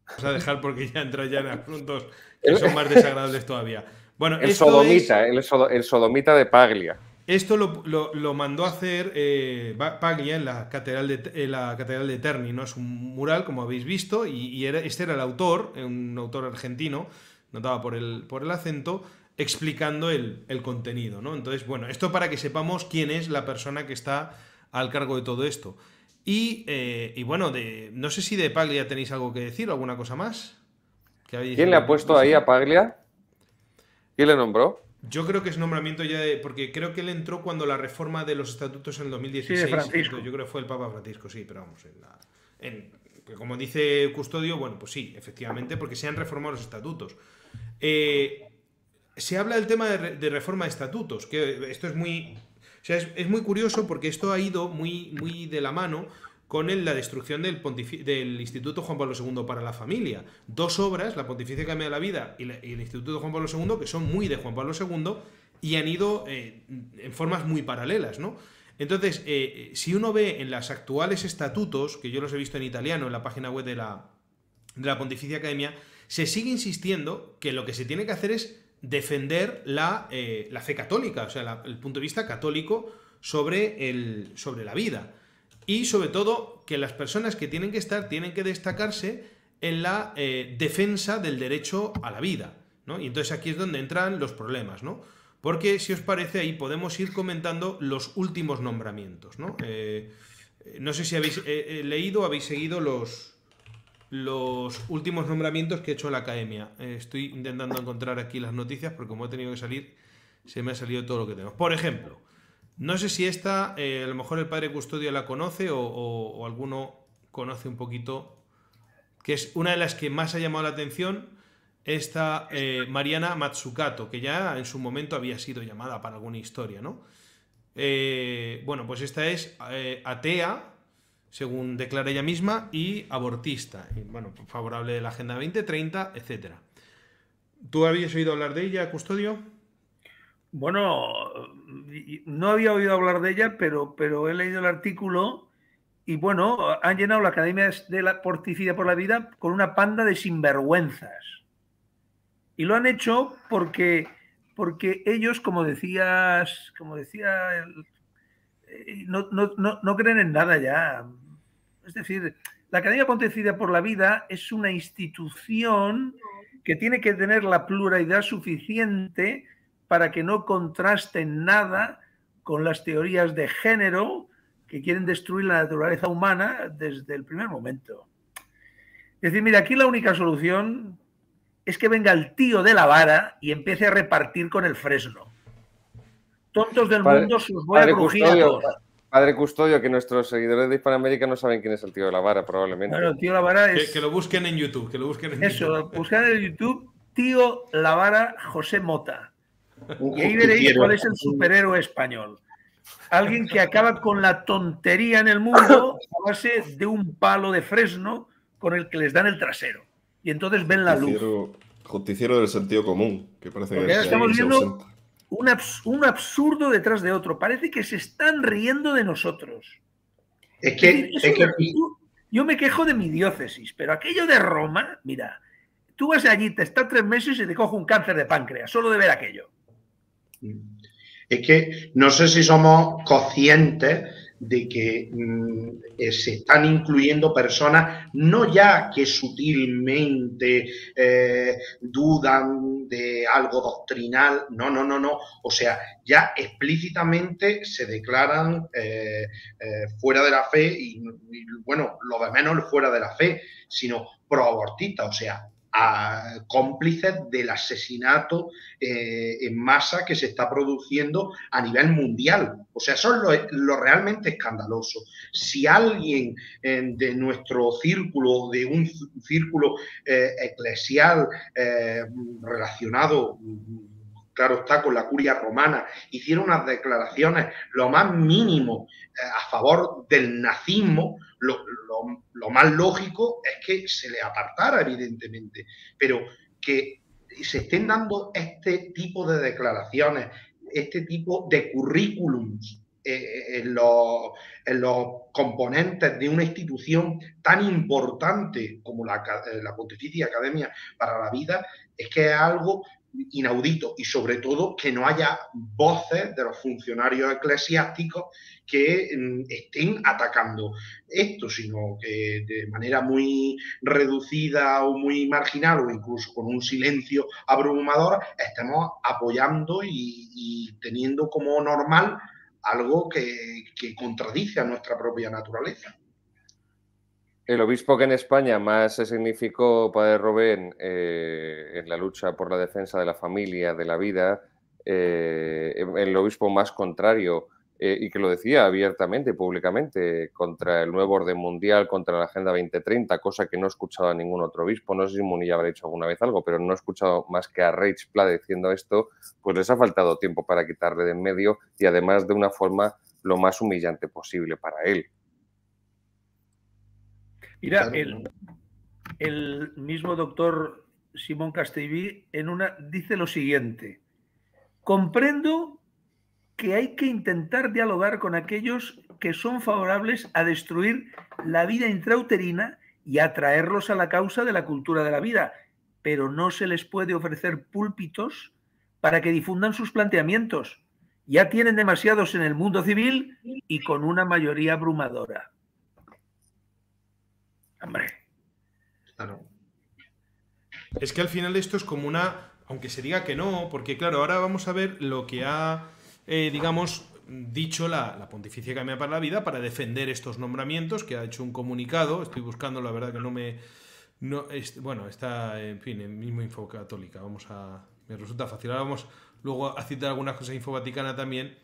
Vamos a dejar porque ya entra ya en asuntos que son más desagradables todavía el sodomita, el, sodomita de Paglia. Esto lo, mandó a hacer eh, Paglia en la, catedral de, la Catedral de Terni, ¿no? Es un mural, como habéis visto, y, este era el autor, un autor argentino, notaba por el, por el acento, explicando el, contenido, ¿no? Entonces, bueno, esto para que sepamos quién es la persona que está al cargo de todo esto. Y, eh, bueno, de, no sé si de Paglia tenéis algo que decir o alguna cosa más. ¿Quién le ha puesto ahí a Paglia? ¿Quién le nombró? Yo creo que es nombramiento ya de, porque creo que él entró cuando la reforma de los estatutos en el 2016. Sí, Francisco. Yo creo que fue el Papa Francisco, sí, pero vamos, en la, como dice Custodio, bueno, pues sí, efectivamente, porque se han reformado los estatutos. Eh, se habla del tema de, reforma de estatutos, que esto es muy, es, muy curioso porque esto ha ido muy, muy de la mano con la destrucción del, del, Instituto Juan Pablo II para la familia. Dos obras, La Pontificia Academia de la Vida y, el Instituto Juan Pablo II, que son muy de Juan Pablo II y han ido eh, en formas muy paralelas, ¿no? Entonces, eh, eh, si uno ve en las actuales estatutos, que yo los he visto en italiano en la página web de la, de la Pontificia Academia, se sigue insistiendo que lo que se tiene que hacer es defender la, fe católica, o sea, el punto de vista católico sobre, el, sobre la vida y sobre todo que las personas que tienen que estar tienen que destacarse en la eh, defensa del derecho a la vida. Y entonces aquí es donde entran los problemas, ¿no? Porque si os parece ahí podemos ir comentando los últimos nombramientos, ¿no? Eh, eh, no sé si habéis leído o habéis seguido los, los últimos nombramientos que ha he hecho la academia. estoy intentando encontrar aquí las noticias porque como he tenido que salir, se me ha salido todo lo que tenemos. Por ejemplo, no sé si esta, eh, a lo mejor el padre Custodio la conoce o, alguno conoce un poquito, que es una de las que más ha llamado la atención, esta eh, Mariana Matsukato, que ya en su momento había sido llamada para alguna historia, ¿no? Eh, bueno, pues esta es atea, según declara ella misma, y abortista, bueno, favorable de la Agenda 2030, etc. ¿Tú habías oído hablar de ella, Custodio? Bueno, no había oído hablar de ella, pero, pero he leído el artículo y bueno, han llenado la Academia de la Porticidad por la Vida con una panda de sinvergüenzas. Y lo han hecho porque, porque ellos, como decías, como decía, eh, no, creen en nada ya. Es decir, la Academia Porticida por la Vida es una institución que tiene que tener la pluralidad suficiente para que no contrasten nada con las teorías de género que quieren destruir la naturaleza humana desde el primer momento. Es decir, mira, aquí la única solución es que venga el tío de la vara y empiece a repartir con el fresno. Tontos del mundo, sus voy a Padre Custodio, que nuestros seguidores de Hispanoamérica no saben quién es el tío de la vara, probablemente. Que, lo busquen en YouTube, que busquen Eso, buscar en YouTube tío la vara José Mota. Y ahí veréis cuál es el superhéroe español. Alguien que acaba con la tontería en el mundo a base de un palo de fresno con el que les dan el trasero. Y entonces ven la luz. Justiciero, del sentido común, que parece que estamos viendo un, absurdo detrás de otro. Parece que se están riendo de nosotros. Es que, Yo me quejo de mi diócesis, pero aquello de Roma, mira, tú vas allí, te estás tres meses y te cojo un cáncer de páncreas, solo de ver aquello. Es que no sé si somos conscientes de que mm, eh, se están incluyendo personas, no ya que sutilmente eh, dudan de algo doctrinal, no, no, no, no, o sea, ya explícitamente se declaran eh, fuera de la fe y, bueno, lo de menos fuera de la fe, sino proabortistas, o sea, cómplices del asesinato eh, en masa que se está produciendo a nivel mundial. O sea, eso es lo, realmente escandaloso. Si alguien eh, de nuestro círculo, de un círculo eh, eclesial relacionado claro está, con la curia romana, hicieron unas declaraciones lo más mínimo a favor del nazismo, lo, más lógico es que se le apartara, evidentemente, pero que se estén dando este tipo de declaraciones, este tipo de currículums eh, eh, en, los, los, componentes de una institución tan importante como la, eh, la Pontificia Academia para la Vida, es que es algo inaudito y sobre todo que no haya voces de los funcionarios eclesiásticos que mm, estén atacando esto, sino que de manera muy reducida o muy marginal o incluso con un silencio abrumador estemos apoyando y, teniendo como normal algo que contradice a nuestra propia naturaleza. El obispo que en España más se significó, Padre Robén, eh, en la lucha por la defensa de la familia, de la vida, eh, el obispo más contrario, eh, y que lo decía abiertamente públicamente, contra el nuevo orden mundial, contra la Agenda 2030, cosa que no he escuchado a ningún otro obispo. No sé si Munilla habrá hecho alguna vez algo, pero no he escuchado más que a Reich Pla diciendo esto, pues les ha faltado tiempo para quitarle de en medio y además de una forma lo más humillante posible para él. Mira, el, mismo doctor Simón Castellví en una dice lo siguiente: comprendo que hay que intentar dialogar con aquellos que son favorables a destruir la vida intrauterina y atraerlos a la causa de la cultura de la vida, pero no se les puede ofrecer púlpitos para que difundan sus planteamientos. Ya tienen demasiados en el mundo civil y con una mayoría abrumadora. Hombre. Es que al final esto es como una. Aunque se diga que no, porque claro, ahora vamos a ver lo que ha, eh, digamos, dicho la, Pontificia ha para la Vida para defender estos nombramientos, que ha hecho un comunicado. Estoy buscando, la verdad que no me. No, bueno, está, en fin, en mismo Info Católica. Vamos a. Me resulta fácil. Ahora vamos luego a citar algunas cosas de Info Vaticana también.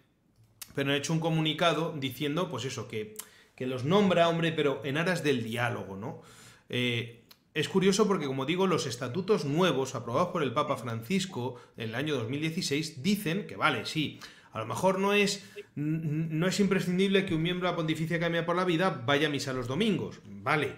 Pero han hecho un comunicado diciendo, pues eso, que que los nombra, hombre, pero en aras del diálogo, ¿no? Eh, es curioso porque, como digo, los estatutos nuevos aprobados por el Papa Francisco en el año 2016 dicen que, vale, sí, a lo mejor no es, no es imprescindible que un miembro de la Pontificia Academia por la Vida vaya a misa los domingos, vale,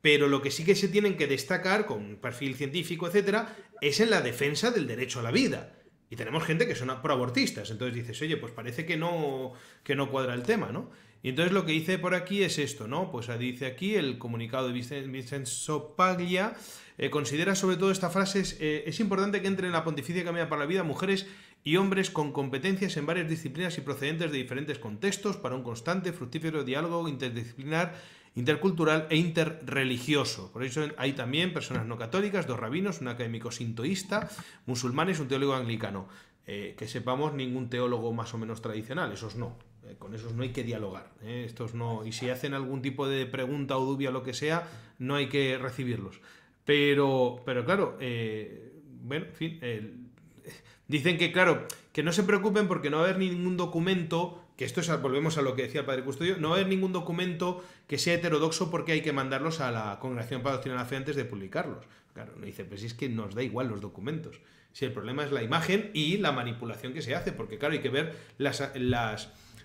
pero lo que sí que se tienen que destacar, con perfil científico, etcétera, es en la defensa del derecho a la vida. Y tenemos gente que son proabortistas, entonces dices, oye, pues parece que no, que no cuadra el tema, ¿no? Y entonces lo que dice por aquí es esto, ¿no? Pues dice aquí el comunicado de Vincenzo Paglia, eh, considera sobre todo esta frase, eh, es, importante que entre en la pontificia camina para la vida mujeres y hombres con competencias en varias disciplinas y procedentes de diferentes contextos para un constante, fructífero diálogo interdisciplinar, intercultural e interreligioso. Por eso hay también personas no católicas, dos rabinos, un académico sintoísta, musulmanes, un teólogo anglicano. Eh, que sepamos, ningún teólogo más o menos tradicional, esos no. Eh, con esos no hay que dialogar. Eh, estos no. Y si hacen algún tipo de pregunta o dubia o lo que sea, no hay que recibirlos. Pero, pero claro, eh, bueno, en fin. dicen que, claro, que no se preocupen porque no va a haber ningún documento. Que esto es, volvemos a lo que decía el padre Custodio, no va a haber ningún documento que sea heterodoxo porque hay que mandarlos a la Congregación para de la Fe antes de publicarlos. Claro, no dice, pues si es que nos da igual los documentos. Si el problema es la imagen y la manipulación que se hace, porque claro, hay que ver las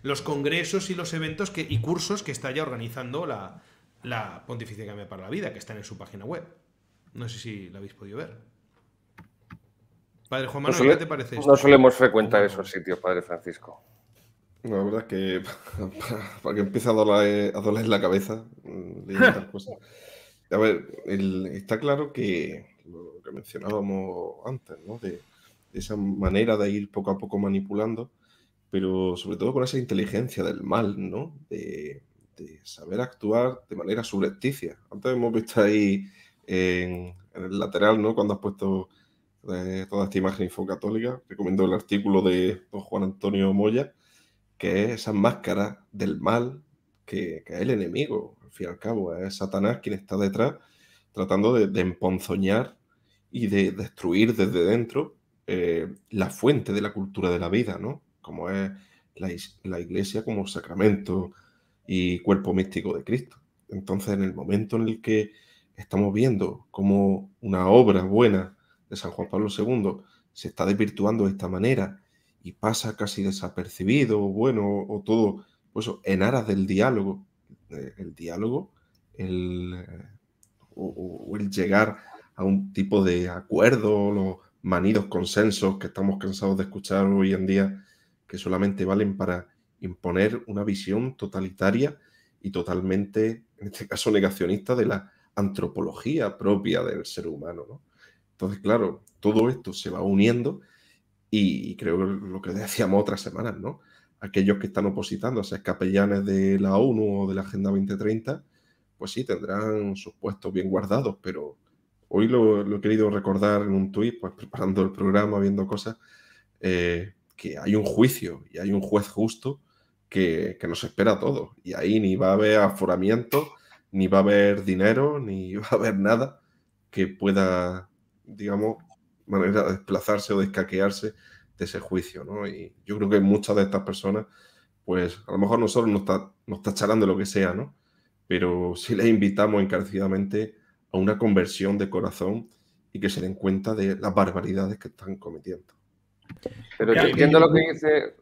los congresos y los eventos que, y cursos que está ya organizando la, la Pontificia Cambia para la Vida, que está en su página web. No sé si la habéis podido ver. Padre Juan Manuel, ¿qué te parece? No solemos frecuentar esos sitios, Padre Francisco. la verdad es que para que empiece a doler, la cabeza mm, la cabeza, cosas. A ver, está claro que lo que mencionábamos antes, ¿no? de, esa manera de ir poco a poco manipulando, pero sobre todo con esa inteligencia del mal, ¿no? De, saber actuar de manera subrepticia. Antes hemos visto ahí en, el lateral, ¿no? Cuando has puesto eh, toda esta imagen infocatólica, recomiendo el artículo de Juan Antonio Moya, que es esa máscara del mal que, es el enemigo, al fin y al cabo, es Satanás quien está detrás tratando de, emponzoñar y de destruir desde dentro eh, la fuente de la cultura de la vida, ¿no? como es la, iglesia como sacramento y cuerpo místico de Cristo. Entonces, en el momento en el que estamos viendo cómo una obra buena de San Juan Pablo II se está desvirtuando de esta manera y pasa casi desapercibido, bueno, o todo, pues en aras del diálogo, eh, el diálogo, el, o el llegar a un tipo de acuerdo, los manidos consensos que estamos cansados de escuchar hoy en día que solamente valen para imponer una visión totalitaria y totalmente, en este caso, negacionista de la antropología propia del ser humano. Entonces, claro, todo esto se va uniendo y, creo lo que decíamos otras semanas, ¿no? Aquellos que están opositando a ser capellanes de la ONU o de la Agenda 2030, pues sí, tendrán sus puestos bien guardados, pero hoy lo, he querido recordar en un tuit, pues preparando el programa, viendo cosas, eh, que hay un juicio y hay un juez justo que, nos espera a todos. Y ahí ni va a haber aforamiento, ni va a haber dinero, ni va a haber nada que pueda, digamos, manera de desplazarse o descaquearse de ese juicio, ¿no? Y yo creo que muchas de estas personas, pues a lo mejor nosotros nos, está nos está charlando lo que sea, ¿no? Pero si les invitamos encarecidamente a una conversión de corazón y que se den cuenta de las barbaridades que están cometiendo. Pero yendo, a lo que dice,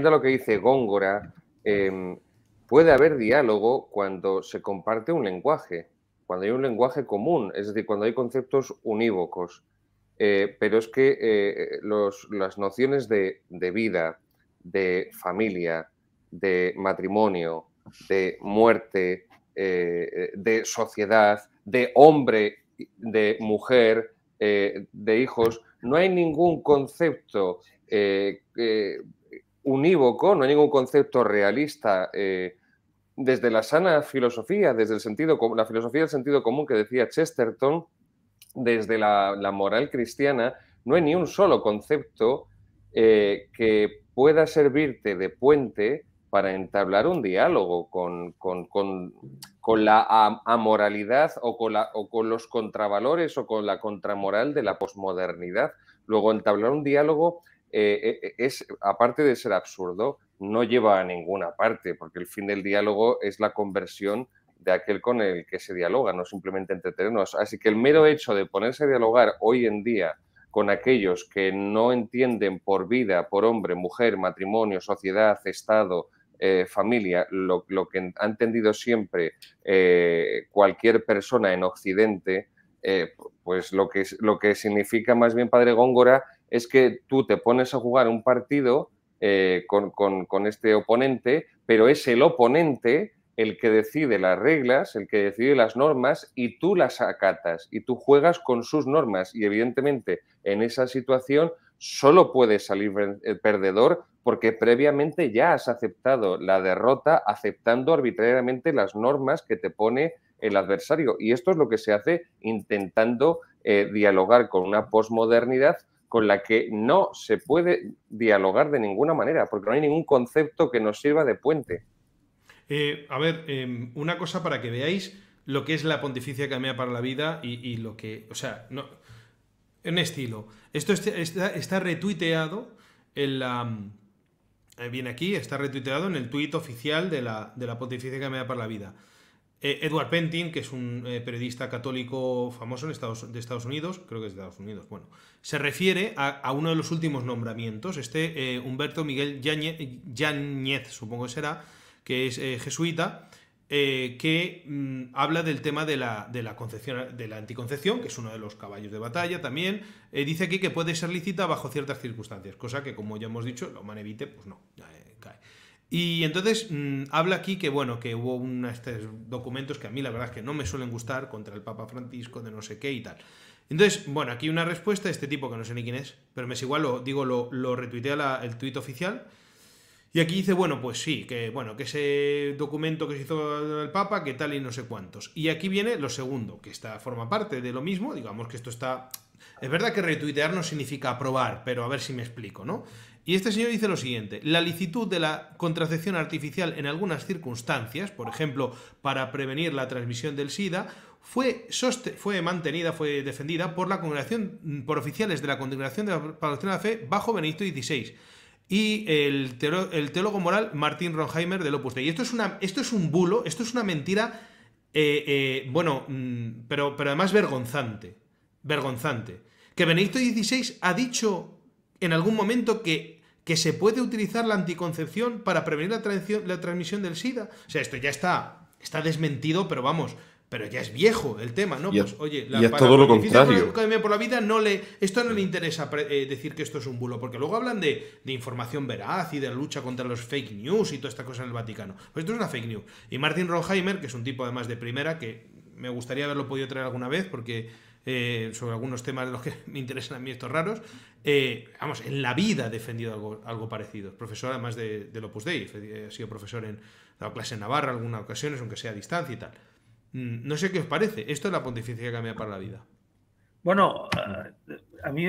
lo que dice Góngora, em, puede haber diálogo cuando se comparte un lenguaje, cuando hay un lenguaje común, es decir, cuando hay conceptos unívocos. Eh, pero es que eh, las nociones de, vida, de familia, de matrimonio, de muerte, eh, de sociedad, de hombre, de mujer, de hijos, no hay ningún concepto eh, eh, unívoco, no hay ningún concepto realista eh, desde la sana filosofía, desde el sentido, la filosofía del sentido común que decía Chesterton, desde la moral cristiana, no hay ni un solo concepto que pueda servirte de puente para entablar un diálogo con, con, la amoralidad o con, la, o con los contravalores o con la contramoral de la posmodernidad. Luego, entablar un diálogo eh, eh, eh, es, aparte de ser absurdo, no lleva a ninguna parte, porque el fin del diálogo es la conversión de aquel con el que se dialoga, no simplemente entretenernos. Así que el mero hecho de ponerse a dialogar hoy en día con aquellos que no entienden por vida, por hombre, mujer, matrimonio, sociedad, Estado, eh, familia, lo, que ha entendido siempre eh, cualquier persona en Occidente, eh, pues lo que, lo que significa más bien Padre Góngora es que tú te pones a jugar un partido con, con este oponente, pero es el oponente el que decide las reglas, el que decide las normas y tú las acatas y tú juegas con sus normas y evidentemente en esa situación solo puedes salir eh, perdedor porque previamente ya has aceptado la derrota aceptando arbitrariamente las normas que te pone el adversario. Y esto es lo que se hace intentando eh, dialogar con una posmodernidad con la que no se puede dialogar de ninguna manera, porque no hay ningún concepto que nos sirva de puente. Eh, a ver, em, una cosa para que veáis lo que es la pontificia que para la vida y, lo que, o sea, no, en estilo. Esto está, retuiteado en la... Eh, viene aquí, está retuiteado en el tuit oficial de la, de la Pontificia da para la Vida. Eh, Edward Pentin, que es un eh, periodista católico famoso en Estados, de Estados Unidos, creo que es de Estados Unidos, bueno, se refiere a, uno de los últimos nombramientos, este Humberto Miguel Yáñez, supongo que será, que es jesuita, eh, que mm, habla del tema de la, concepción, de la anticoncepción, que es uno de los caballos de batalla también. Eh, dice aquí que puede ser lícita bajo ciertas circunstancias, cosa que, como ya hemos dicho, lo manevite evite, pues no, eh, cae. Y entonces mm, habla aquí que, bueno, que hubo unos estos documentos que a mí la verdad es que no me suelen gustar contra el Papa Francisco, de no sé qué y tal. Entonces, bueno, aquí una respuesta de este tipo que no sé ni quién es, pero me es igual, lo digo, lo, lo retuitea el tuit oficial y aquí dice, bueno, pues sí, que bueno, que ese documento que se hizo el Papa, que tal y no sé cuántos. Y aquí viene lo segundo, que esta forma parte de lo mismo, digamos que esto está es verdad que retuitear no significa aprobar, pero a ver si me explico, ¿no? Y este señor dice lo siguiente, la licitud de la contracepción artificial en algunas circunstancias, por ejemplo, para prevenir la transmisión del SIDA, fue, fue mantenida, fue defendida por la congregación, por oficiales de la Congregación de la Palestina de la Fe bajo Benedicto XVI y el, teólogo moral Martín Ronheimer del Opus Dei. Y esto es, una, esto es un bulo, esto es una mentira, eh, eh, bueno, mm, pero, pero además vergonzante, vergonzante. Que Benedicto XVI ha dicho en algún momento que, que se puede utilizar la anticoncepción para prevenir la, la transmisión del SIDA. O sea, esto ya está, está desmentido, pero vamos, pero ya es viejo el tema, ¿no? pues, oye, la, y es todo lo contrario. por la vida no le, esto no le interesa eh, decir que esto es un bulo, porque luego hablan de, información veraz y de la lucha contra los fake news y toda esta cosa en el Vaticano. Pues esto es una fake news. Y Martin Roheimer, que es un tipo además de primera, que me gustaría haberlo podido traer alguna vez, porque eh, sobre algunos temas de los que me interesan a mí estos raros, eh, vamos, en la vida ha defendido algo, algo parecido. Profesor además de, del Opus Dei, ha sido profesor en, la clase en Navarra algunas ocasiones, aunque sea a distancia y tal. Mm, no sé qué os parece. Esto es la pontificia que cambia para la vida. Bueno, eh, a mí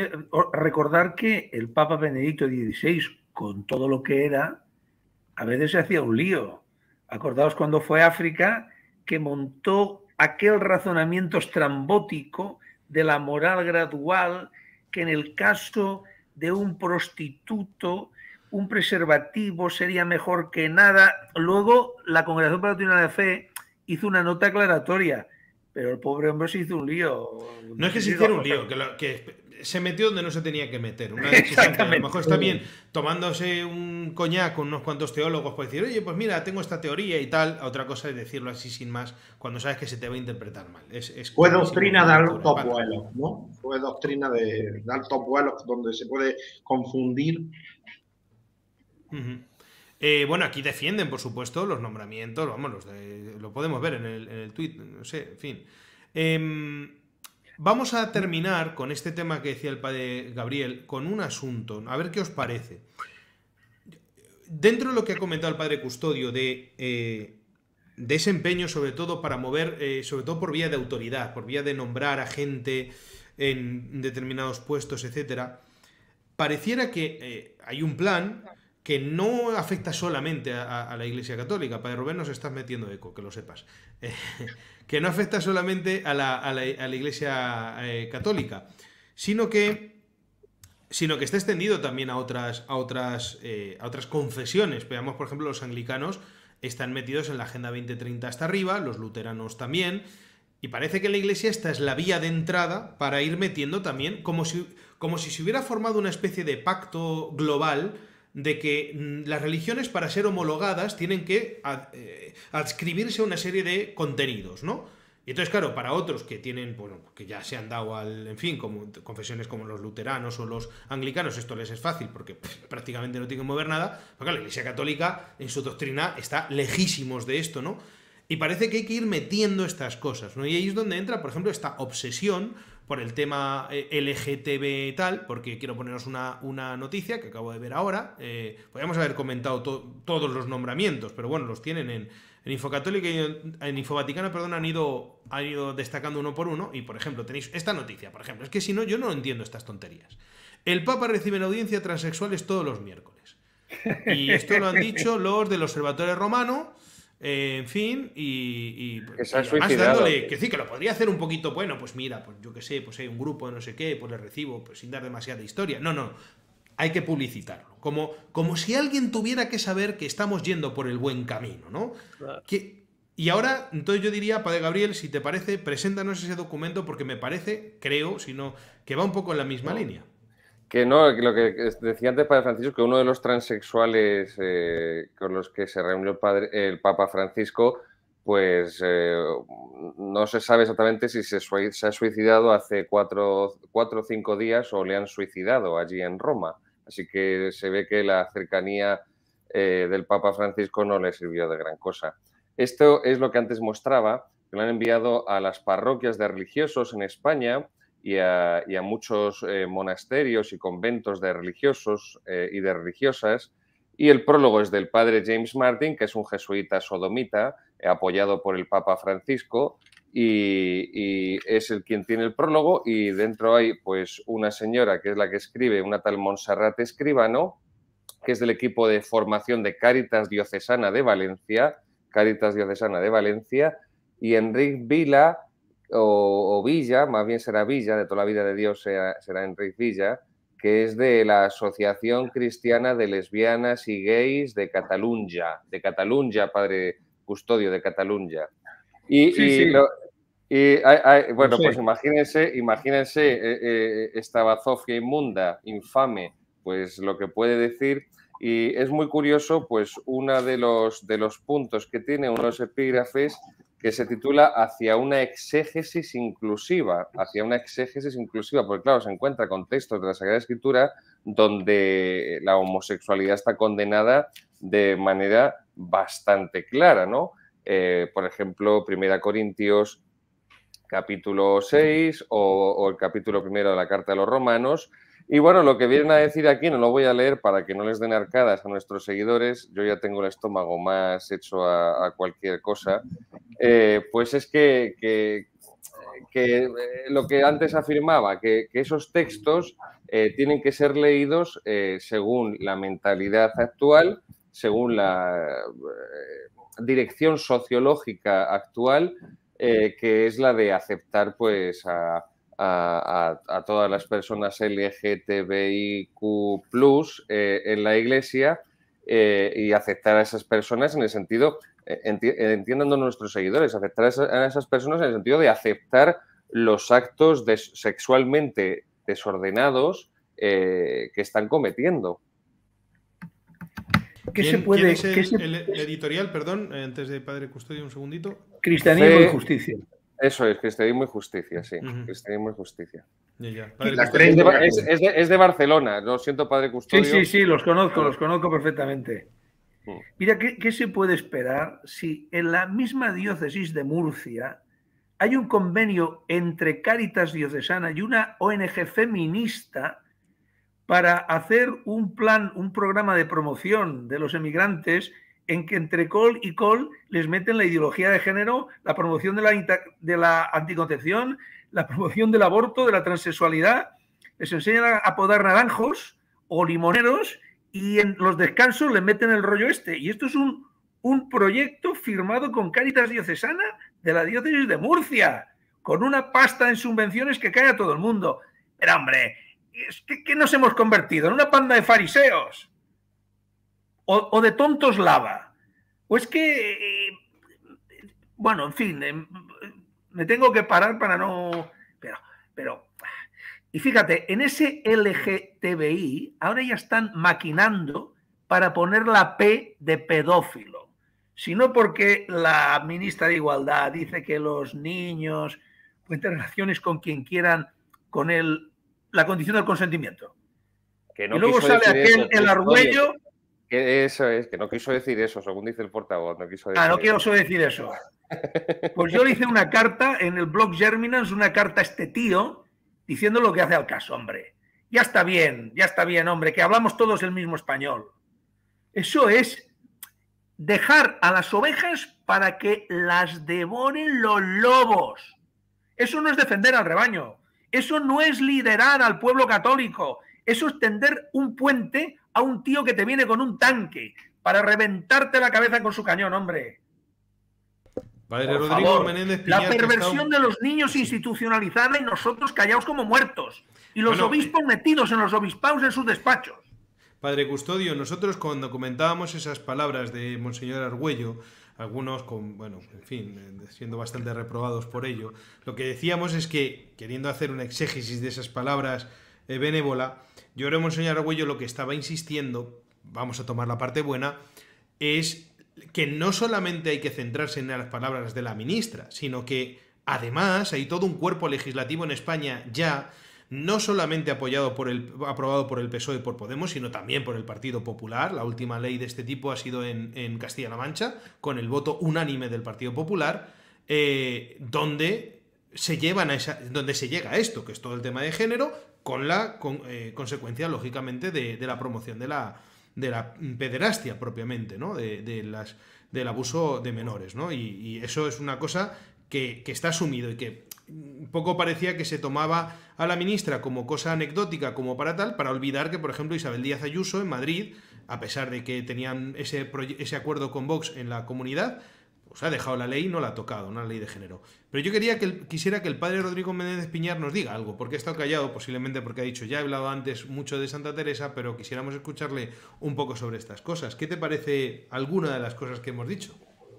recordar que el Papa Benedicto XVI, con todo lo que era, a veces se hacía un lío. Acordaos cuando fue a África que montó aquel razonamiento estrambótico de la moral gradual que en el caso de un prostituto un preservativo sería mejor que nada. Luego la Congregación para de Fe hizo una nota aclaratoria, pero el pobre hombre se hizo un lío. No es que se hiciera un lío, que, se metió donde no se tenía que meter. Una a lo mejor está bien tomándose un coñac con unos cuantos teólogos para pues decir, oye, pues mira, tengo esta teoría y tal. Otra cosa es decirlo así sin más, cuando sabes que se te va a interpretar mal. Es, fue doctrina de alto vuelo, ¿no? Fue doctrina de, dar vuelo donde se puede confundir. Eh, bueno, aquí defienden, por supuesto, los nombramientos, vamos, lo podemos ver en el, tweet, no sé, en fin. Em, vamos a terminar con este tema que decía el padre Gabriel, con un asunto, a ver qué os parece. Dentro de lo que ha comentado el padre Custodio de eh, desempeño, sobre todo para mover, eh, sobre todo por vía de autoridad, por vía de nombrar a gente en determinados puestos, etcétera, pareciera que hay un plan que no afecta solamente a, la Iglesia Católica. Padre Rubén, nos estás metiendo eco, que lo sepas. Eh, que no afecta solamente a la, Iglesia eh, Católica, sino que, sino que está extendido también a otras, a, otras, eh, a otras confesiones. Veamos, por ejemplo, los anglicanos están metidos en la Agenda 2030 hasta arriba, los luteranos también. Y parece que la iglesia esta es la vía de entrada para ir metiendo también, como si, como si se hubiera formado una especie de pacto global de que mm, las religiones para ser homologadas tienen que eh, adscribirse a una serie de contenidos, ¿no? Y entonces, claro, para otros que tienen, bueno, que ya se han dado al, en fin, como confesiones como los luteranos o los anglicanos, esto les es fácil porque pues, prácticamente no tienen que mover nada, porque la Iglesia Católica en su doctrina está lejísimos de esto, ¿no? Y parece que hay que ir metiendo estas cosas, ¿no? Y ahí es donde entra, por ejemplo, esta obsesión por el tema eh, LGTB y tal, porque quiero poneros una, una noticia que acabo de ver ahora. Eh, podríamos haber comentado todos los nombramientos, pero bueno, los tienen en, en Infocatólica y en, Infovaticano, perdón, han ido, han ido destacando uno por uno. Y por ejemplo, tenéis esta noticia, por ejemplo. Es que si no, yo no entiendo estas tonterías. El Papa recibe en audiencia transexuales todos los miércoles. Y esto lo han dicho los del Observatorio Romano en fin, y, y, dándole que sí, que lo podría hacer un poquito, bueno, pues mira, pues yo qué sé, pues hay un grupo, de no sé qué, pues le recibo, pues sin dar demasiada historia. No, no, hay que publicitarlo. Como, como si alguien tuviera que saber que estamos yendo por el buen camino, ¿no? y ahora, entonces yo diría, Padre Gabriel, si te parece, preséntanos ese documento porque me parece, creo, sino que va un poco en la misma línea. Que no, lo que decía antes Padre Francisco, que uno de los transexuales eh, con los que se reunió padre, el Papa Francisco, pues eh, no se sabe exactamente si se, ha suicidado hace cuatro, cuatro, o cinco días o le han suicidado allí en Roma. Así que se ve que la cercanía eh, del Papa Francisco no le sirvió de gran cosa. Esto es lo que antes mostraba, que lo han enviado a las parroquias de religiosos en España y a, muchos eh, monasterios y conventos de religiosos eh, y de religiosas. Y el prólogo es del padre James Martin, que es un jesuita sodomita, eh, apoyado por el Papa Francisco, y, es el quien tiene el prólogo y dentro hay pues una señora que es la que escribe, una tal Monserrat Escribano, que es del equipo de formación de Cáritas Diocesana de Valencia, Cáritas Diocesana de Valencia, y Enrique Vila, o, Villa, más bien será Villa, de toda la vida de Dios será, Enrique Villa, que es de la Asociación Cristiana de Lesbianas y Gays de Cataluña, de Cataluña, padre custodio de Cataluña. Y, bueno, pues imagínense, imagínense eh, eh, esta bazofia inmunda, infame, pues lo que puede decir. Y es muy curioso, pues uno de los, de los puntos que tiene, unos epígrafes, que se titula Hacia una exégesis inclusiva, hacia una exégesis inclusiva, porque claro, se encuentra con textos de la Sagrada Escritura donde la homosexualidad está condenada de manera bastante clara, ¿no? Eh, por ejemplo, Primera Corintios capítulo 6 o, o el capítulo primero de la Carta de los Romanos, y bueno, lo que vienen a decir aquí no lo voy a leer para que no les den arcadas a nuestros seguidores. Yo ya tengo el estómago más hecho a, cualquier cosa. Eh, pues es que, eh, lo que antes afirmaba, que, esos textos eh, tienen que ser leídos según la mentalidad actual, según la dirección sociológica actual, que es la de aceptar pues a a, todas las personas LGTBIQ eh, en la iglesia eh, y aceptar a esas personas en el sentido, eh, entiendan nuestros seguidores, aceptar a esas, personas en el sentido de aceptar los actos sexualmente desordenados que están cometiendo. ¿Qué se puede...? el, el, editorial, perdón, antes de Padre Custodio, un segundito? Cristianismo y justicia. Eso es, cristianismo y justicia, sí. justicia. es, de, Barcelona, lo siento, padre Custodio. Sí, sí, sí, los conozco, los conozco perfectamente. Mm. Mira, ¿qué, ¿qué, se puede esperar si en la misma diócesis de Murcia hay un convenio entre Cáritas Diocesana y una ONG feminista para hacer un plan, un programa de promoción de los emigrantes en que entre col y col les meten la ideología de género, la promoción de la, de la anticoncepción, la promoción del aborto, de la transexualidad, les enseñan a, podar naranjos o limoneros y en los descansos le meten el rollo este. Y esto es un, proyecto firmado con Cáritas Diocesana de la diócesis de Murcia, con una pasta en subvenciones que cae a todo el mundo. Pero hombre, ¿qué nos hemos convertido en una panda de fariseos o, de tontos lava. O es que, bueno, en fin, em, me tengo que parar para no... Pero, pero, y fíjate, en ese LGTBI ahora ya están maquinando para poner la P de pedófilo, Si no porque la ministra de Igualdad dice que los niños cuenten relaciones con quien quieran con el, la condición del consentimiento. Que no y luego sale aquel, el argüello, eso es, que no quiso decir eso, según dice el portavoz. No quiso decir ah, no quiero decir eso. Pues yo le hice una carta en el blog Germinans, una carta a este tío, diciendo lo que hace al caso, hombre. Ya está bien, ya está bien, hombre, que hablamos todos el mismo español. Eso es dejar a las ovejas para que las devoren los lobos. Eso no es defender al rebaño. Eso no es liderar al pueblo católico. Eso es tender un puente a un tío que te viene con un tanque para reventarte la cabeza con su cañón, hombre. Padre Rodrigo Menéndez la perversión de los niños institucionalizada y nosotros callados como muertos. Y los obispos eh, metidos en los obispados en sus despachos. Padre Custodio, nosotros cuando comentábamos esas palabras de Monseñor Argüello, algunos con, bueno, en fin, eh, siendo bastante reprobados por ello, lo que decíamos es que, queriendo hacer una exégesis de esas palabras eh, benévola, yo creo Monseñor Argüello lo que estaba insistiendo, vamos a tomar la parte buena, es que no solamente hay que centrarse en las palabras de la ministra, sino que además hay todo un cuerpo legislativo en España ya no solamente apoyado por el, aprobado por el PSOE y por Podemos, sino también por el Partido Popular. La última ley de este tipo ha sido en, Castilla-La Mancha, con el voto unánime del Partido Popular, eh, donde se llevan a esa, donde se llega a esto, que es todo el tema de género, con la eh, consecuencia, lógicamente, de, la promoción de la, de la pederastia propiamente, ¿no? De, las, del abuso de menores, ¿no? Y, eso es una cosa que, está asumido y que poco parecía que se tomaba a la ministra como cosa anecdótica, como para tal, para olvidar que, por ejemplo, Isabel Díaz Ayuso en Madrid, a pesar de que tenían ese, ese acuerdo con Vox en la comunidad, se ha dejado la ley y no la ha tocado, una ley de género. Pero yo quería que quisiera que el padre Rodrigo Menéndez Piñar nos diga algo, porque ha estado callado, posiblemente porque ha dicho, ya he hablado antes mucho de Santa Teresa, pero quisiéramos escucharle un poco sobre estas cosas. ¿Qué te parece alguna de las cosas que hemos dicho?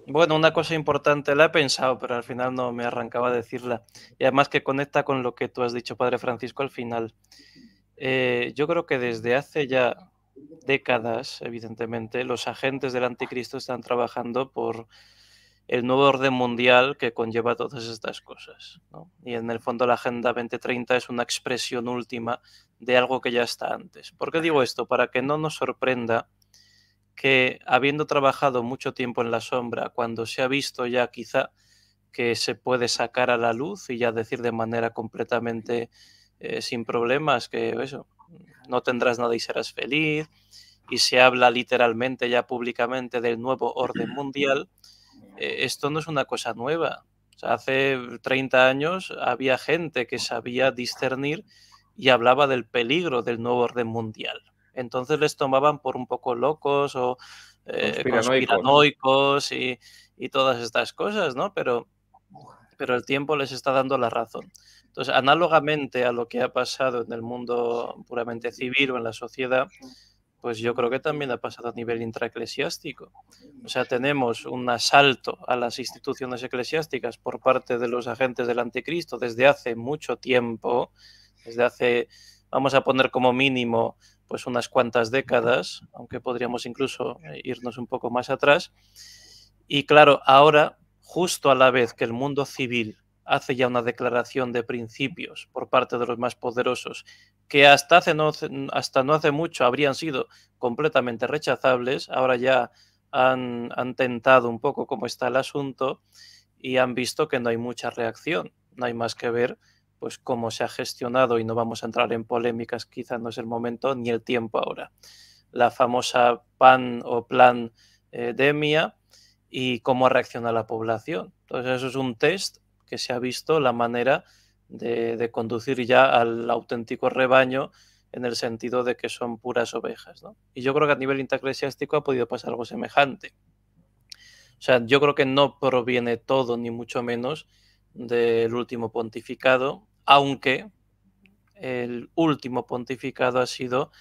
Bueno, una cosa importante la he pensado, pero al final no me arrancaba a decirla. Y además que conecta con lo que tú has dicho, Padre Francisco, al final. Eh, yo creo que desde hace ya décadas, evidentemente, los agentes del anticristo están trabajando por el nuevo orden mundial que conlleva todas estas cosas. Y en el fondo la Agenda 2030 es una expresión última de algo que ya está antes. ¿Por qué digo esto? Para que no nos sorprenda que habiendo trabajado mucho tiempo en la sombra, cuando se ha visto ya quizá que se puede sacar a la luz y ya decir de manera completamente eh, sin problemas que eso, no tendrás nada y serás feliz, y se habla literalmente ya públicamente del nuevo orden mundial, e-, esto no es una cosa nueva. hace 30 años había gente que sabía discernir y hablaba del peligro del nuevo orden mundial. Entonces les tomaban por un poco locos o eh, conspiranoicos, y, todas estas cosas, ¿no? Pero, pero el tiempo les está dando la razón. Entonces, análogamente a lo que ha pasado en el mundo puramente civil o en la sociedad, pues yo creo que también ha pasado a nivel intraeclesiástico. O sea, tenemos un asalto a las instituciones eclesiásticas por parte de los agentes del anticristo desde hace mucho tiempo, desde hace, vamos a poner como mínimo, pues unas cuantas décadas, aunque podríamos incluso eh, irnos un poco más atrás. Y claro, ahora, justo a la vez que el mundo civil hace ya una declaración de principios por parte de los más poderosos que hasta, hace no, hasta no hace mucho habrían sido completamente rechazables, ahora ya han, tentado un poco cómo está el asunto y han visto que no hay mucha reacción, no hay más que ver pues cómo se ha gestionado y no vamos a entrar en polémicas, quizás no es el momento ni el tiempo ahora. La famosa PAN o plan eh, DEMIA y cómo reacciona la población. Entonces eso es un test que se ha visto la manera de, conducir ya al auténtico rebaño en el sentido de que son puras ovejas. Y yo creo que a nivel intraclesiástico ha podido pasar algo semejante. O sea, yo creo que no proviene todo, ni mucho menos, del último pontificado, aunque el último pontificado ha sido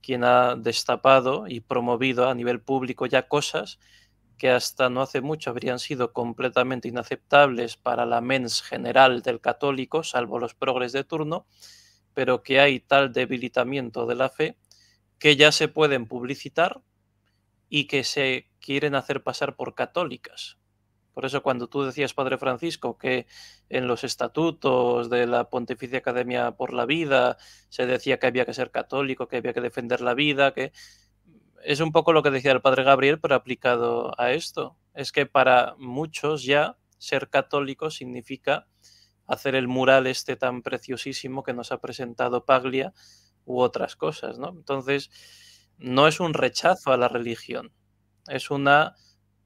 quien ha destapado y promovido a nivel público ya cosas que hasta no hace mucho habrían sido completamente inaceptables para la mens general del católico, salvo los progres de turno, pero que hay tal debilitamiento de la fe que ya se pueden publicitar y que se quieren hacer pasar por católicas. Por eso cuando tú decías, Padre Francisco, que en los estatutos de la Pontificia Academia por la Vida se decía que había que ser católico, que había que defender la vida, que es un poco lo que decía el padre Gabriel, pero aplicado a esto. Es que para muchos ya ser católico significa hacer el mural este tan preciosísimo que nos ha presentado Paglia u otras cosas, ¿no? Entonces, no es un rechazo a la religión, es una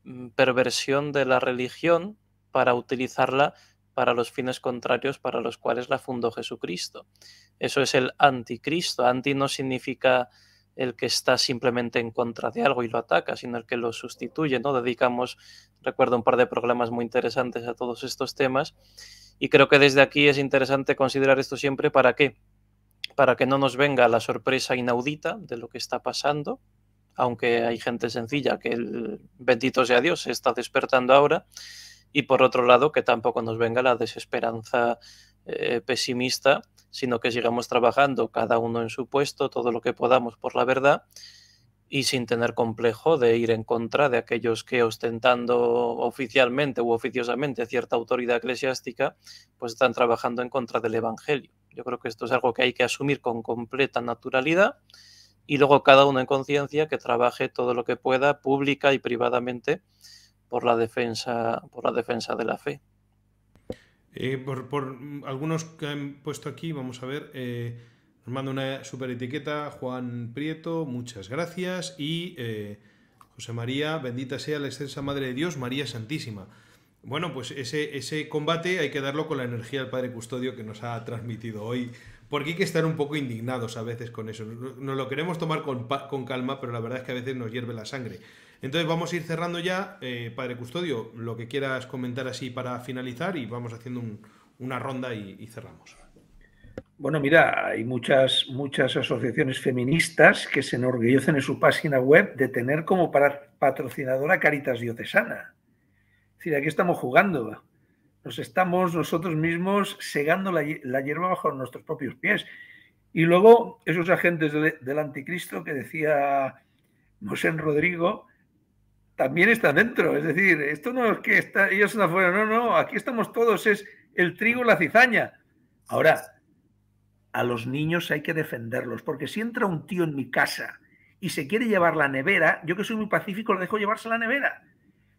mm, perversión de la religión para utilizarla para los fines contrarios para los cuales la fundó Jesucristo. Eso es el anticristo. Anti no significa el que está simplemente en contra de algo y lo ataca, sino el que lo sustituye, ¿no? Dedicamos, recuerdo, un par de programas muy interesantes a todos estos temas y creo que desde aquí es interesante considerar esto siempre para qué, para que no nos venga la sorpresa inaudita de lo que está pasando, aunque hay gente sencilla que bendito sea Dios se está despertando ahora, y por otro lado que tampoco nos venga la desesperanza eh, pesimista sino que sigamos trabajando cada uno en su puesto todo lo que podamos por la verdad y sin tener complejo de ir en contra de aquellos que ostentando oficialmente u oficiosamente cierta autoridad eclesiástica, pues están trabajando en contra del Evangelio. Yo creo que esto es algo que hay que asumir con completa naturalidad y luego cada uno en conciencia que trabaje todo lo que pueda, pública y privadamente, por la defensa, por la defensa de la fe. Eh, por, mm, algunos que han puesto aquí, vamos a ver, eh, nos manda una super etiqueta Juan Prieto, muchas gracias. Y eh, José María, bendita sea la extensa Madre de Dios, María Santísima. Bueno, pues ese, ese combate hay que darlo con la energía del Padre Custodio que nos ha transmitido hoy, porque hay que estar un poco indignados a veces con eso. Nos lo queremos tomar con, con calma, pero la verdad es que a veces nos hierve la sangre. Entonces vamos a ir cerrando ya, eh, Padre Custodio, lo que quieras comentar así para finalizar y vamos haciendo una ronda y, cerramos. Bueno, mira, hay muchas, muchas asociaciones feministas que se enorgullecen en su página web de tener como patrocinadora Caritas Diocesana. Es decir, aquí estamos jugando. Nos estamos nosotros mismos segando la, hierba bajo nuestros propios pies. Y luego esos agentes del anticristo que decía Mosén Rodrigo, también está dentro. Es decir, esto no es que está, ellos están afuera, no, no, aquí estamos todos, es el trigo, la cizaña. Ahora, a los niños hay que defenderlos, porque si entra un tío en mi casa y se quiere llevar la nevera, yo que soy muy pacífico le dejo llevarse la nevera.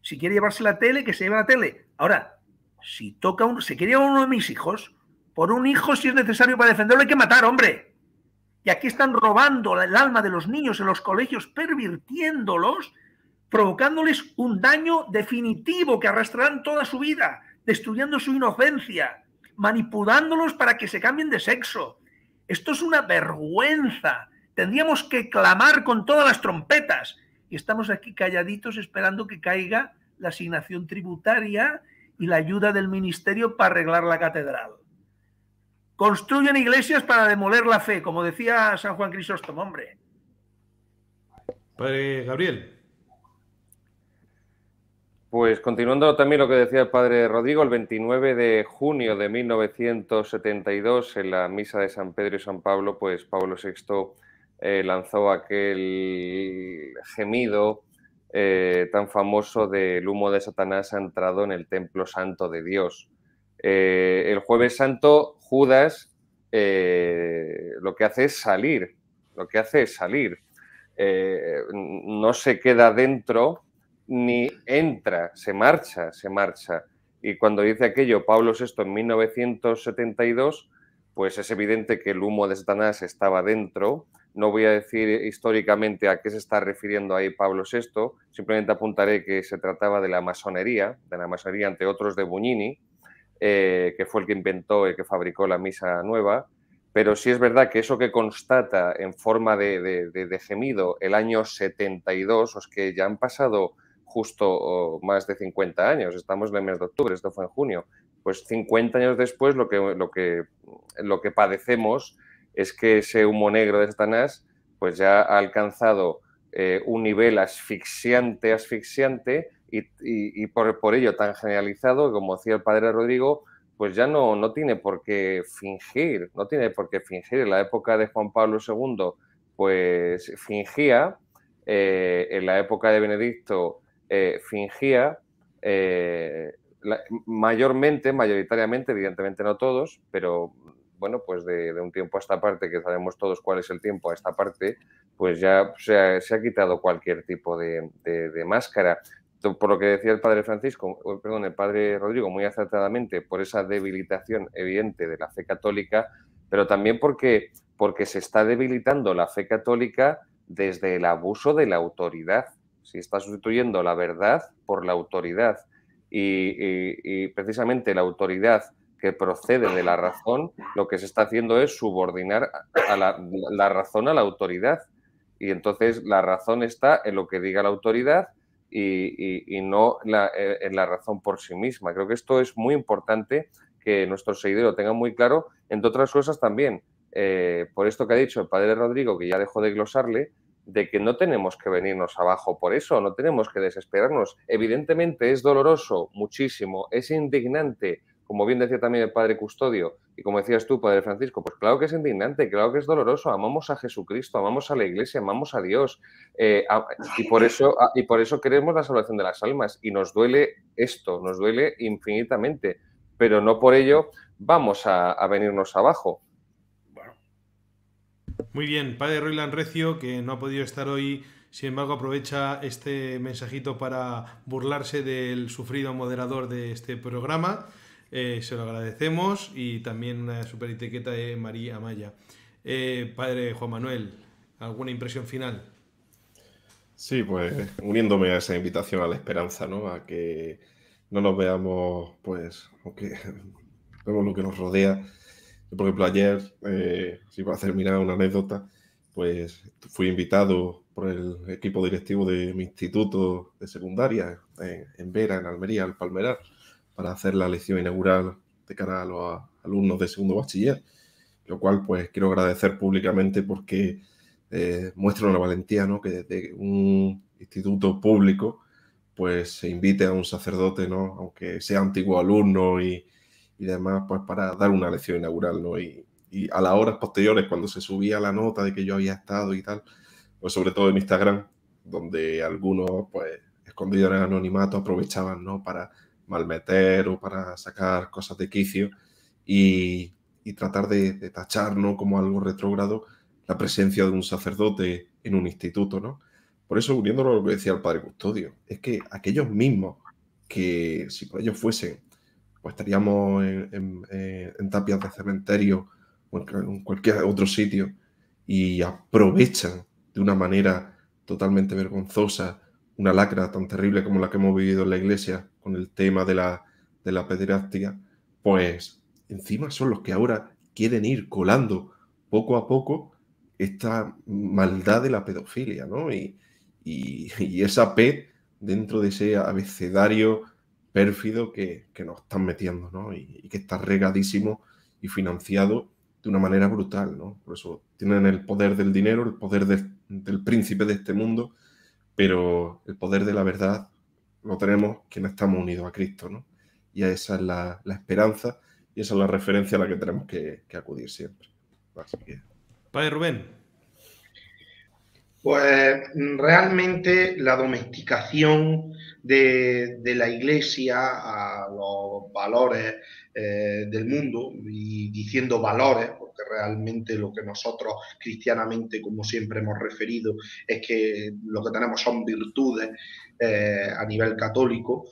Si quiere llevarse la tele, que se lleve la tele. Ahora, si toca un, se quiere llevar uno de mis hijos, por un hijo si es necesario para defenderlo hay que matar, hombre. Y aquí están robando el alma de los niños en los colegios, pervirtiéndolos provocándoles un daño definitivo que arrastrarán toda su vida, destruyendo su inocencia, manipulándolos para que se cambien de sexo. Esto es una vergüenza. Tendríamos que clamar con todas las trompetas. Y estamos aquí calladitos esperando que caiga la asignación tributaria y la ayuda del ministerio para arreglar la catedral. Construyen iglesias para demoler la fe, como decía San Juan Crisóstomo, hombre. Padre Gabriel. Pues continuando también lo que decía el padre Rodrigo, el 29 de junio de 1972, en la misa de San Pedro y San Pablo, pues Pablo VI eh, lanzó aquel gemido eh, tan famoso del humo de Satanás ha entrado en el templo santo de Dios. Eh, el jueves santo, Judas lo que hace es salir, lo que hace es salir, no se queda dentro ni entra, se marcha, se marcha. Y cuando dice aquello Pablo VI en 1972, pues es evidente que el humo de Satanás estaba dentro. No voy a decir históricamente a qué se está refiriendo ahí Pablo VI, simplemente apuntaré que se trataba de la masonería, de la masonería ante otros de Buñini, eh, que fue el que inventó y que fabricó la misa nueva. Pero sí es verdad que eso que constata en forma de, gemido el año 72, es que ya han pasado justo más de 50 años, estamos en el mes de octubre, esto fue en junio, pues 50 años después lo que, lo que, lo que padecemos es que ese humo negro de Satanás pues ya ha alcanzado eh, un nivel asfixiante, asfixiante y, por, por, ello tan generalizado, como decía el padre Rodrigo, pues ya no, no tiene por qué fingir, no tiene por qué fingir. En la época de Juan Pablo II, pues fingía, eh, en la época de Benedicto eh, fingía eh, mayormente, mayoritariamente, evidentemente no todos, pero bueno, pues de, un tiempo a esta parte, que sabemos todos cuál es el tiempo a esta parte, pues ya se ha, quitado cualquier tipo de, máscara. Por lo que decía el padre Francisco, perdón, el padre Rodrigo, muy acertadamente, por esa debilitación evidente de la fe católica, pero también porque, porque se está debilitando la fe católica desde el abuso de la autoridad si está sustituyendo la verdad por la autoridad. Y, precisamente la autoridad que procede de la razón, lo que se está haciendo es subordinar a la, razón a la autoridad. Y entonces la razón está en lo que diga la autoridad y, no eh, en la razón por sí misma. Creo que esto es muy importante que nuestro seguidor lo tengan muy claro, entre otras cosas también, eh, por esto que ha dicho el padre Rodrigo, que ya dejó de glosarle, de que no tenemos que venirnos abajo por eso, no tenemos que desesperarnos. Evidentemente es doloroso muchísimo, es indignante, como bien decía también el padre Custodio y como decías tú, padre Francisco, pues claro que es indignante, claro que es doloroso, amamos a Jesucristo, amamos a la iglesia, amamos a Dios eh, y, por eso, y por eso queremos la salvación de las almas y nos duele esto, nos duele infinitamente, pero no por ello vamos a venirnos abajo muy bien, padre Roland Recio, que no ha podido estar hoy, sin embargo aprovecha este mensajito para burlarse del sufrido moderador de este programa. Eh, se lo agradecemos y también una super etiqueta de María Amaya. Eh, padre Juan Manuel, ¿alguna impresión final? Sí, pues uniéndome a esa invitación a la esperanza, ¿no? A que no nos veamos, pues, aunque vemos lo que nos rodea, por ejemplo, ayer, eh, si va a terminar una anécdota, pues fui invitado por el equipo directivo de mi instituto de secundaria en, Vera, en Almería, al Palmerar, para hacer la lección inaugural de cara a los alumnos de segundo bachiller, lo cual pues quiero agradecer públicamente porque eh, muestra una valentía, ¿no? Que desde un instituto público pues se invite a un sacerdote, ¿no? Aunque sea antiguo alumno y, y demás, pues para dar una lección inaugural, ¿no? Y, a las horas posteriores, cuando se subía la nota de que yo había estado y tal, pues sobre todo en Instagram, donde algunos, pues, escondidos en anonimato, aprovechaban, ¿no? Para malmeter o para sacar cosas de quicio y, y tratar de, de, tachar, ¿no? Como algo retrógrado la presencia de un sacerdote en un instituto, ¿no? Por eso, uniéndolo a lo que decía el padre Custodio, es que aquellos mismos que, si por ellos fuesen pues estaríamos en, eh, en, tapias de cementerio o en cualquier otro sitio y aprovechan de una manera totalmente vergonzosa una lacra tan terrible como la que hemos vivido en la iglesia con el tema de la, de la pederastia, pues encima son los que ahora quieren ir colando poco a poco esta maldad de la pedofilia, ¿no? Y, y, y esa P dentro de ese abecedario pérfido que, que nos están metiendo, ¿no? Y, que está regadísimo y financiado de una manera brutal, ¿no? Por eso tienen el poder del dinero, el poder del príncipe de este mundo, pero el poder de la verdad lo tenemos quienes estamos unidos a Cristo, ¿no? Y esa es la, esperanza y esa es la referencia a la que tenemos que, acudir siempre. Padre Rubén, pues mm, realmente la domesticación de, la iglesia a los valores eh, del mundo, y diciendo valores, porque realmente lo que nosotros cristianamente, como siempre hemos referido, es que lo que tenemos son virtudes eh, a nivel católico,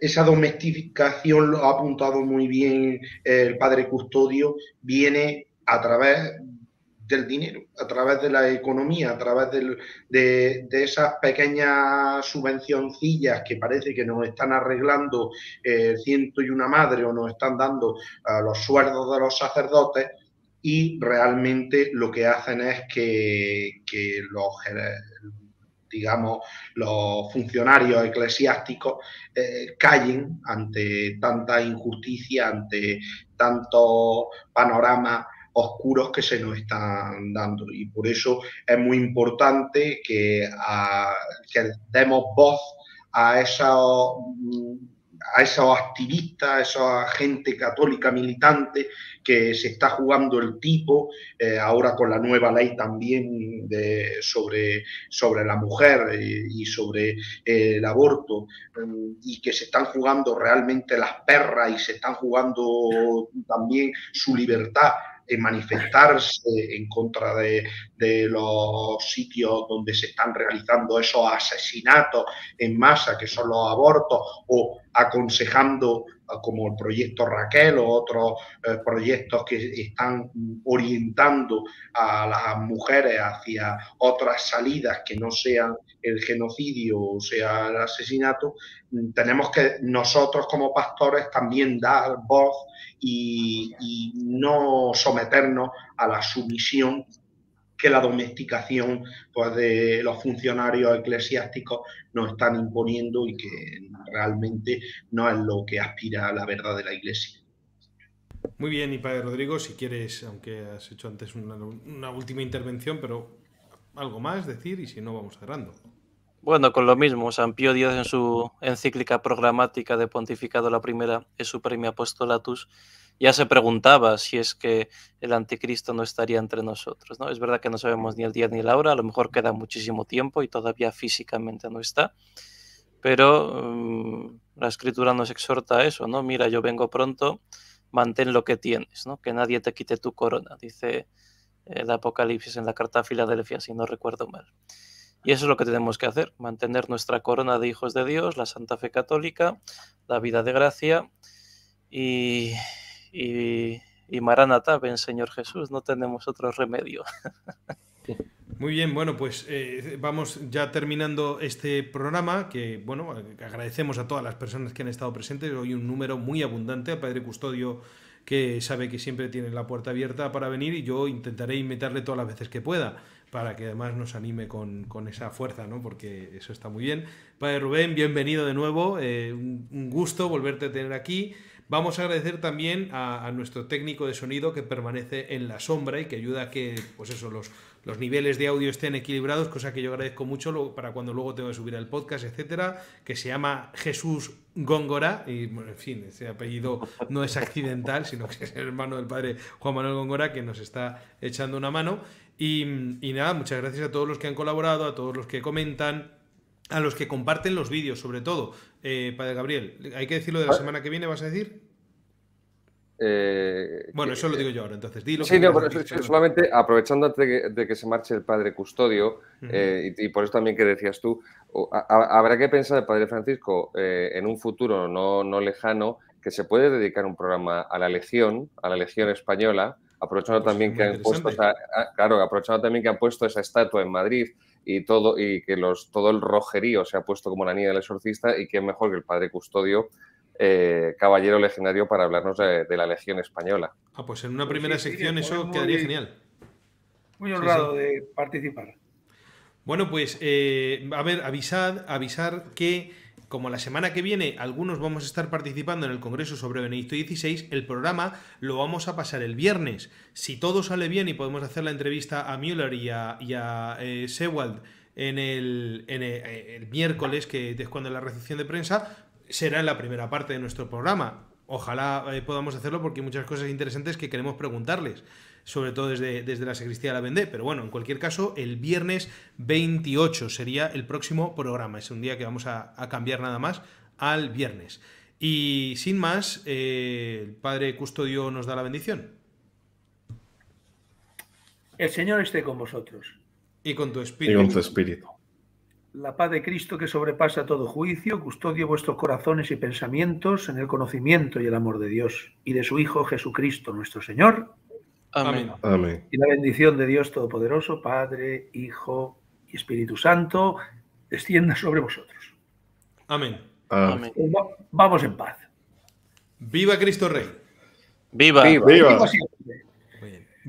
esa domesticación, lo ha apuntado muy bien eh, el padre Custodio, viene a través del dinero, a través de la economía, a través de, esas pequeñas subvencioncillas que parece que nos están arreglando eh, ciento y una madre o nos están dando a los sueldos de los sacerdotes y realmente lo que hacen es que, los eh, digamos, los funcionarios eclesiásticos eh, callen ante tanta injusticia, ante tanto panorama oscuros que se nos están dando. Y por eso es muy importante que, ah, demos voz a mm, esos a activistas, a esa gente católica militante que se está jugando el tipo, eh, ahora con la nueva ley también sobre, sobre la mujer eh, y, sobre eh, el aborto, mm, y que se están jugando realmente las perras y se están jugando también su libertad manifestarse en contra de, los sitios donde se están realizando esos asesinatos en masa, que son los abortos, o aconsejando eh, como el proyecto Raquel o otros eh, proyectos que están orientando a las mujeres hacia otras salidas que no sean el genocidio o sea el asesinato, mm, tenemos que nosotros como pastores también dar voz y no someternos a la sumisión que la domesticación pues, de los funcionarios eclesiásticos nos están imponiendo y que realmente no es lo que aspira la verdad de la Iglesia. Muy bien, y Padre Rodrigo, si quieres, aunque has hecho antes una, última intervención, pero algo más decir y si no vamos cerrando. Bueno, con lo mismo, San Pío X en su encíclica programática de pontificado la primera es su premio apostolatus ya se preguntaba si es que el anticristo no estaría entre nosotros. ¿no? Es verdad que no sabemos ni el día ni la hora, a lo mejor queda muchísimo tiempo y todavía físicamente no está, pero mm, la escritura nos exhorta a eso, ¿no? Mira, yo vengo pronto, mantén lo que tienes, ¿no? Que nadie te quite tu corona, dice el Apocalipsis en la carta a Filadelfia, si no recuerdo mal. Y eso es lo que tenemos que hacer, mantener nuestra corona de hijos de Dios, la Santa Fe Católica, la vida de gracia y, y, y ven Señor Jesús, no tenemos otro remedio. Muy bien, bueno, pues eh, vamos ya terminando este programa, que bueno, agradecemos a todas las personas que han estado presentes, hoy un número muy abundante, al Padre Custodio que sabe que siempre tiene la puerta abierta para venir y yo intentaré invitarle todas las veces que pueda, para que además nos anime con, esa fuerza, ¿no? porque eso está muy bien. Padre Rubén, bienvenido de nuevo, eh, un gusto volverte a tener aquí. Vamos a agradecer también a, nuestro técnico de sonido que permanece en la sombra y que ayuda a que pues eso, los, los niveles de audio estén equilibrados, cosa que yo agradezco mucho para cuando luego tengo que subir al podcast, etcétera, que se llama Jesús Góngora, y bueno, en fin, ese apellido no es accidental, sino que es el hermano del padre Juan Manuel Góngora que nos está echando una mano. y nada, muchas gracias a todos los que han colaborado, a todos los que comentan a los que comparten los vídeos, sobre todo. Eh, padre Gabriel, hay que decirlo de la ah. semana que viene, ¿vas a decir? Eh, bueno, eso lo eh, digo yo ahora, entonces dilo. Sí, no, solamente aprovechando de que, se marche el padre custodio, y, por eso también que decías tú, habrá que pensar padre Francisco en un futuro no, no, lejano que se puede dedicar un programa a la legión, a la legión española, aprovechando pues también que han puesto, ah, aprovechando también que han puesto esa estatua en Madrid y todo y que los, todo el rojerío se ha puesto como la niña del exorcista y que mejor que el padre custodio eh, caballero legendario para hablarnos de, la legión española ah, pues en una pues primera sección eso quedaría genial muy honrado de participar bueno pues eh, a ver avisad avisar que como la semana que viene algunos vamos a estar participando en el Congreso sobre Benedicto XVI, el programa lo vamos a pasar el viernes. Si todo sale bien y podemos hacer la entrevista a Müller y a, y eh, Sewald en, eh, el, miércoles, que es cuando la recepción de prensa, será en la primera parte de nuestro programa. Ojalá eh, podamos hacerlo porque hay muchas cosas interesantes que queremos preguntarles sobre todo desde, la sacristía de la Vendée. Pero bueno, en cualquier caso, el viernes 28 sería el próximo programa. Es un día que vamos a, cambiar nada más al viernes. Y sin más, eh, el Padre Custodio nos da la bendición. El Señor esté con vosotros. Y con tu espíritu. espíritu. La paz de Cristo que sobrepasa todo juicio, custodio vuestros corazones y pensamientos en el conocimiento y el amor de Dios y de su Hijo Jesucristo nuestro Señor. Amén. Y la bendición de Dios Todopoderoso, Padre, Hijo y Espíritu Santo, descienda sobre vosotros. Amén. Vamos en paz. Viva Cristo Rey. Viva. Viva. Viva.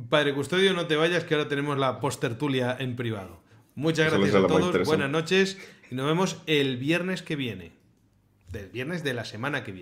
Padre Custodio, no te vayas, que ahora tenemos la postertulia en privado. Muchas gracias a todos, buenas noches y nos vemos el viernes que viene. Del viernes de la semana que viene.